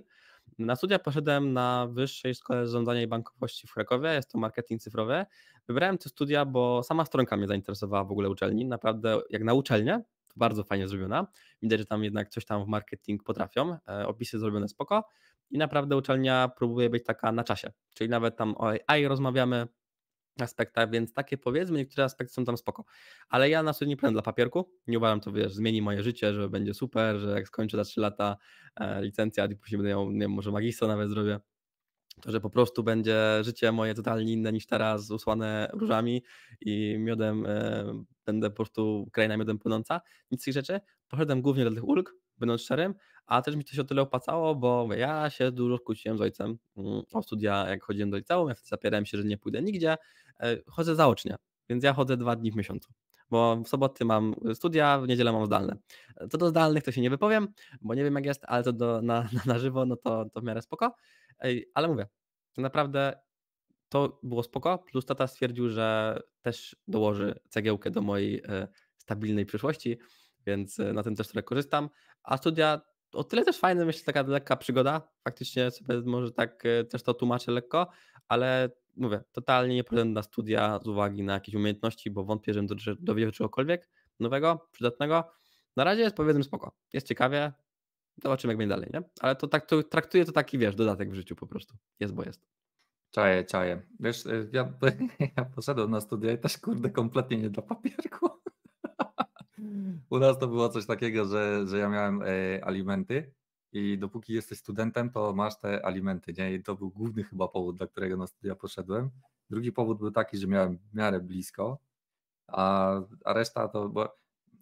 Na studia poszedłem na Wyższej Szkole Zarządzania i Bankowości w Krakowie, jest to marketing cyfrowy. Wybrałem te studia, bo sama stronka mnie zainteresowała w ogóle uczelni, naprawdę jak na uczelnię, bardzo fajnie zrobiona. Widać, że tam jednak coś tam w marketing potrafią, e, opisy zrobione spoko i naprawdę uczelnia próbuje być taka na czasie, czyli nawet tam o AI rozmawiamy, aspektach, więc takie powiedzmy, niektóre aspekty są tam spoko. Ale ja na studiu nie dla papierku, nie uważam to, wiesz, zmieni moje życie, że będzie super, że jak skończę za 3 lata e, licencjat i później będę ją, nie wiem, może magistra nawet zrobię, to, że po prostu będzie życie moje totalnie inne niż teraz, usłane różami i miodem, e, będę po prostu kraina miodem płynąca, nic z tych rzeczy. Poszedłem głównie do tych ulg, będąc szczerym, a też mi to się o tyle opłacało, bo ja się dużo kłóciłem z ojcem mm, o studia, jak chodziłem do liceum, ja wtedy zapierałem się, że nie pójdę nigdzie, e, chodzę zaocznie, więc ja chodzę dwa dni w miesiącu bo w soboty mam y, studia, w niedzielę mam zdalne. Co do zdalnych to się nie wypowiem, bo nie wiem jak jest, ale co do na, na, żywo, no to, to w miarę spoko. Ale mówię, naprawdę to było spoko, plus tata stwierdził, że też dołoży cegiełkę do mojej y, stabilnej przyszłości, więc y, na tym też trochę korzystam. A studia o tyle też fajne, myślę, taka lekka przygoda. Faktycznie sobie może tak też to tłumaczę lekko, ale mówię, totalnie nie na studia z uwagi na jakieś umiejętności, bo wątpię, że dowiedział czegokolwiek nowego, przydatnego. Na razie jest powiedzmy spoko, jest ciekawie, zobaczymy jak będzie dalej, nie? Ale to, tak, to traktuję to taki, wiesz, dodatek w życiu po prostu, jest bo jest. Czaję, czaję. Wiesz, y, ja, ja poszedłem na studia i też kurde kompletnie nie dla papierku. U nas to było coś takiego, że, że ja miałem e, alimenty i dopóki jesteś studentem, to masz te alimenty, nie? I to był główny chyba powód, dla którego na studia poszedłem. Drugi powód był taki, że miałem w miarę blisko, a, a reszta to, bo,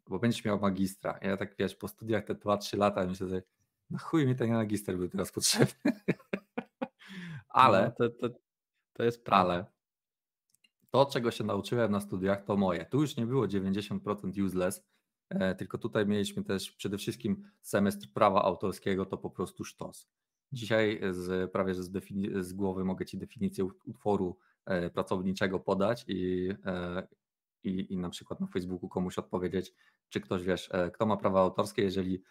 bo będziesz miał magistra. Ja tak wiesz, po studiach te 2-3 lata myślę sobie, no chuj mi ten magister był teraz potrzebny. ale. No, to, to, to, jest prawda. Ale to, czego się nauczyłem na studiach, to moje. Tu już nie było 90% useless, E, tylko tutaj mieliśmy też przede wszystkim semestr prawa autorskiego, to po prostu sztos. Dzisiaj z, prawie że z, defini- z głowy mogę Ci definicję utworu e, pracowniczego podać i, e, i, i, na przykład na Facebooku komuś odpowiedzieć, czy ktoś wiesz, kto ma prawa autorskie, jeżeli,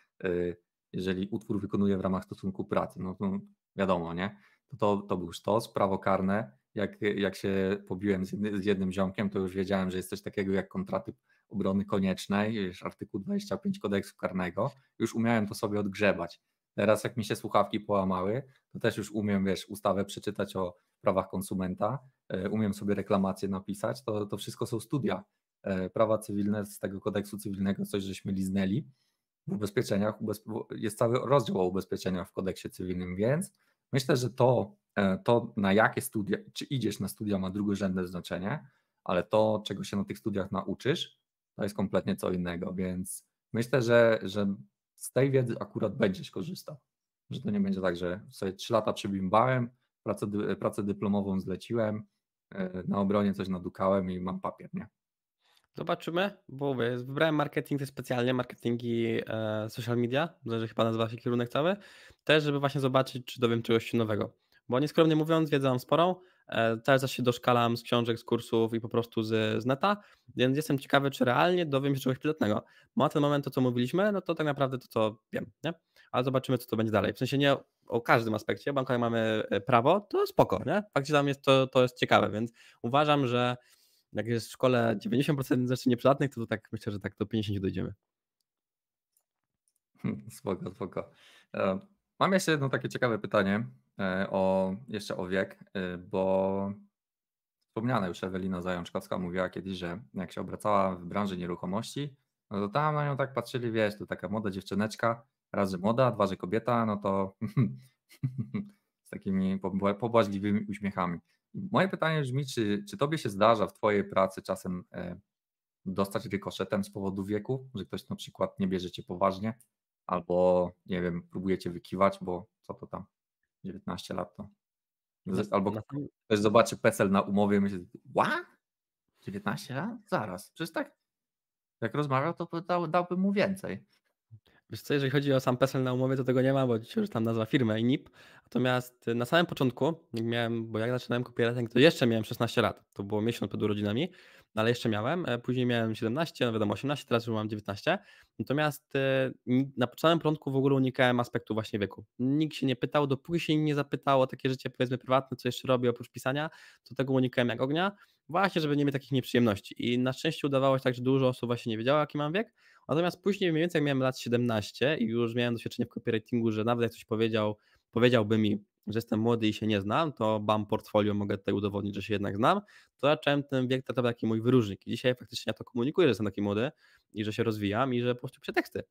jeżeli utwór wykonuje w ramach stosunku pracy. No to no wiadomo, nie? To, to, to był sztos, prawo karne. Jak, jak się pobiłem z, jednym ziomkiem, to już wiedziałem, że jest coś takiego jak kontraty obrony koniecznej, już artykuł 25 kodeksu karnego, już umiałem to sobie odgrzebać. Teraz jak mi się słuchawki połamały, to też już umiem, wiesz, ustawę przeczytać o prawach konsumenta, e, umiem sobie reklamację napisać, to, to wszystko są studia e, prawa cywilne z tego kodeksu cywilnego, coś żeśmy liznęli w ubezpieczeniach, jest cały rozdział o ubezpieczeniach w kodeksie cywilnym, więc myślę, że to, e, to na jakie studia, czy idziesz na studia ma drugorzędne znaczenie, ale to, czego się na tych studiach nauczysz, to jest kompletnie co innego, więc myślę, że, że z tej wiedzy akurat będziesz korzystał, że to nie będzie tak, że sobie trzy lata przybimbałem, pracę, pracę dyplomową zleciłem, e, na obronie coś nadukałem i mam papier, nie? Zobaczymy, bo wybrałem marketing specjalnie, marketingi e, social media, że chyba nazywa się kierunek cały, też żeby właśnie zobaczyć, czy dowiem czegoś nowego. Bo nieskromnie mówiąc, wiedzę mam sporą, Teraz też się doszkalam z książek, z kursów i po prostu z, z neta, więc jestem ciekawy, czy realnie dowiem się czegoś przydatnego. Bo no na ten moment to, co mówiliśmy, no to tak naprawdę to, co wiem, nie? Ale zobaczymy, co to będzie dalej. W sensie nie o każdym aspekcie, bo jak mamy e, prawo, to spoko, nie? Faktycznie tam jest to, to jest ciekawe, więc uważam, że jak jest w szkole 90% rzeczy nieprzydatnych, to, to tak myślę, że tak do 50 dojdziemy. Spoko, spoko. E, mam jeszcze jedno takie ciekawe pytanie. E, o, jeszcze o wiek, e, bo wspomniana już Ewelina Zajączkowska mówiła kiedyś, że jak się obracała w branży nieruchomości, no to tam na nią tak patrzyli, wiesz, to taka młoda dziewczyneczka, raz, że młoda, dwa, że kobieta, no to z takimi pobłażliwymi uśmiechami. Moje pytanie brzmi, czy, czy tobie się zdarza w twojej pracy czasem e, dostać rykoszetem z powodu wieku, że ktoś na przykład nie bierze cię poważnie albo, nie wiem, próbuje cię wykiwać, bo co to tam, 19 lat to. No. Albo ktoś zobaczy PESEL na umowie i myśli, ła? 19 lat? Zaraz. Przecież tak, jak rozmawiał, to dał, dałbym mu więcej. Wiesz co, jeżeli chodzi o sam PESEL na umowie, to tego nie ma, bo dzisiaj już tam nazwa firmy i NIP. Natomiast y, na samym początku, miałem, bo jak zaczynałem kopierać, to jeszcze miałem 16 lat. To było miesiąc przed urodzinami no ale jeszcze miałem, e, później miałem 17, no wiadomo 18, teraz już mam 19, natomiast e, na samym początku w ogóle unikałem aspektu właśnie wieku. Nikt się nie pytał, dopóki się nie zapytało o takie życie powiedzmy prywatne, co jeszcze robię oprócz pisania, to tego unikałem jak ognia, właśnie żeby nie mieć takich nieprzyjemności i na szczęście udawało się tak, że dużo osób właśnie nie wiedziało jaki mam wiek, natomiast później mniej więcej jak miałem lat 17 i już miałem doświadczenie w copywritingu, że nawet jak ktoś powiedział, powiedziałby mi że jestem młody i się nie znam, to bam portfolio, mogę tutaj udowodnić, że się jednak znam, to zacząłem ten wiek traktować taki mój wyróżnik. I dzisiaj faktycznie ja to komunikuję, że jestem taki młody i że się rozwijam i że po prostu przeteksty.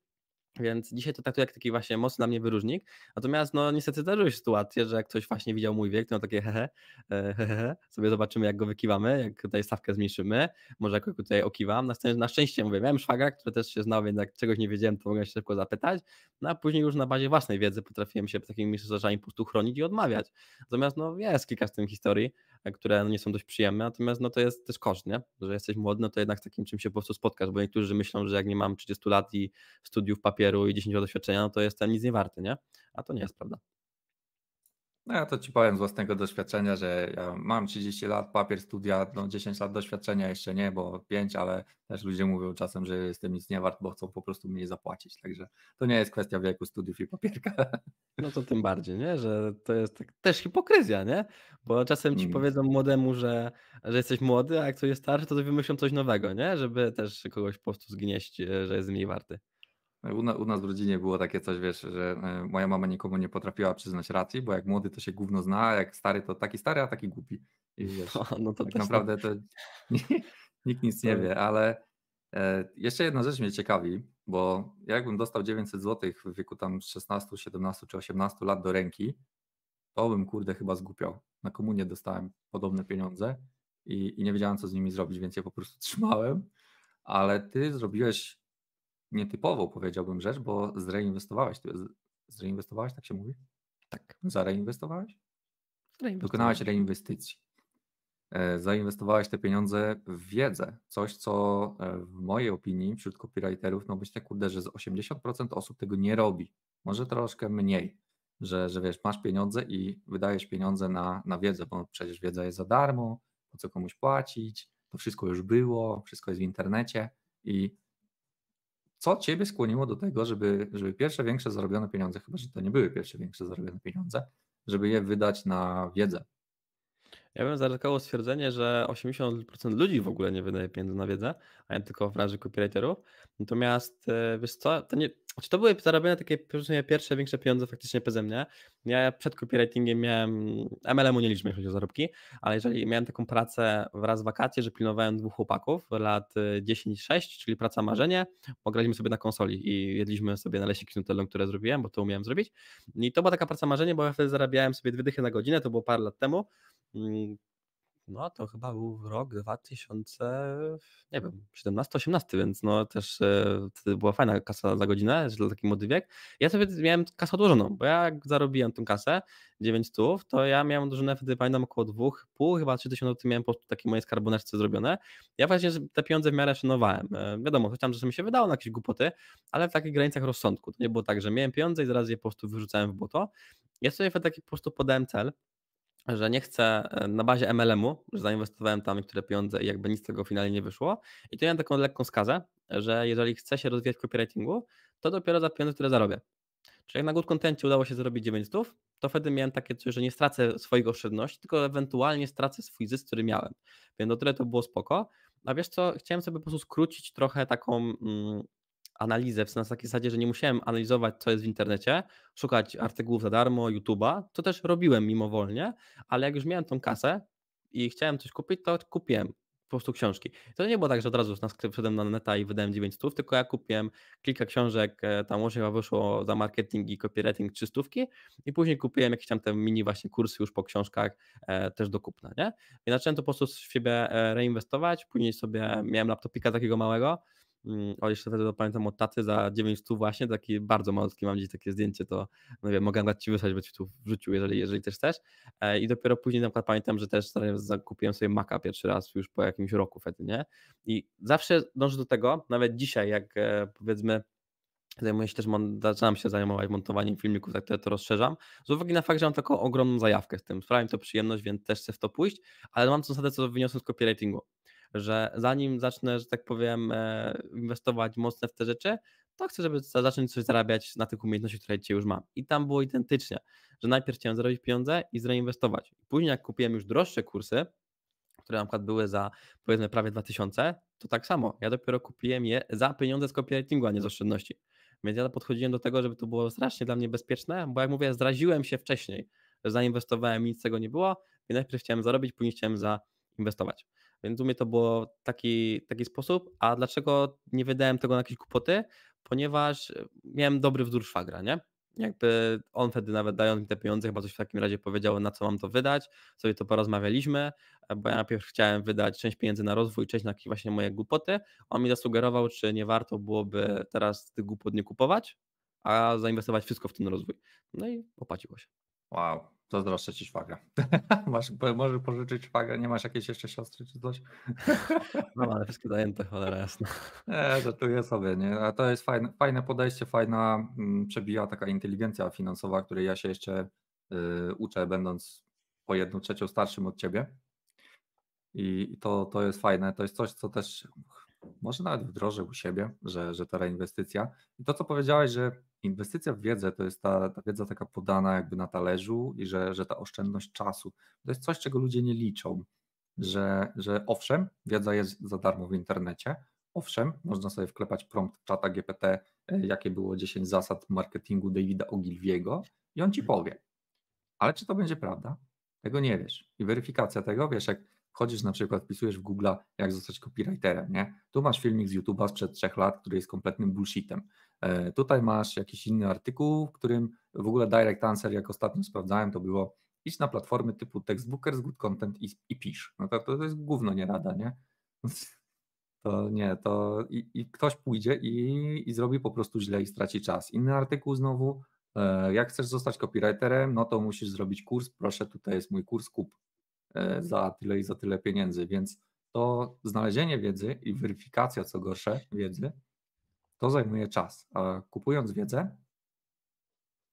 Więc dzisiaj to traktuję jak taki właśnie mocny dla mnie wyróżnik. Natomiast no niestety zdarzyły się sytuacje, że jak ktoś właśnie widział mój wiek, to no takie hehe, e, hehe, sobie zobaczymy jak go wykiwamy, jak tutaj stawkę zmniejszymy, może jak tutaj okiwam. Na, szczęście, na szczęście mówię, miałem szwagra, który też się znał, więc jak czegoś nie wiedziałem, to mogłem się szybko zapytać. No a później już na bazie własnej wiedzy potrafiłem się takimi rzeczami po prostu chronić i odmawiać. Natomiast no jest kilka z tym historii, E, które no, nie są dość przyjemne, natomiast no to jest też koszt, nie? że jesteś młody, no to jednak z takim czym się po prostu spotkasz, bo niektórzy myślą, że jak nie mam 30 lat i studiów papieru i 10 lat doświadczenia, no to jestem nic nie warty, nie? a to nie jest prawda. No ja to ci powiem z własnego doświadczenia, że ja mam 30 lat, papier, studia, no 10 lat doświadczenia jeszcze nie, bo 5, ale też ludzie mówią czasem, że jestem nic nie wart, bo chcą po prostu mnie zapłacić. Także to nie jest kwestia wieku, studiów i papierka. No to tym bardziej, nie? że to jest tak, też hipokryzja, nie? Bo czasem ci mm. powiedzą młodemu, że, że jesteś młody, a jak ktoś jest starszy, to wymyślą coś nowego, nie? Żeby też kogoś po prostu zgnieść, że jest mniej warty. U, na, u, nas w rodzinie było takie coś, wiesz, że e, moja mama nikomu nie potrafiła przyznać racji, bo jak młody to się gówno zna, a jak stary to taki stary, a taki głupi. I no, wiesz, no, no to tak, tak naprawdę to nikt nic nie tak. wie, ale e, jeszcze jedna rzecz mnie ciekawi, bo jakbym dostał 900 zł w wieku tam 16, 17 czy 18 lat do ręki, to bym kurde chyba zgłupiał. Na komunie dostałem podobne pieniądze i, i nie wiedziałem co z nimi zrobić, więc je po prostu trzymałem, ale ty zrobiłeś nietypową, powiedziałbym, rzecz, bo zreinwestowałeś. Zreinwestowałeś, tak się mówi? Tak. Zareinwestowałeś? Reinwestować. Dokonałaś reinwestycji. E, zainwestowałeś te pieniądze w wiedzę. Coś, co e, w mojej opinii wśród copywriterów, no tak kurde, że z 80% osób tego nie robi. Może troszkę mniej, że, że wiesz, masz pieniądze i wydajesz pieniądze na, na wiedzę, bo przecież wiedza jest za darmo, po co komuś płacić, to wszystko już było, wszystko jest w internecie i co ciebie skłoniło do tego, żeby, żeby pierwsze większe zarobione pieniądze, chyba że to nie były pierwsze większe zarobione pieniądze, żeby je wydać na wiedzę? Ja bym zalekało stwierdzenie, że 80% ludzi w ogóle nie wydaje pieniędzy na wiedzę, a ja tylko w branży copywriterów. Natomiast e, wiesz co, to nie, czy znaczy, to były zarobione takie pierwsze większe pieniądze faktycznie przeze mnie? Ja przed copywritingiem miałem MLM-u nie liczmy, jeśli chodzi o zarobki, ale jeżeli miałem taką pracę wraz z wakacje, że pilnowałem dwóch chłopaków lat 10-6, y, czyli praca marzenie, pograliśmy sobie na konsoli i jedliśmy sobie na lesie nutellą, które zrobiłem, bo to umiałem zrobić. I to była taka praca marzenie, bo ja wtedy zarabiałem sobie dwie dychy na godzinę, to było parę lat temu mm, no to chyba był rok 2000, nie wiem, 17-18, więc no też e, wtedy była fajna kasa za godzinę, dla taki młody wiek. Ja sobie miałem kasę odłożoną, bo ja jak zarobiłem tą kasę, stów, to ja miałem odłożone wtedy, pamiętam, około 2,5, chyba 3000 tysiące, miałem po prostu takie moje skarboneczce zrobione. Ja właśnie te pieniądze w miarę szanowałem. E, wiadomo, chociaż że mi się wydało na jakieś głupoty, ale w takich granicach rozsądku. To nie było tak, że miałem pieniądze i zaraz je po prostu wyrzucałem w błoto. Ja sobie wtedy taki po prostu podałem cel, że nie chcę e, na bazie MLM-u, że zainwestowałem tam niektóre pieniądze i jakby nic z tego finalnie nie wyszło. I tu miałem taką lekką skazę, że jeżeli chcę się rozwijać w copywritingu, to dopiero za pieniądze, które zarobię. Czyli jak na good contencie udało się zrobić 900, to wtedy miałem takie coś, że nie stracę swoich oszczędności, tylko ewentualnie stracę swój zysk, który miałem. Więc do tyle to było spoko. A wiesz co, chciałem sobie po prostu skrócić trochę taką mm, analizę w sensie takiej zasadzie, że nie musiałem analizować, co jest w internecie, szukać mhm. artykułów za darmo, YouTube'a, to też robiłem mimowolnie, ale jak już miałem tą kasę i chciałem coś kupić, to kupiłem po prostu książki. To nie było tak, że od razu wszedłem na neta i wydałem 900, tylko ja kupiłem kilka książek, e, tam może chyba wyszło za marketing i copywriting 300 i później kupiłem jakieś tam te mini właśnie kursy już po książkach e, też do kupna, nie? I zacząłem to po prostu w siebie e, reinwestować, później sobie miałem laptopika takiego małego, Mm, o jeszcze wtedy pamiętam o taty za 900 właśnie, taki bardzo malutki, mam gdzieś takie zdjęcie, to no wiem, mogę dać Ci wysłać, bo Ci tu wrzucił, jeżeli, jeżeli też chcesz. E, I dopiero później na przykład pamiętam, że też zakupiłem sobie Maca pierwszy raz już po jakimś roku wtedy, nie? I zawsze dążę do tego, nawet dzisiaj, jak e, powiedzmy zajmuję się też, zaczynam się zajmować montowaniem filmików, tak które to rozszerzam, z uwagi na fakt, że mam taką ogromną zajawkę z tym, sprawia mi to przyjemność, więc też chcę w to pójść, ale mam zasadę, co wyniosłem z copywritingu, że zanim zacznę, że tak powiem, e, inwestować mocno w te rzeczy, to chcę, żeby zacząć coś zarabiać na tych umiejętnościach, które dzisiaj już mam. I tam było identycznie, że najpierw chciałem zarobić pieniądze i zreinwestować. Później jak kupiłem już droższe kursy, które na przykład były za powiedzmy prawie 2000, to tak samo. Ja dopiero kupiłem je za pieniądze z copywritingu, a nie z oszczędności. Więc ja podchodziłem do tego, żeby to było strasznie dla mnie bezpieczne, bo jak mówię, zdraziłem się wcześniej, że zainwestowałem, nic z tego nie było, i najpierw chciałem zarobić, później chciałem zainwestować. Więc u mnie to było taki, taki sposób. A dlaczego nie wydałem tego na jakieś kłopoty? Ponieważ e, miałem dobry wzór szwagra, nie? Jakby on wtedy nawet dając mi te pieniądze, chyba coś w takim razie powiedział, na co mam to wydać, sobie to porozmawialiśmy, e, bo ja najpierw chciałem wydać część pieniędzy na rozwój, część na jakieś właśnie moje głupoty. On mi zasugerował, czy nie warto byłoby teraz tych głupot nie kupować, a zainwestować wszystko w ten rozwój. No i opłaciło się. Wow, Zazdroszczę ci szwagra. masz, możesz pożyczyć szwagra, nie masz jakiejś jeszcze siostry czy coś? no ale wszystkie zajęte, cholera jasna. Nie, jest sobie, nie? A to jest fajne, fajne podejście, fajna mm, przebija taka inteligencja finansowa, której ja się jeszcze y, uczę, będąc po jedną trzecią starszym od ciebie. I, I to, to jest fajne, to jest coś, co też może nawet wdrożę u siebie, że, że ta reinwestycja. I to, co powiedziałeś, że inwestycja w wiedzę to jest ta, ta wiedza taka podana jakby na talerzu i że, że ta oszczędność czasu to jest coś, czego ludzie nie liczą, że, że owszem, wiedza jest za darmo w internecie, owszem, można sobie wklepać prompt czata GPT, e, jakie było 10 zasad marketingu Davida Ogilviego i on ci mhm. powie. Ale czy to będzie prawda? Tego nie wiesz. I weryfikacja tego, wiesz, jak chodzisz na przykład, pisujesz w Google, jak zostać copywriterem, nie? Tu masz filmik z YouTube'a sprzed trzech lat, który jest kompletnym bullshitem. E, tutaj masz jakiś inny artykuł, w którym w ogóle direct answer, jak ostatnio sprawdzałem, to było idź na platformy typu Textbookers, Good Content i, i pisz. No to, to jest gówno nie rada, nie? To nie, to i, i ktoś pójdzie i, i zrobi po prostu źle i straci czas. Inny artykuł znowu, e, jak chcesz zostać copywriterem, no to musisz zrobić kurs, proszę, tutaj jest mój kurs, kup e, za tyle i za tyle pieniędzy, więc to znalezienie wiedzy i weryfikacja, co gorsze, wiedzy, to zajmuje czas, a kupując wiedzę,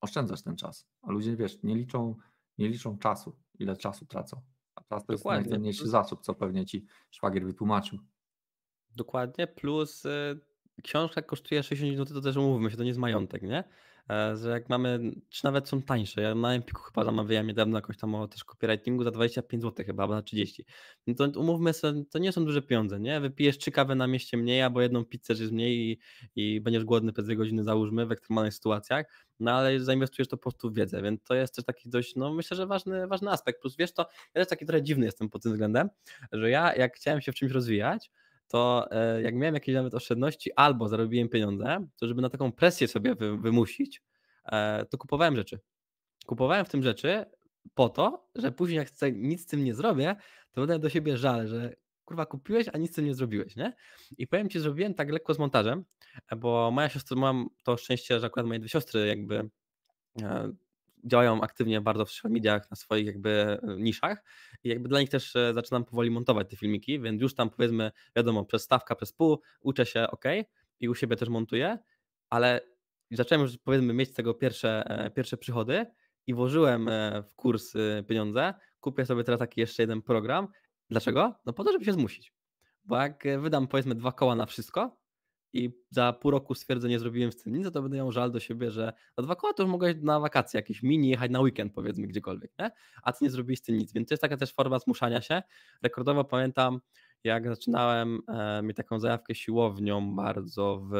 oszczędzasz ten czas. A ludzie, wiesz, nie liczą, nie liczą czasu, ile czasu tracą. A czas to jest Dokładnie. najcenniejszy zasób, co pewnie ci szwagier wytłumaczył. Dokładnie, plus y, książka kosztuje 60 zł, to też umówmy się, to nie jest majątek, nie? E, że jak mamy, czy nawet są tańsze, ja na Empiku chyba zamawiałem niedawno jakoś tam o też copywritingu za 25 zł chyba, albo na 30. No to umówmy się, to nie są duże pieniądze, nie? Wypijesz trzy kawy na mieście mniej, albo jedną pizzę jest mniej i, i będziesz głodny przez dwie godziny, załóżmy, w ekstremalnych sytuacjach, no ale zainwestujesz to po prostu w wiedzę, więc to jest też taki dość, no myślę, że ważny, ważny aspekt. Plus wiesz to, ja też taki trochę dziwny jestem pod tym względem, że ja jak chciałem się w czymś rozwijać, to e, jak miałem jakieś nawet oszczędności albo zarobiłem pieniądze, to żeby na taką presję sobie wymusić, e, to kupowałem rzeczy. Kupowałem w tym rzeczy po to, że później jak chcę, nic z tym nie zrobię, to będę do siebie żal, że kurwa kupiłeś, a nic z tym nie zrobiłeś, nie? I powiem ci, zrobiłem tak lekko z montażem, bo moja siostra, mam to szczęście, że akurat moje dwie siostry jakby e, działają aktywnie bardzo w social mediach, na swoich jakby e, niszach i jakby dla nich też e, zaczynam powoli montować te filmiki, więc już tam powiedzmy, wiadomo, przez stawka, przez pół, uczę się ok i u siebie też montuję, ale zacząłem już powiedzmy mieć z tego pierwsze, e, pierwsze przychody i włożyłem w kurs pieniądze, kupię sobie teraz taki jeszcze jeden program. Dlaczego? No po to, żeby się zmusić. Bo jak wydam powiedzmy dwa koła na wszystko, i za pół roku stwierdzę, nie zrobiłem w tym nic, no to będę ją żal do siebie, że za dwa koła to już mogę na wakacje jakieś mini, jechać na weekend powiedzmy gdziekolwiek, nie? a ty nie zrobiłeś z tym nic, więc to jest taka też forma zmuszania się. Rekordowo pamiętam, jak zaczynałem e, mieć taką zajawkę siłownią bardzo w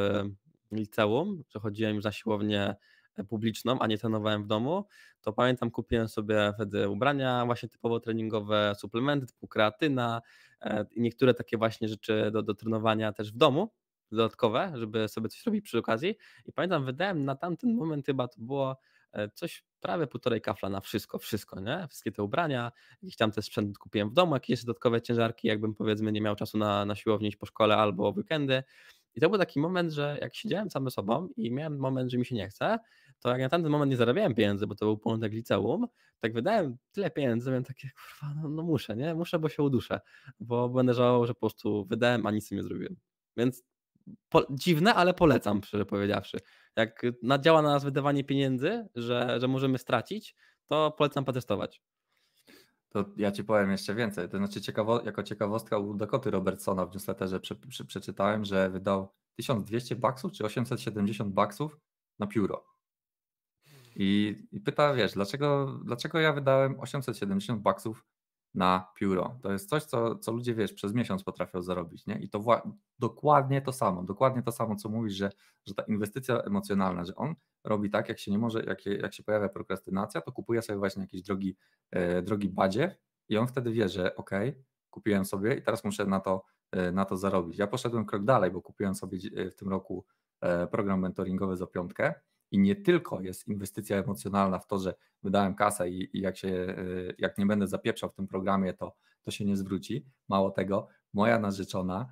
liceum, przechodziłem chodziłem już na siłownię e, publiczną, a nie trenowałem w domu, to pamiętam, kupiłem sobie wtedy ubrania właśnie typowo treningowe, suplementy typu kreatyna e, i niektóre takie właśnie rzeczy do, do trenowania też w domu dodatkowe, żeby sobie coś robić przy okazji. I pamiętam, wydałem na tamten moment chyba to było e, coś prawie półtorej kafla na wszystko, wszystko, nie? Wszystkie te ubrania, jakiś tam sprzęty sprzęt kupiłem w domu, jakieś dodatkowe ciężarki, jakbym powiedzmy nie miał czasu na, na siłownię iść po szkole albo weekendy. I to był taki moment, że jak siedziałem sam ze sobą i miałem moment, że mi się nie chce, to jak na tamten moment nie zarabiałem pieniędzy, bo to był początek liceum, tak wydałem tyle pieniędzy, miałem takie, kurwa, no, no muszę, nie? Muszę, bo się uduszę, bo będę żałował, że po prostu wydałem, a nic nie zrobiłem. Więc po, dziwne, ale polecam, szczerze powiedziawszy. Jak działa na nas wydawanie pieniędzy, że, że możemy stracić, to polecam potestować. To ja ci powiem jeszcze więcej. To znaczy, ciekawo, jako ciekawostka u Dakoty Robertsona w newsletterze prze, prze, przeczytałem, że wydał 1200 baksów czy 870 baksów na pióro. I, I, pyta, wiesz, dlaczego, dlaczego ja wydałem 870 baksów na pióro. To jest coś, co, co ludzie, wiesz, przez miesiąc potrafią zarobić, nie? I to dokładnie to samo, dokładnie to samo, co mówisz, że, że ta inwestycja emocjonalna, że on robi tak, jak się nie może, jak, jak się pojawia prokrastynacja, to kupuje sobie właśnie jakiś drogi, e, drogi i on wtedy wie, że ok, kupiłem sobie i teraz muszę na to, e, na to zarobić. Ja poszedłem krok dalej, bo kupiłem sobie w tym roku e, program mentoringowy za piątkę, i nie tylko jest inwestycja emocjonalna w to, że wydałem kasę i, i jak, się, e, jak nie będę zapieprzał w tym programie, to, to się nie zwróci. Mało tego, moja narzeczona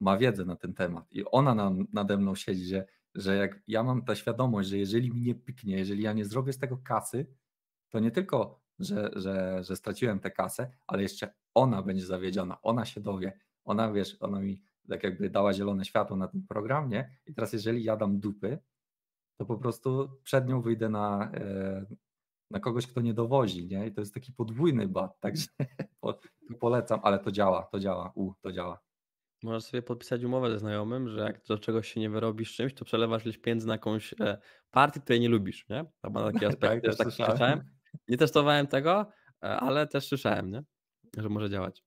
ma wiedzę na ten temat i ona nam, nade mną siedzi, że, że jak ja mam tę świadomość, że jeżeli mi nie piknie, jeżeli ja nie zrobię z tego kasy, to nie tylko, że, że, że straciłem tę kasę, ale jeszcze ona będzie zawiedziona, ona się dowie, ona wiesz, ona mi tak jakby dała zielone światło na tym programie I teraz jeżeli ja dam dupy, to po prostu przed nią wyjdę na, e, na kogoś, kto nie dowozi, nie? I to jest taki podwójny bat, także po, polecam, ale to działa, to działa, u, to działa. Możesz sobie podpisać umowę ze znajomym, że jak do czegoś się nie wyrobisz czymś, to przelewasz pieniądze na jakąś e, partię, której nie lubisz, nie? To ma taki aspekt, tak, też tak słyszałem. Nie testowałem tego, e, ale też słyszałem, nie? Że może działać.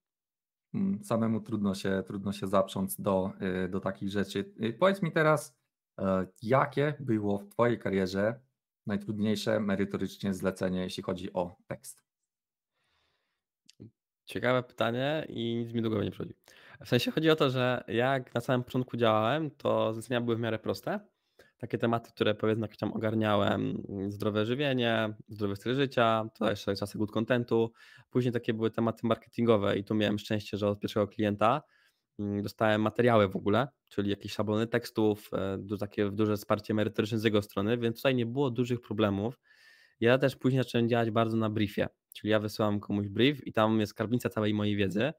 Mm, samemu trudno się, trudno się zaprząc do, do takich rzeczy. Powiedz mi teraz, E, jakie było w Twojej karierze najtrudniejsze merytorycznie zlecenie, jeśli chodzi o tekst? Ciekawe pytanie i nic mi długo nie przychodzi. W sensie chodzi o to, że jak na samym początku działałem, to zlecenia były w miarę proste. Takie tematy, które powiedzmy jakoś tam ogarniałem, mm, zdrowe żywienie, zdrowy styl życia, to jeszcze czasy good contentu. Później takie były tematy marketingowe i tu miałem szczęście, że od pierwszego klienta Mm, dostałem materiały w ogóle, czyli jakieś szablony tekstów, e, takie duże wsparcie merytoryczne z jego strony, więc tutaj nie było dużych problemów. Ja też później zacząłem działać bardzo na briefie, czyli ja wysyłam komuś brief i tam jest skarbnica całej mojej wiedzy, e,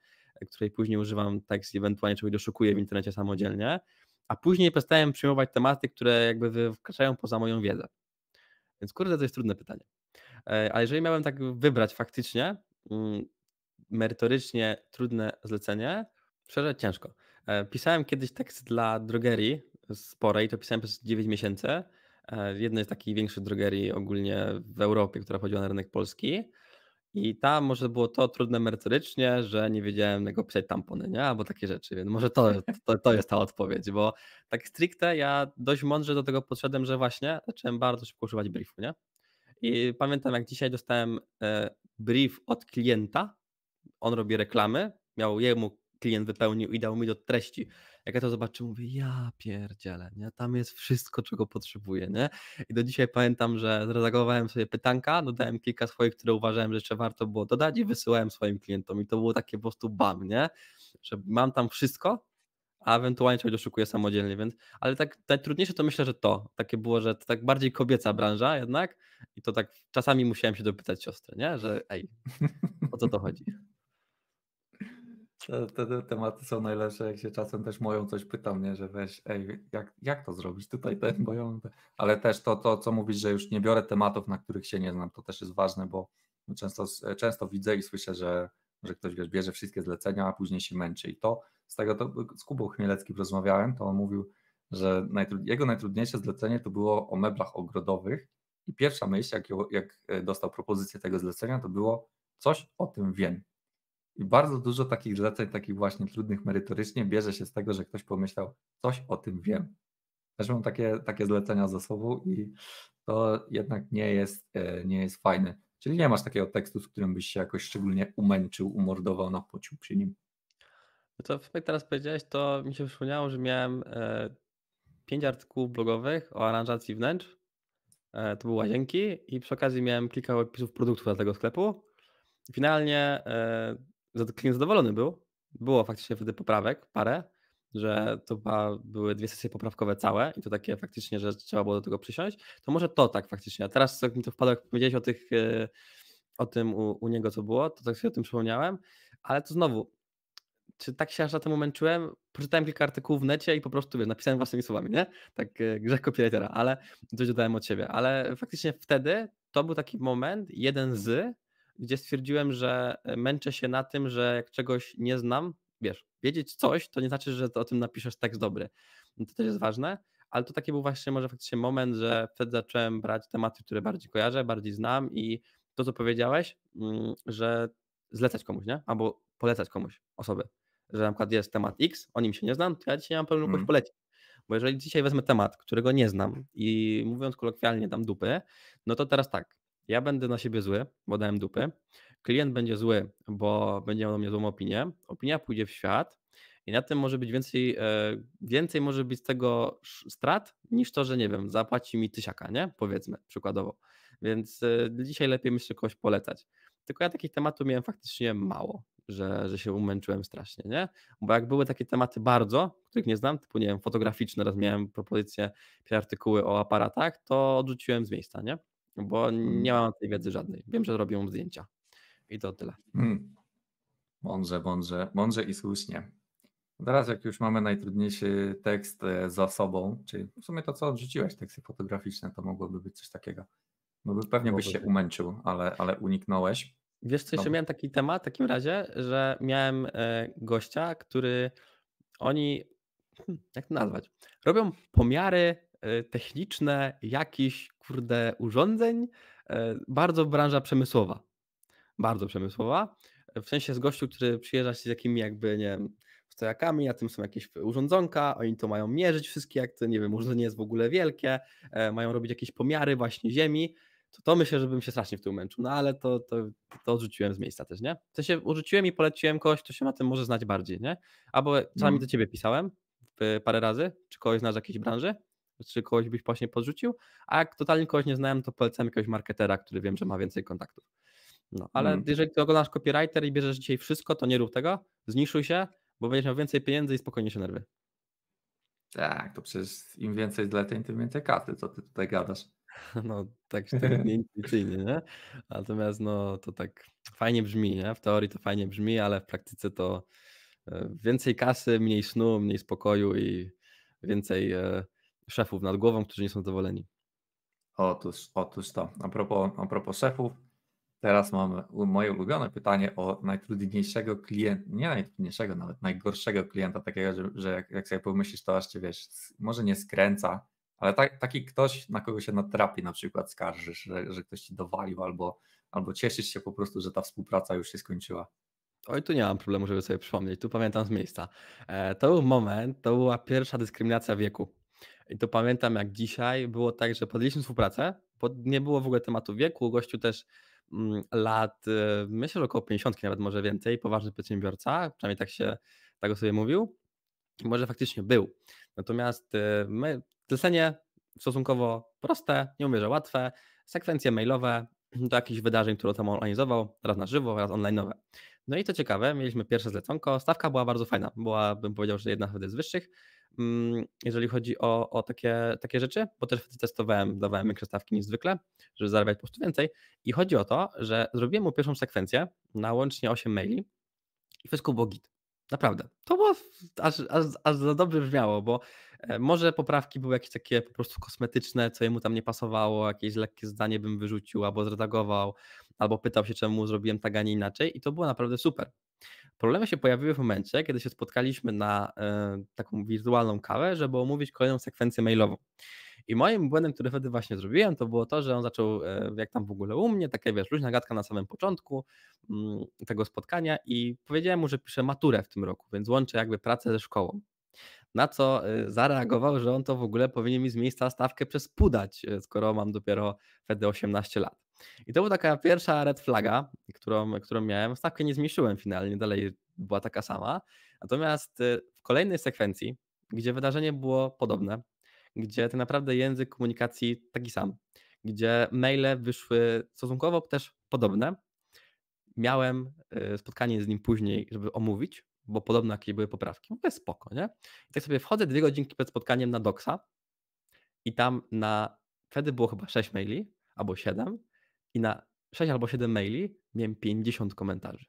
której później używam tekst i ewentualnie czegoś doszukuję w internecie samodzielnie, a później przestałem przyjmować tematy, które jakby wkraczają poza moją wiedzę. Więc kurde, to jest trudne pytanie. E, ale jeżeli miałem tak wybrać faktycznie mm, merytorycznie trudne zlecenie, Szczerze ciężko. E, pisałem kiedyś tekst dla drogerii sporej, to pisałem przez 9 miesięcy. E, Jednej z takich większych drogerii ogólnie w Europie, która chodziła na rynek polski. I tam może było to trudne merytorycznie, że nie wiedziałem jak pisać tampony, nie? Albo takie rzeczy, więc może to, to, to, jest ta odpowiedź, bo tak stricte ja dość mądrze do tego podszedłem, że właśnie zacząłem bardzo szybko używać briefu, nie? I pamiętam jak dzisiaj dostałem e, brief od klienta, on robi reklamy, miał jemu klient wypełnił i dał mi do treści. Jak ja to zobaczę, mówię, ja pierdzielę, nie? tam jest wszystko, czego potrzebuję. Nie? I do dzisiaj pamiętam, że zredagowałem sobie pytanka, dodałem kilka swoich, które uważałem, że jeszcze warto było dodać i wysyłałem swoim klientom. I to było takie po prostu bam, nie? że mam tam wszystko, a ewentualnie czegoś doszukuję samodzielnie, więc, ale tak najtrudniejsze to myślę, że to, takie było, że to tak bardziej kobieca branża jednak i to tak czasami musiałem się dopytać siostry, nie, że ej, o co to chodzi? Te, te, te, tematy są najlepsze, jak się czasem też moją coś pytam, nie, że weź, ej, jak, jak to zrobić tutaj ten, bo ale też to, to, co mówisz, że już nie biorę tematów, na których się nie znam, to też jest ważne, bo często, często widzę i słyszę, że, że ktoś wiesz, bierze wszystkie zlecenia, a później się męczy i to, z tego to z Kubą Chmieleckim rozmawiałem, to on mówił, że najtrud... jego najtrudniejsze zlecenie to było o meblach ogrodowych i pierwsza myśl, jak, jak e, dostał propozycję tego zlecenia, to było coś o tym wiem, i bardzo dużo takich zleceń, takich właśnie trudnych merytorycznie, bierze się z tego, że ktoś pomyślał, coś o tym wiem. Też mam takie, takie zlecenia ze sobą i to jednak nie jest, e, nie jest fajne. Czyli nie masz takiego tekstu, z którym byś się jakoś szczególnie umęczył, umordował, napocił no, przy nim. No to jak teraz powiedziałeś, to mi się przypomniało, że miałem e, pięć artykułów blogowych o aranżacji wnętrz. E, to były łazienki i przy okazji miałem kilka opisów produktów dla tego sklepu. Finalnie e, klient zadowolony był. Było faktycznie wtedy poprawek, parę, że to były dwie sesje poprawkowe całe i to takie faktycznie, że trzeba było do tego przysiąść, to może to tak faktycznie. A teraz jak mi to wpadło, jak powiedziałeś o, tych, e, o tym u, u niego, co było, to tak sobie o tym przypomniałem, ale to znowu, czy tak się aż na tym męczyłem? Przeczytałem kilka artykułów w necie i po prostu wiesz, napisałem własnymi słowami, nie? Tak e, grzech copywritera, ale coś dodałem od siebie. Ale faktycznie wtedy to był taki moment, jeden z, gdzie stwierdziłem, że e, męczę się na tym, że jak czegoś nie znam, wiesz, wiedzieć coś, to nie znaczy, że o tym napiszesz tekst dobry. No to też jest ważne, ale to taki był właśnie może faktycznie moment, że wtedy zacząłem brać tematy, które bardziej kojarzę, bardziej znam i to, co powiedziałeś, mm, że zlecać komuś, nie? Albo polecać komuś osoby, że na przykład jest temat X, o nim się nie znam, to ja dzisiaj nie mam problemu kogoś mhm. polecić. Bo jeżeli dzisiaj wezmę temat, którego nie znam i mówiąc kolokwialnie dam dupy, no to teraz tak, ja będę na siebie zły, bo dałem dupy, klient będzie zły, bo będzie miał na mnie złą opinię, opinia pójdzie w świat i na tym może być więcej, e, więcej może być z tego strat niż to, że nie wiem, zapłaci mi tysiaka, nie? Powiedzmy przykładowo. Więc e, dzisiaj lepiej myślę kogoś polecać. Tylko ja takich tematów miałem faktycznie mało, że, że się umęczyłem strasznie, nie? Bo jak były takie tematy bardzo, których nie znam, typu nie wiem, fotograficzne, raz miałem propozycję, artykuły o aparatach, to odrzuciłem z miejsca, nie? bo hmm. nie mam tej wiedzy żadnej. Wiem, że robią zdjęcia. I to tyle. Hmm. Mądrze, mądrze, mądrze i słusznie. Teraz jak już mamy najtrudniejszy tekst e, za sobą, czyli w sumie to, co odrzuciłeś, teksty fotograficzne, to mogłoby być coś takiego. No by pewnie byś się umęczył, ale, ale uniknąłeś. Wiesz co, jeszcze no. miałem taki temat w takim razie, że miałem e, gościa, który oni, hmm, jak to nazwać, robią pomiary E, techniczne jakichś, kurde, urządzeń. E, bardzo branża przemysłowa. Bardzo przemysłowa. E, w sensie z gościu, który przyjeżdża się z jakimi jakby, nie wiem, stojakami, a tym są jakieś urządzonka, oni to mają mierzyć wszystkie, jak to, nie wiem, urządzenie jest w ogóle wielkie, mają robić jakieś pomiary właśnie ziemi, to, to myślę, że bym się strasznie w tym męczył, no ale to, to, to odrzuciłem z miejsca też, nie? W sensie urzuciłem i poleciłem kogoś, kto się na tym może znać bardziej, nie? Albo no. czasami hmm. do ciebie pisałem parę razy, czy kogoś znasz jakiejś branży? czy kogoś byś właśnie podrzucił, a jak totalnie kogoś nie znałem, to polecam jakiegoś marketera, który wiem, że ma więcej kontaktów. No, ale hmm. jeżeli ty oglądasz copywriter i bierzesz dzisiaj wszystko, to nie rób tego, zniszuj się, bo będziesz miał więcej pieniędzy i spokojniejsze nerwy. Tak, to przecież im więcej zleceń, tym więcej kasy, co ty tutaj gadasz. No, tak się tak intuicyjnie, nie? Natomiast no, to tak fajnie brzmi, nie? W teorii to fajnie brzmi, ale w praktyce to e, więcej kasy, mniej snu, mniej spokoju i więcej e, szefów nad głową, którzy nie są zadowoleni. Otóż, otóż to. A propos, a propos szefów, teraz mam moje ulubione pytanie o najtrudniejszego klienta, nie najtrudniejszego, nawet najgorszego klienta, takiego, że, że jak, jak sobie pomyślisz, to aż cię wiesz, może nie skręca, ale tak, taki ktoś, na kogo się natrapi, na przykład skarżysz, że, że ktoś ci dowalił, albo, albo cieszysz się po prostu, że ta współpraca już się skończyła. Oj, tu nie mam problemu, żeby sobie przypomnieć, tu pamiętam z miejsca. E, to był moment, to była pierwsza dyskryminacja wieku. I to pamiętam jak dzisiaj, było tak, że podjęliśmy współpracę, nie było w ogóle tematu wieku, gościu też mm, lat, y, myślę, że około 50, nawet może więcej, poważny przedsiębiorca, przynajmniej tak się tak o sobie mówił, może faktycznie był. Natomiast y, my, zlecenie stosunkowo proste, nie mówię, łatwe, sekwencje mailowe, do jakichś wydarzeń, które tam organizował, raz na żywo, raz online. No i co ciekawe, mieliśmy pierwsze zleconko, stawka była bardzo fajna, była, bym powiedział, że jedna wtedy z wyższych, mm, jeżeli chodzi o, o takie, takie rzeczy, bo też wtedy testowałem, dawałem większe mhm. stawki niż zwykle, żeby zarabiać po prostu więcej i chodzi o to, że zrobiłem mu pierwszą sekwencję na łącznie 8 maili i wszystko było git. Naprawdę. To było aż, aż, aż za dobrze brzmiało, bo e, może poprawki były jakieś takie po prostu kosmetyczne, co jemu tam nie pasowało, jakieś lekkie zdanie bym wyrzucił albo zredagował, albo pytał się, czemu zrobiłem tak, a nie inaczej i to było naprawdę super. Problemy się pojawiły w momencie, kiedy się spotkaliśmy na y, taką wirtualną kawę, żeby omówić kolejną sekwencję mailową. I moim błędem, który wtedy właśnie zrobiłem, to było to, że on zaczął, e, jak tam w ogóle u mnie, taka wiesz, luźna gadka na samym początku mm, tego spotkania i powiedziałem mu, że piszę maturę w tym roku, więc łączę jakby pracę ze szkołą. Na co e, zareagował, że on to w ogóle powinien mi z miejsca stawkę przespudać, e, skoro mam dopiero wtedy 18 lat. I to była taka pierwsza red flaga, którą, którą miałem. Stawkę nie zmniejszyłem finalnie, dalej była taka sama. Natomiast w kolejnej sekwencji, gdzie wydarzenie było podobne, gdzie tak naprawdę język komunikacji taki sam, gdzie maile wyszły stosunkowo też podobne. Miałem y, spotkanie z nim później, żeby omówić, bo podobno jakie były poprawki. Mówię, spoko, nie? I tak sobie wchodzę dwie godzinki przed spotkaniem na Doxa i tam na, wtedy było chyba sześć maili albo siedem i na sześć albo siedem maili miałem 50 komentarzy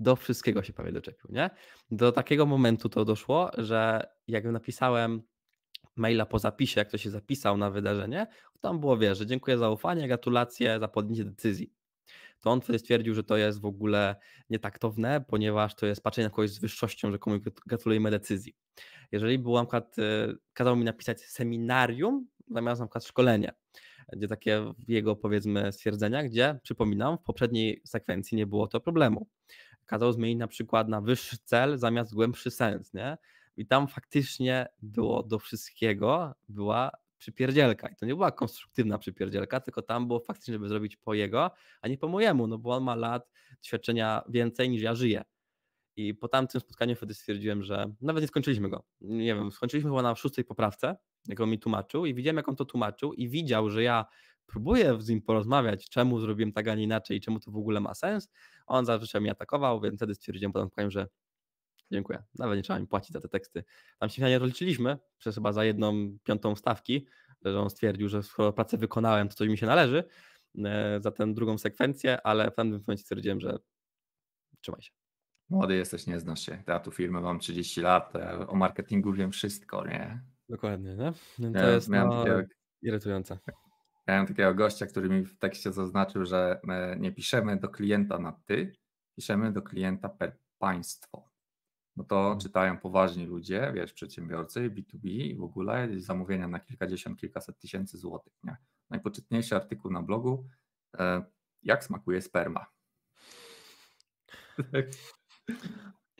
do wszystkiego się prawie doczepił, nie? Do takiego momentu to doszło, że jak napisałem maila po zapisie, jak ktoś się zapisał na wydarzenie, tam było, wiesz, że dziękuję za ufanie, gratulacje za podjęcie decyzji. To on wtedy stwierdził, że to jest w ogóle nietaktowne, ponieważ to jest patrzenie na kogoś z wyższością, że komuś gratulujemy decyzji. Jeżeli byłam na y, kazał mi napisać seminarium, zamiast na przykład szkolenie, gdzie takie jego powiedzmy stwierdzenia, gdzie przypominam, w poprzedniej sekwencji nie było to problemu. Kazał zmienić na przykład na wyższy cel zamiast głębszy sens, nie? I tam faktycznie było do wszystkiego, była przypierdzielka. I to nie była konstruktywna przypierdzielka, tylko tam było faktycznie, żeby zrobić po jego, a nie po mojemu, no bo on ma lat, doświadczenia więcej niż ja żyję. I po tamtym spotkaniu wtedy stwierdziłem, że nawet nie skończyliśmy go. Nie wiem, skończyliśmy chyba na szóstej poprawce, jak on mi tłumaczył i widziałem, jak on to tłumaczył i widział, że ja próbuję z nim porozmawiać, czemu zrobiłem tak, a nie inaczej i czemu to w ogóle ma sens. On zazwyczaj mnie atakował, więc wtedy stwierdziłem po tym spotkaniu, że dziękuję. Nawet nie trzeba mi płacić za te teksty. Tam się nie rozliczyliśmy, przez chyba za jedną piątą stawki, że on stwierdził, że skoro pracę wykonałem, to coś mi się należy e, za tę drugą sekwencję, ale w pewnym momencie stwierdziłem, że trzymaj się. Młody jesteś, nie znasz się. Ja tu firmę mam 30 lat, e, o marketingu wiem wszystko, nie? Dokładnie, nie? No to ja jest miałem no, takiego, irytujące. Miałem takiego gościa, który mi w tekście zaznaczył, że e, nie piszemy do klienta na ty, piszemy do klienta per państwo no to mhm. czytają poważni ludzie, wiesz, przedsiębiorcy, B2B i w ogóle zamówienia na kilkadziesiąt, kilkaset tysięcy złotych. Nie? Najpoczytniejszy artykuł na blogu, e, jak smakuje sperma. Tak.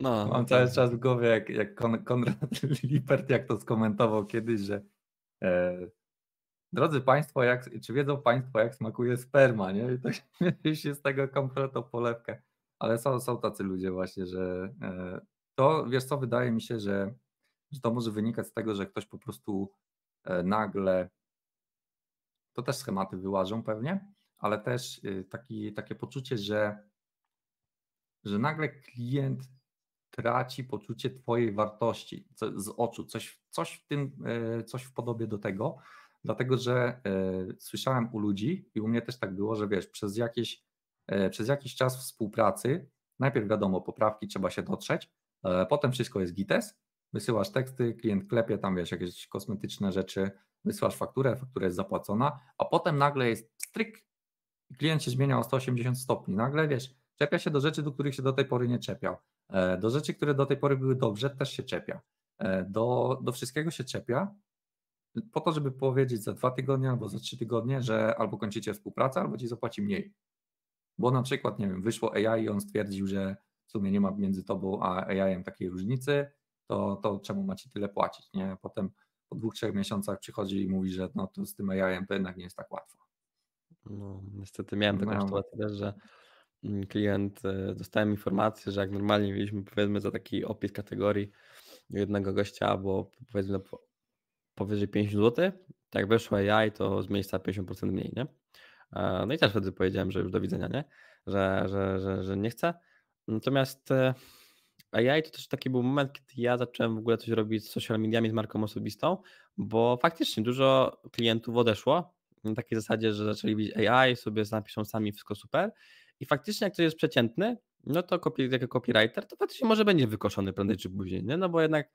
No, Mam no cały tak. czas w głowie, jak, jak Kon Konrad Lipert, jak to skomentował kiedyś, że e, drodzy Państwo, jak, czy wiedzą Państwo, jak smakuje sperma, nie? I to się z tego kompletą polewkę. Ale są, są tacy ludzie właśnie, że e, to wiesz co, wydaje mi się, że, że to może wynikać z tego, że ktoś po prostu e, nagle, to też schematy wyłażą pewnie, ale też y, taki, takie poczucie, że, że nagle klient traci poczucie Twojej wartości z oczu, coś, coś, w tym, e, coś w podobie do tego, dlatego że e, słyszałem u ludzi i u mnie też tak było, że wiesz, przez, jakiś przez jakiś czas współpracy, najpierw wiadomo, poprawki trzeba się dotrzeć, E, potem wszystko jest GITES, wysyłasz teksty, klient klepie tam, wiesz, jakieś kosmetyczne rzeczy, wysyłasz fakturę, faktura jest zapłacona, a potem nagle jest stryk, klient się zmienia o 180 stopni, nagle, wiesz, czepia się do rzeczy, do których się do tej pory nie czepiał, e, do rzeczy, które do tej pory były dobrze, też się czepia, e, do, do wszystkiego się czepia, po to, żeby powiedzieć za dwa tygodnie albo za trzy tygodnie, że albo kończycie współpracę, albo ci zapłaci mniej. Bo na przykład, nie wiem, wyszło AI i on stwierdził, że sumie nie ma między tobą a AI-em takiej różnicy, to, to czemu macie tyle płacić, nie? Potem po dwóch, trzech miesiącach przychodzi i mówi, że no to z tym AI-em to jednak nie jest tak łatwo. No, niestety miałem taką no. no. sytuację też, że mm, klient, e, dostałem informację, że jak normalnie mieliśmy powiedzmy za taki opis kategorii jednego gościa, albo powiedzmy powyżej 50 zł, tak weszło AI, to z miejsca 50% mniej, nie? E, no i też wtedy powiedziałem, że już do widzenia, nie? Że, że, że, że nie chcę. Natomiast e, AI to też taki był moment, kiedy ja zacząłem w ogóle coś robić z social mediami, z marką osobistą, bo faktycznie dużo klientów odeszło na takiej zasadzie, że zaczęli widzieć AI, sobie napiszą sami wszystko super i faktycznie jak ktoś jest przeciętny, no to copy, jako copywriter, to faktycznie może będzie wykoszony prędzej czy później, nie? no bo jednak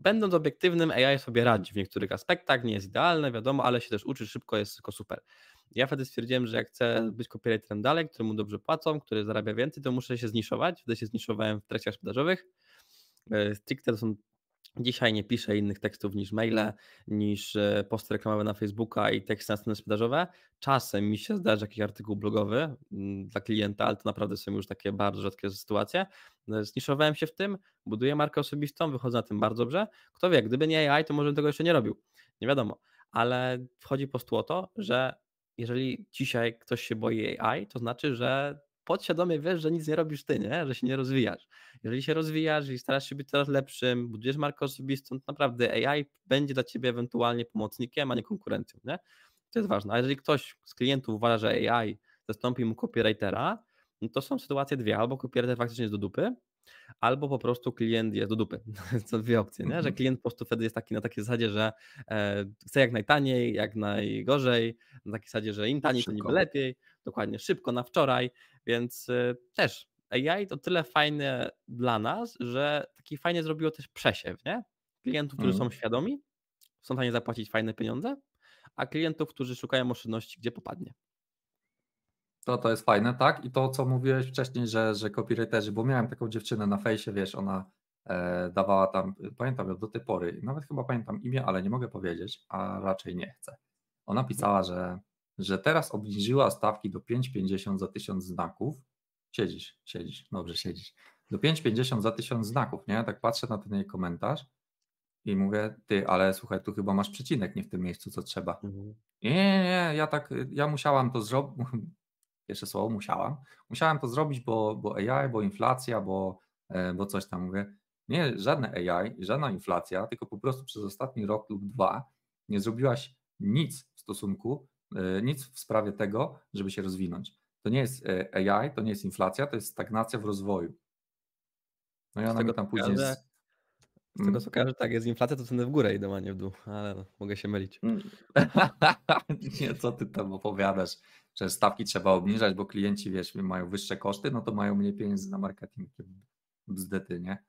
będąc obiektywnym, AI sobie radzi w niektórych aspektach, nie jest idealne, wiadomo, ale się też uczy szybko, jest tylko super. Ja wtedy stwierdziłem, że jak chcę być copywriterem dalej, któremu dobrze płacą, który zarabia więcej, to muszę się zniszować. Wtedy się zniszowałem w treściach sprzedażowych. E, stricte to są Dzisiaj nie piszę innych tekstów niż maile, niż e, posty reklamowe na Facebooka i teksty na strony sprzedażowe. Czasem mi się zdarzy jakiś artykuł blogowy mm, dla klienta, ale to naprawdę są już takie bardzo rzadkie sytuacje. E, zniszowałem się w tym, buduję markę osobistą, wychodzę na tym bardzo dobrze. Kto wie, gdyby nie AI, to może bym tego jeszcze nie robił. Nie wiadomo, ale wchodzi po to, że jeżeli dzisiaj ktoś się boi AI, to znaczy, że podświadomie wiesz, że nic nie robisz ty, nie? że się nie rozwijasz. Jeżeli się rozwijasz i starasz się być coraz lepszym, budujesz markę osobistą, to naprawdę AI będzie dla ciebie ewentualnie pomocnikiem, a nie konkurencją. Nie? To jest ważne. A jeżeli ktoś z klientów uważa, że AI zastąpi mu copywritera, no to są sytuacje dwie. Albo copywriter faktycznie jest do dupy, albo po prostu klient jest do dupy. Co dwie opcje, nie? że mhm. klient po prostu wtedy jest taki na takiej zasadzie, że e, chce jak najtaniej, jak najgorzej, na takiej zasadzie, że im taniej, to niby lepiej, dokładnie szybko na wczoraj, więc e, też AI to tyle fajne dla nas, że taki fajnie zrobiło też przesiew, nie? Klientów, którzy mhm. są świadomi, są w stanie zapłacić fajne pieniądze, a klientów, którzy szukają oszczędności, gdzie popadnie. To, to jest fajne, tak? I to, co mówiłeś wcześniej, że, że copywriterzy, bo miałem taką dziewczynę na fejsie, wiesz, ona e, dawała tam, pamiętam ją do tej pory, nawet chyba pamiętam imię, ale nie mogę powiedzieć, a raczej nie chcę. Ona pisała, że, że teraz obniżyła stawki do 5,50 za 1000 znaków. Siedzisz, siedzisz, dobrze siedzisz. Do 5,50 za 1000 znaków, nie? Tak patrzę na ten jej komentarz i mówię, ty, ale słuchaj, tu chyba masz przecinek nie w tym miejscu, co trzeba. Mhm. Nie, nie, nie, ja tak, ja musiałam to zrobić, pierwsze słowo musiałam. Musiałam to zrobić, bo, bo AI, bo inflacja, bo, e, bo coś tam mówię. Nie, żadne AI, żadna inflacja, tylko po prostu przez ostatni rok lub dwa nie zrobiłaś nic w stosunku, e, nic w sprawie tego, żeby się rozwinąć. To nie jest e, AI, to nie jest inflacja, to jest stagnacja w rozwoju. No ja tego tam później. z... z tego mm. co kojarzę, tak, jest inflacja, to ceny w górę idą, a nie w dół, ale mogę się mylić. Mm. nie, co ty tam opowiadasz? że stawki trzeba obniżać, bo klienci, wiesz, mają wyższe koszty, no to mają mniej pieniędzy na marketing, bzdety, nie?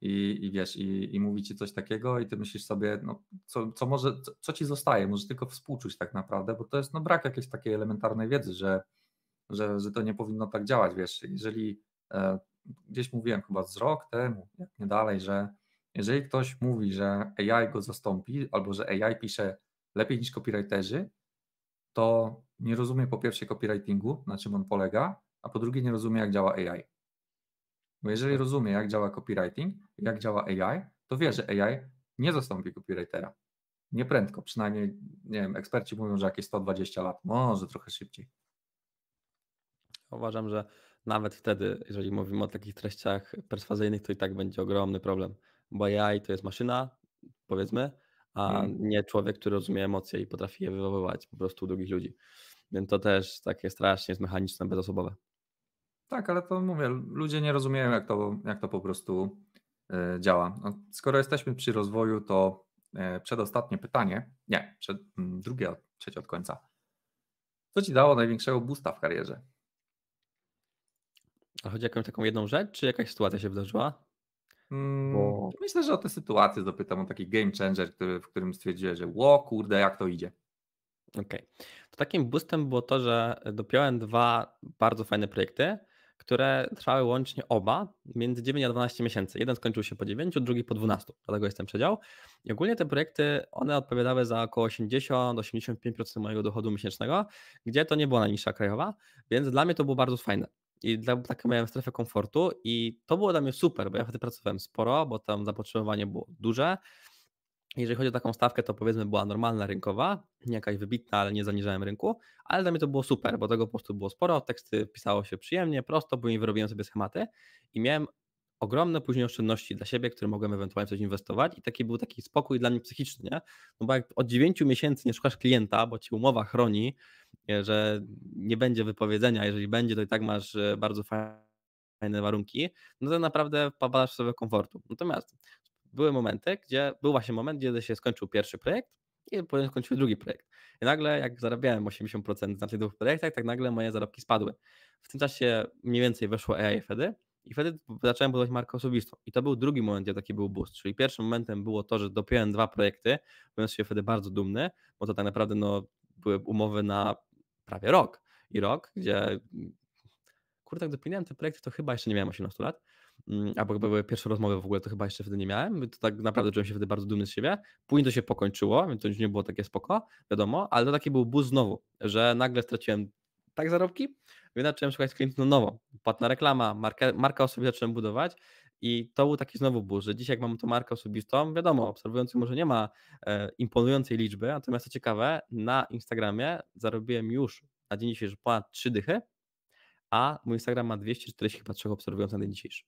I, i wiesz, i, i mówi ci coś takiego i ty myślisz sobie, no co, co może, co, co ci zostaje? Może tylko współczuć tak naprawdę, bo to jest no brak jakiejś takiej elementarnej wiedzy, że, że, że to nie powinno tak działać, wiesz, jeżeli e, gdzieś mówiłem chyba z rok temu, jak nie dalej, że jeżeli ktoś mówi, że AI go zastąpi, albo że AI pisze lepiej niż copywriterzy, to nie rozumie po pierwsze copywritingu, na czym on polega, a po drugie nie rozumie, jak działa AI. Bo jeżeli tak. rozumie, jak działa copywriting, jak działa AI, to wie, że AI nie zastąpi copywritera. Nie prędko, przynajmniej, nie wiem, eksperci mówią, że jakieś 120 lat, może trochę szybciej. Uważam, że nawet wtedy, jeżeli mówimy o takich treściach perswazyjnych, to i tak będzie ogromny problem, bo AI to jest maszyna, powiedzmy, a mm. nie człowiek, który rozumie emocje i potrafi je wywoływać po prostu u drugich ludzi. Więc to też takie strasznie jest mechaniczne, bezosobowe. Tak, ale to mówię, ludzie nie rozumieją, jak to, jak to po prostu e, działa. No, skoro jesteśmy przy rozwoju, to e, przedostatnie pytanie, nie, przed, mm, drugie, trzecie od końca. Co ci dało największego boosta w karierze? A chodzi o jakąś taką jedną rzecz, czy jakaś sytuacja się wydarzyła? Hmm, Bo... Myślę, że o tę sytuację dopytam, o taki game changer, który, w którym stwierdziłeś, że ło kurde, jak to idzie. Okej. Okay to takim boostem było to, że dopiąłem dwa bardzo fajne projekty, które trwały łącznie oba między 9 a 12 miesięcy. Jeden skończył się po 9, drugi po 12, dlatego jestem przedział. I ogólnie te projekty, one odpowiadały za około 80-85% mojego dochodu miesięcznego, gdzie to nie była najniższa krajowa, więc dla mnie to było bardzo fajne. I dla, tak miałem strefę komfortu i to było dla mnie super, bo ja wtedy pracowałem sporo, bo tam zapotrzebowanie było duże, jeżeli chodzi o taką stawkę, to powiedzmy była normalna rynkowa, nie jakaś wybitna, ale nie zaniżałem rynku, ale dla mnie to było super, bo tego po prostu było sporo, teksty pisało się przyjemnie, prosto, później wyrobiłem sobie schematy i miałem ogromne później oszczędności dla siebie, które mogłem ewentualnie coś inwestować i taki był taki spokój dla mnie psychiczny, nie? no bo jak od 9 miesięcy nie szukasz klienta, bo ci umowa chroni, e, że nie będzie wypowiedzenia, jeżeli będzie, to i tak masz e, bardzo fajne warunki, no to naprawdę powalasz sobie komfortu. Natomiast były momenty, gdzie był właśnie moment, gdzie się skończył pierwszy projekt i potem skończył drugi projekt. I nagle, jak zarabiałem 80% na tych dwóch projektach, tak nagle moje zarobki spadły. W tym czasie mniej więcej weszło AI wtedy i wtedy zacząłem budować markę osobistą. I to był drugi moment, gdzie taki był boost. Czyli pierwszym momentem było to, że dopiąłem dwa projekty, byłem się wtedy bardzo dumny, bo to tak naprawdę no, były umowy na prawie rok. I rok, gdzie kurde, jak dopełniałem te projekty, to chyba jeszcze nie miałem 18 lat Mm, albo chyba były pierwsze rozmowy w ogóle, to chyba jeszcze wtedy nie miałem, to tak naprawdę czułem się wtedy bardzo dumny z siebie. Później to się pokończyło, więc to już nie było takie spoko, wiadomo, ale to taki był buz znowu, że nagle straciłem tak zarobki, więc zacząłem szukać klientów na nowo. Płatna reklama, marka, marka osobista zacząłem budować i to był taki znowu buz, że dzisiaj jak mam tą markę osobistą, wiadomo, obserwujący może nie ma e, imponującej liczby, natomiast co ciekawe, na Instagramie zarobiłem już na dzień dzisiejszy ponad 3 dychy, a mój Instagram ma 243 chyba trzech obserwujących na dzień dzisiejszy.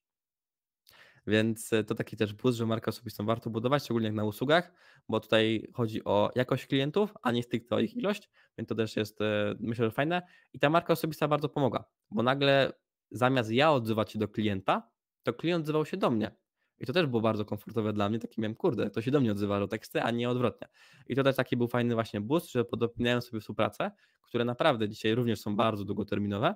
Więc e, to taki też plus, że markę osobistą warto budować, szczególnie jak na usługach, bo tutaj chodzi o jakość klientów, a nie tylko o ich mhm. ilość, więc to też jest e, myślę, że fajne. I ta marka osobista bardzo pomaga, bo nagle zamiast ja odzywać się do klienta, to klient odzywał się do mnie. I to też było bardzo komfortowe dla mnie, taki miałem, kurde, to się do mnie odzywało teksty, a nie odwrotnie. I to też taki był fajny właśnie boost, że podopinają sobie współpracę, które naprawdę dzisiaj również są bardzo długoterminowe,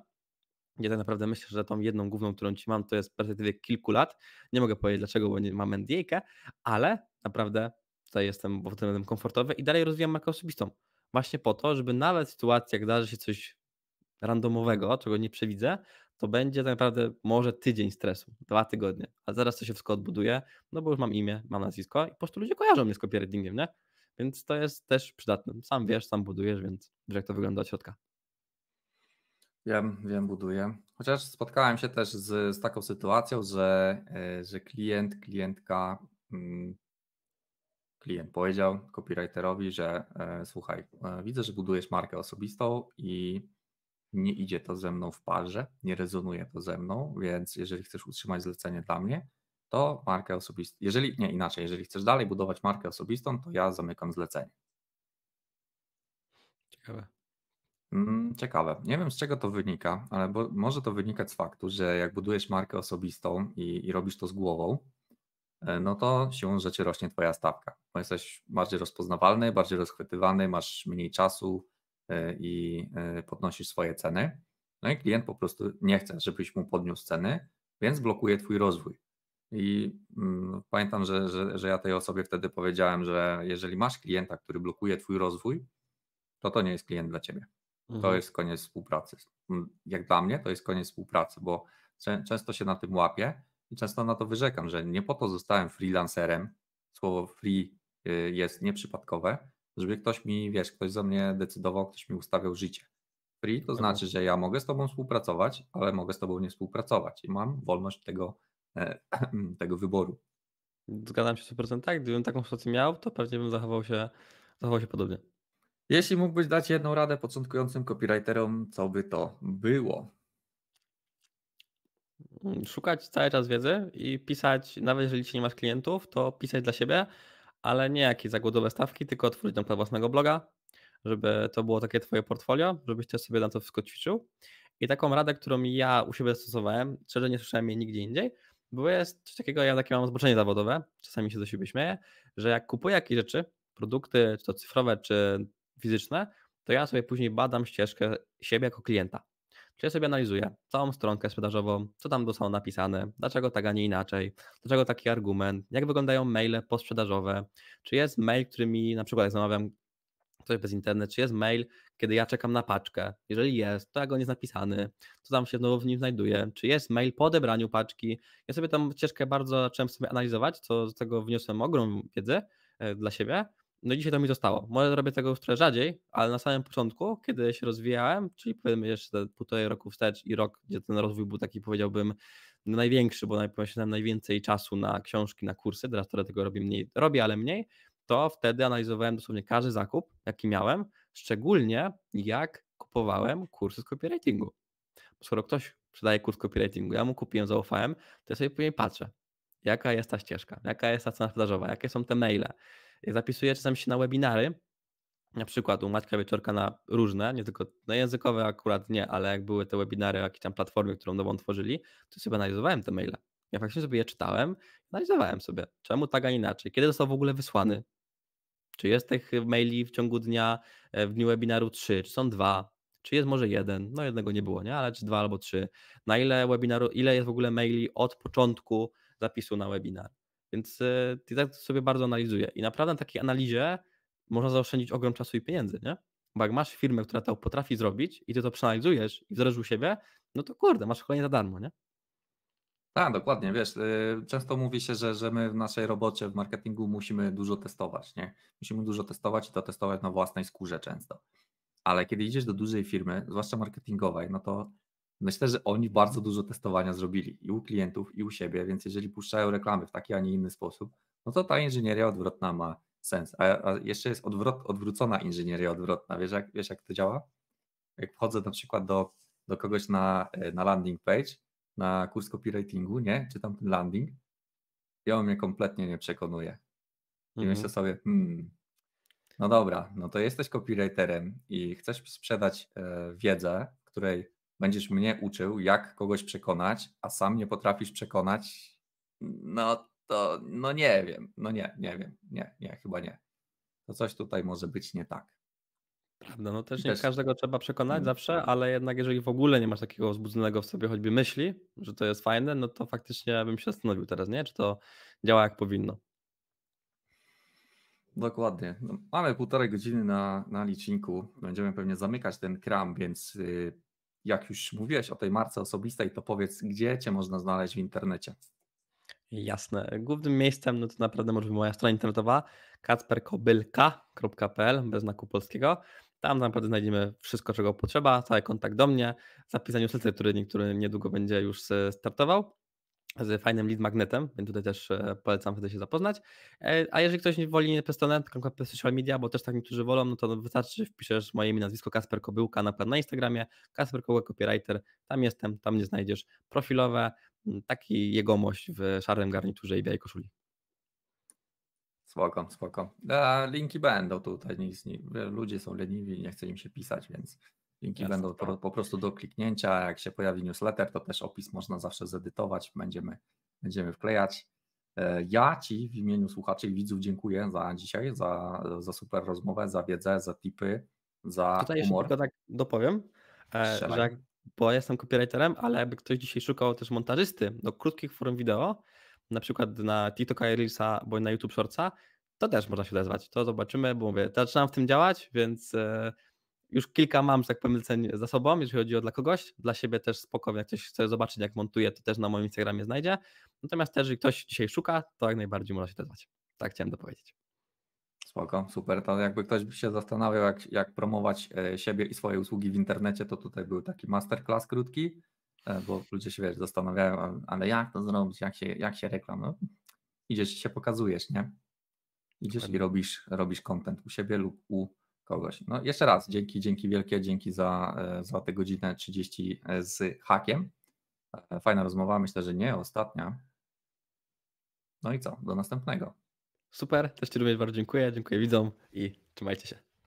ja tak naprawdę myślę, że tą jedną główną, którą ci mam, to jest perspektywie kilku lat. Nie mogę powiedzieć mhm. dlaczego, bo nie mam nda ale naprawdę tutaj jestem, bo w tym będę komfortowy i dalej rozwijam markę osobistą. Właśnie po to, żeby nawet w sytuacji, jak zdarzy się coś randomowego, czego nie przewidzę, to będzie tak naprawdę może tydzień stresu, dwa tygodnie, a zaraz to się wszystko odbuduje, no bo już mam imię, mam nazwisko i po prostu ludzie kojarzą mnie z copywritingiem, nie? Więc to jest też przydatne. Sam wiesz, sam budujesz, więc wiesz jak to wygląda od środka. Wiem, wiem, buduję. Chociaż spotkałem się też z, z taką sytuacją, że, e, że klient, klientka, mm, klient powiedział copywriterowi, że e, słuchaj, e, widzę, że budujesz markę osobistą i nie idzie to ze mną w parze, nie rezonuje to ze mną, więc jeżeli chcesz utrzymać zlecenie dla mnie, to markę osobistą, jeżeli nie inaczej, jeżeli chcesz dalej budować markę osobistą, to ja zamykam zlecenie. Ciekawe. Mm, ciekawe. Nie wiem z czego to wynika, ale bo, może to wynikać z faktu, że jak budujesz markę osobistą i, i robisz to z głową, e, no to siłą rzeczy rośnie Twoja stawka, bo jesteś bardziej rozpoznawalny, bardziej rozchwytywany, masz mniej czasu e, i e, podnosisz swoje ceny. No i klient po prostu nie chce, żebyś mu podniósł ceny, więc blokuje Twój rozwój. I mm, pamiętam, że, że, że ja tej osobie wtedy powiedziałem, że jeżeli masz klienta, który blokuje Twój rozwój, to to nie jest klient dla Ciebie to mhm. jest koniec współpracy. Mm, jak dla mnie, to jest koniec współpracy, bo często się na tym łapię i często na to wyrzekam, że nie po to zostałem freelancerem. Słowo free y, jest nieprzypadkowe, żeby ktoś mi, wiesz, ktoś za mnie decydował, ktoś mi ustawiał życie. Free to mhm. znaczy, że ja mogę z Tobą współpracować, ale mogę z Tobą nie współpracować i mam wolność tego, e, tego wyboru. Zgadzam się 100%. Tak, gdybym taką sytuację miał, to pewnie bym zachował się, zachował się podobnie. Jeśli mógłbyś dać jedną radę początkującym copywriterom, co by to było? Szukać cały czas wiedzy i pisać, nawet jeżeli ci nie masz klientów, to pisać dla siebie, ale nie jakieś zagłodowe stawki, tylko otworzyć na własnego bloga, żeby to było takie twoje portfolio, żebyś też sobie na to wszystko ćwiczył. I taką radę, którą ja u siebie stosowałem, szczerze nie słyszałem jej nigdzie indziej, bo jest coś takiego, ja takie mam zboczenie zawodowe, czasami się do siebie śmieję, że jak kupuję jakieś rzeczy, produkty, czy to cyfrowe, czy fizyczne, to ja sobie później badam ścieżkę siebie jako klienta. Czyli ja sobie analizuję całą stronkę sprzedażową, co tam zostało napisane, dlaczego tak, a nie inaczej, dlaczego taki argument, jak wyglądają maile posprzedażowe, czy jest mail, który mi na przykład jak zamawiam coś bez internet, czy jest mail, kiedy ja czekam na paczkę. Jeżeli jest, to jak on jest napisany, co tam się znowu w nim znajduje, czy jest mail po odebraniu paczki. Ja sobie tam ścieżkę bardzo zacząłem sobie analizować, co z tego wniosłem ogrom wiedzy e, dla siebie no dzisiaj to mi zostało. Może robię tego trochę rzadziej, ale na samym początku, kiedy się rozwijałem, czyli powiedzmy jeszcze półtorej roku wstecz i rok, gdzie ten rozwój był taki powiedziałbym no, największy, bo poświęcałem najwięcej czasu na książki, na kursy, teraz teraz tego robię mniej, robię, ale mniej, to wtedy analizowałem dosłownie każdy zakup, jaki miałem, szczególnie jak kupowałem kursy z copywritingu. Skoro ktoś sprzedaje kurs copywritingu, ja mu kupiłem, zaufałem, to ja sobie później patrzę, jaka jest ta ścieżka, jaka jest ta cena sprzedażowa, jakie są te maile, Zapisuję czasami się na webinary, na przykład u Maćka Wieczorka na różne, nie tylko na językowe akurat nie, ale jak były te webinary jakieś tam platformy, którą nową tworzyli, to sobie analizowałem te maile. Ja faktycznie sobie je czytałem, analizowałem sobie, czemu tak, a inaczej, kiedy został w ogóle wysłany, czy jest tych maili w ciągu dnia, e, w dniu webinaru trzy, czy są dwa, czy jest może jeden, no jednego nie było, nie, ale czy dwa albo trzy, na ile webinaru, ile jest w ogóle maili od początku zapisu na webinar. Więc i e, tak sobie bardzo analizuję. I naprawdę na takiej analizie można zaoszczędzić ogrom czasu i pieniędzy, nie? Bo jak masz firmę, która to potrafi zrobić i ty to przeanalizujesz i wdrożysz u siebie, no to kurde, masz kolejne za darmo, nie? Tak, dokładnie, wiesz, e, często mówi się, że, że my w naszej robocie, w marketingu musimy dużo testować, nie? Musimy dużo testować i to testować na własnej skórze często. Ale kiedy idziesz do dużej firmy, zwłaszcza marketingowej, no to Myślę, że oni bardzo dużo testowania zrobili i u klientów, i u siebie, więc jeżeli puszczają reklamy w taki, a nie inny sposób, no to ta inżynieria odwrotna ma sens. A, jeszcze jest odwrot, odwrócona inżynieria odwrotna. Wiesz jak, wiesz, jak to działa? Jak wchodzę na przykład do, do kogoś na, e, na landing page, na kurs copywritingu, nie? Czytam ten landing i on mnie kompletnie nie przekonuje. I myślę mhm. sobie, hmm, no dobra, no to jesteś copywriterem i chcesz sprzedać e, wiedzę, której będziesz mnie uczył, jak kogoś przekonać, a sam nie potrafisz przekonać, no to no nie wiem, no nie, nie wiem, nie, nie, chyba nie. To coś tutaj może być nie tak. Prawda, no też nie też... każdego trzeba przekonać mm. zawsze, ale jednak jeżeli w ogóle nie masz takiego wzbudzonego w sobie choćby myśli, że to jest fajne, no to faktycznie bym się zastanowił teraz, nie? Czy to działa jak powinno. Dokładnie. No, mamy półtorej godziny na, na liczniku. Będziemy pewnie zamykać ten kram, więc y, jak już mówiłeś o tej marce osobistej, to powiedz, gdzie Cię można znaleźć w internecie? Jasne. Głównym miejscem no to naprawdę może być moja strona internetowa kacperkobylka.pl bez znaku polskiego. Tam naprawdę znajdziemy wszystko, czego potrzeba, cały kontakt do mnie, zapisanie newsletter, który niektóry niedługo będzie już startował z fajnym lead magnetem, więc tutaj też e, mhm. polecam wtedy się zapoznać. E, a jeżeli ktoś nie woli nie to tylko social media, bo też tak niektórzy wolą, no to wystarczy, wpiszesz moje imię, nazwisko Kasper Kobyłka na na Instagramie, Kasper Kobyłka Copywriter, tam jestem, tam nie znajdziesz profilowe, taki jegomość w szarym garniturze i białej koszuli. Spoko, spoko. A linki będą tutaj, nic, nie, ludzie są leniwi, nie chce im się pisać, więc Linki Jasne, będą po prostu do kliknięcia. Jak się pojawi newsletter, to też opis można zawsze zedytować, będziemy, będziemy wklejać. E, ja Ci w imieniu słuchaczy i widzów dziękuję za dzisiaj, za, za super rozmowę, za wiedzę, za tipy, za Tutaj jeszcze Tutaj Tylko tak dopowiem, e, Strzelaj. że bo jestem copywriterem, ale jakby ktoś dzisiaj szukał też montażysty do krótkich form wideo, na przykład na TikToka Reelsa bo na YouTube Shortsa, to też można się odezwać. To zobaczymy, bo mówię, zaczynam w tym działać, więc e, już kilka mam, że tak powiem, leceń za sobą, jeżeli chodzi o dla kogoś. Dla siebie też spokojnie, jak ktoś chce zobaczyć, jak montuję, to też na moim Instagramie znajdzie. Natomiast też, jeżeli ktoś dzisiaj szuka, to jak najbardziej można się odezwać. Tak chciałem dopowiedzieć. Spoko, super. To jakby ktoś się zastanawiał, jak, jak promować e, siebie i swoje usługi w internecie, to tutaj był taki masterclass krótki, e, bo ludzie się wiesz, zastanawiają, ale jak to zrobić, jak się, jak się reklamować? No, idziesz się pokazujesz, nie? Idziesz i robisz, robisz content u siebie lub u kogoś. No jeszcze raz, dzięki, dzięki wielkie, dzięki za, e, za tę godzinę 30 e, z hakiem. E, fajna rozmowa, myślę, że nie ostatnia. No i co, do następnego. Super, też Ci również bardzo dziękuję, dziękuję widzom i trzymajcie się.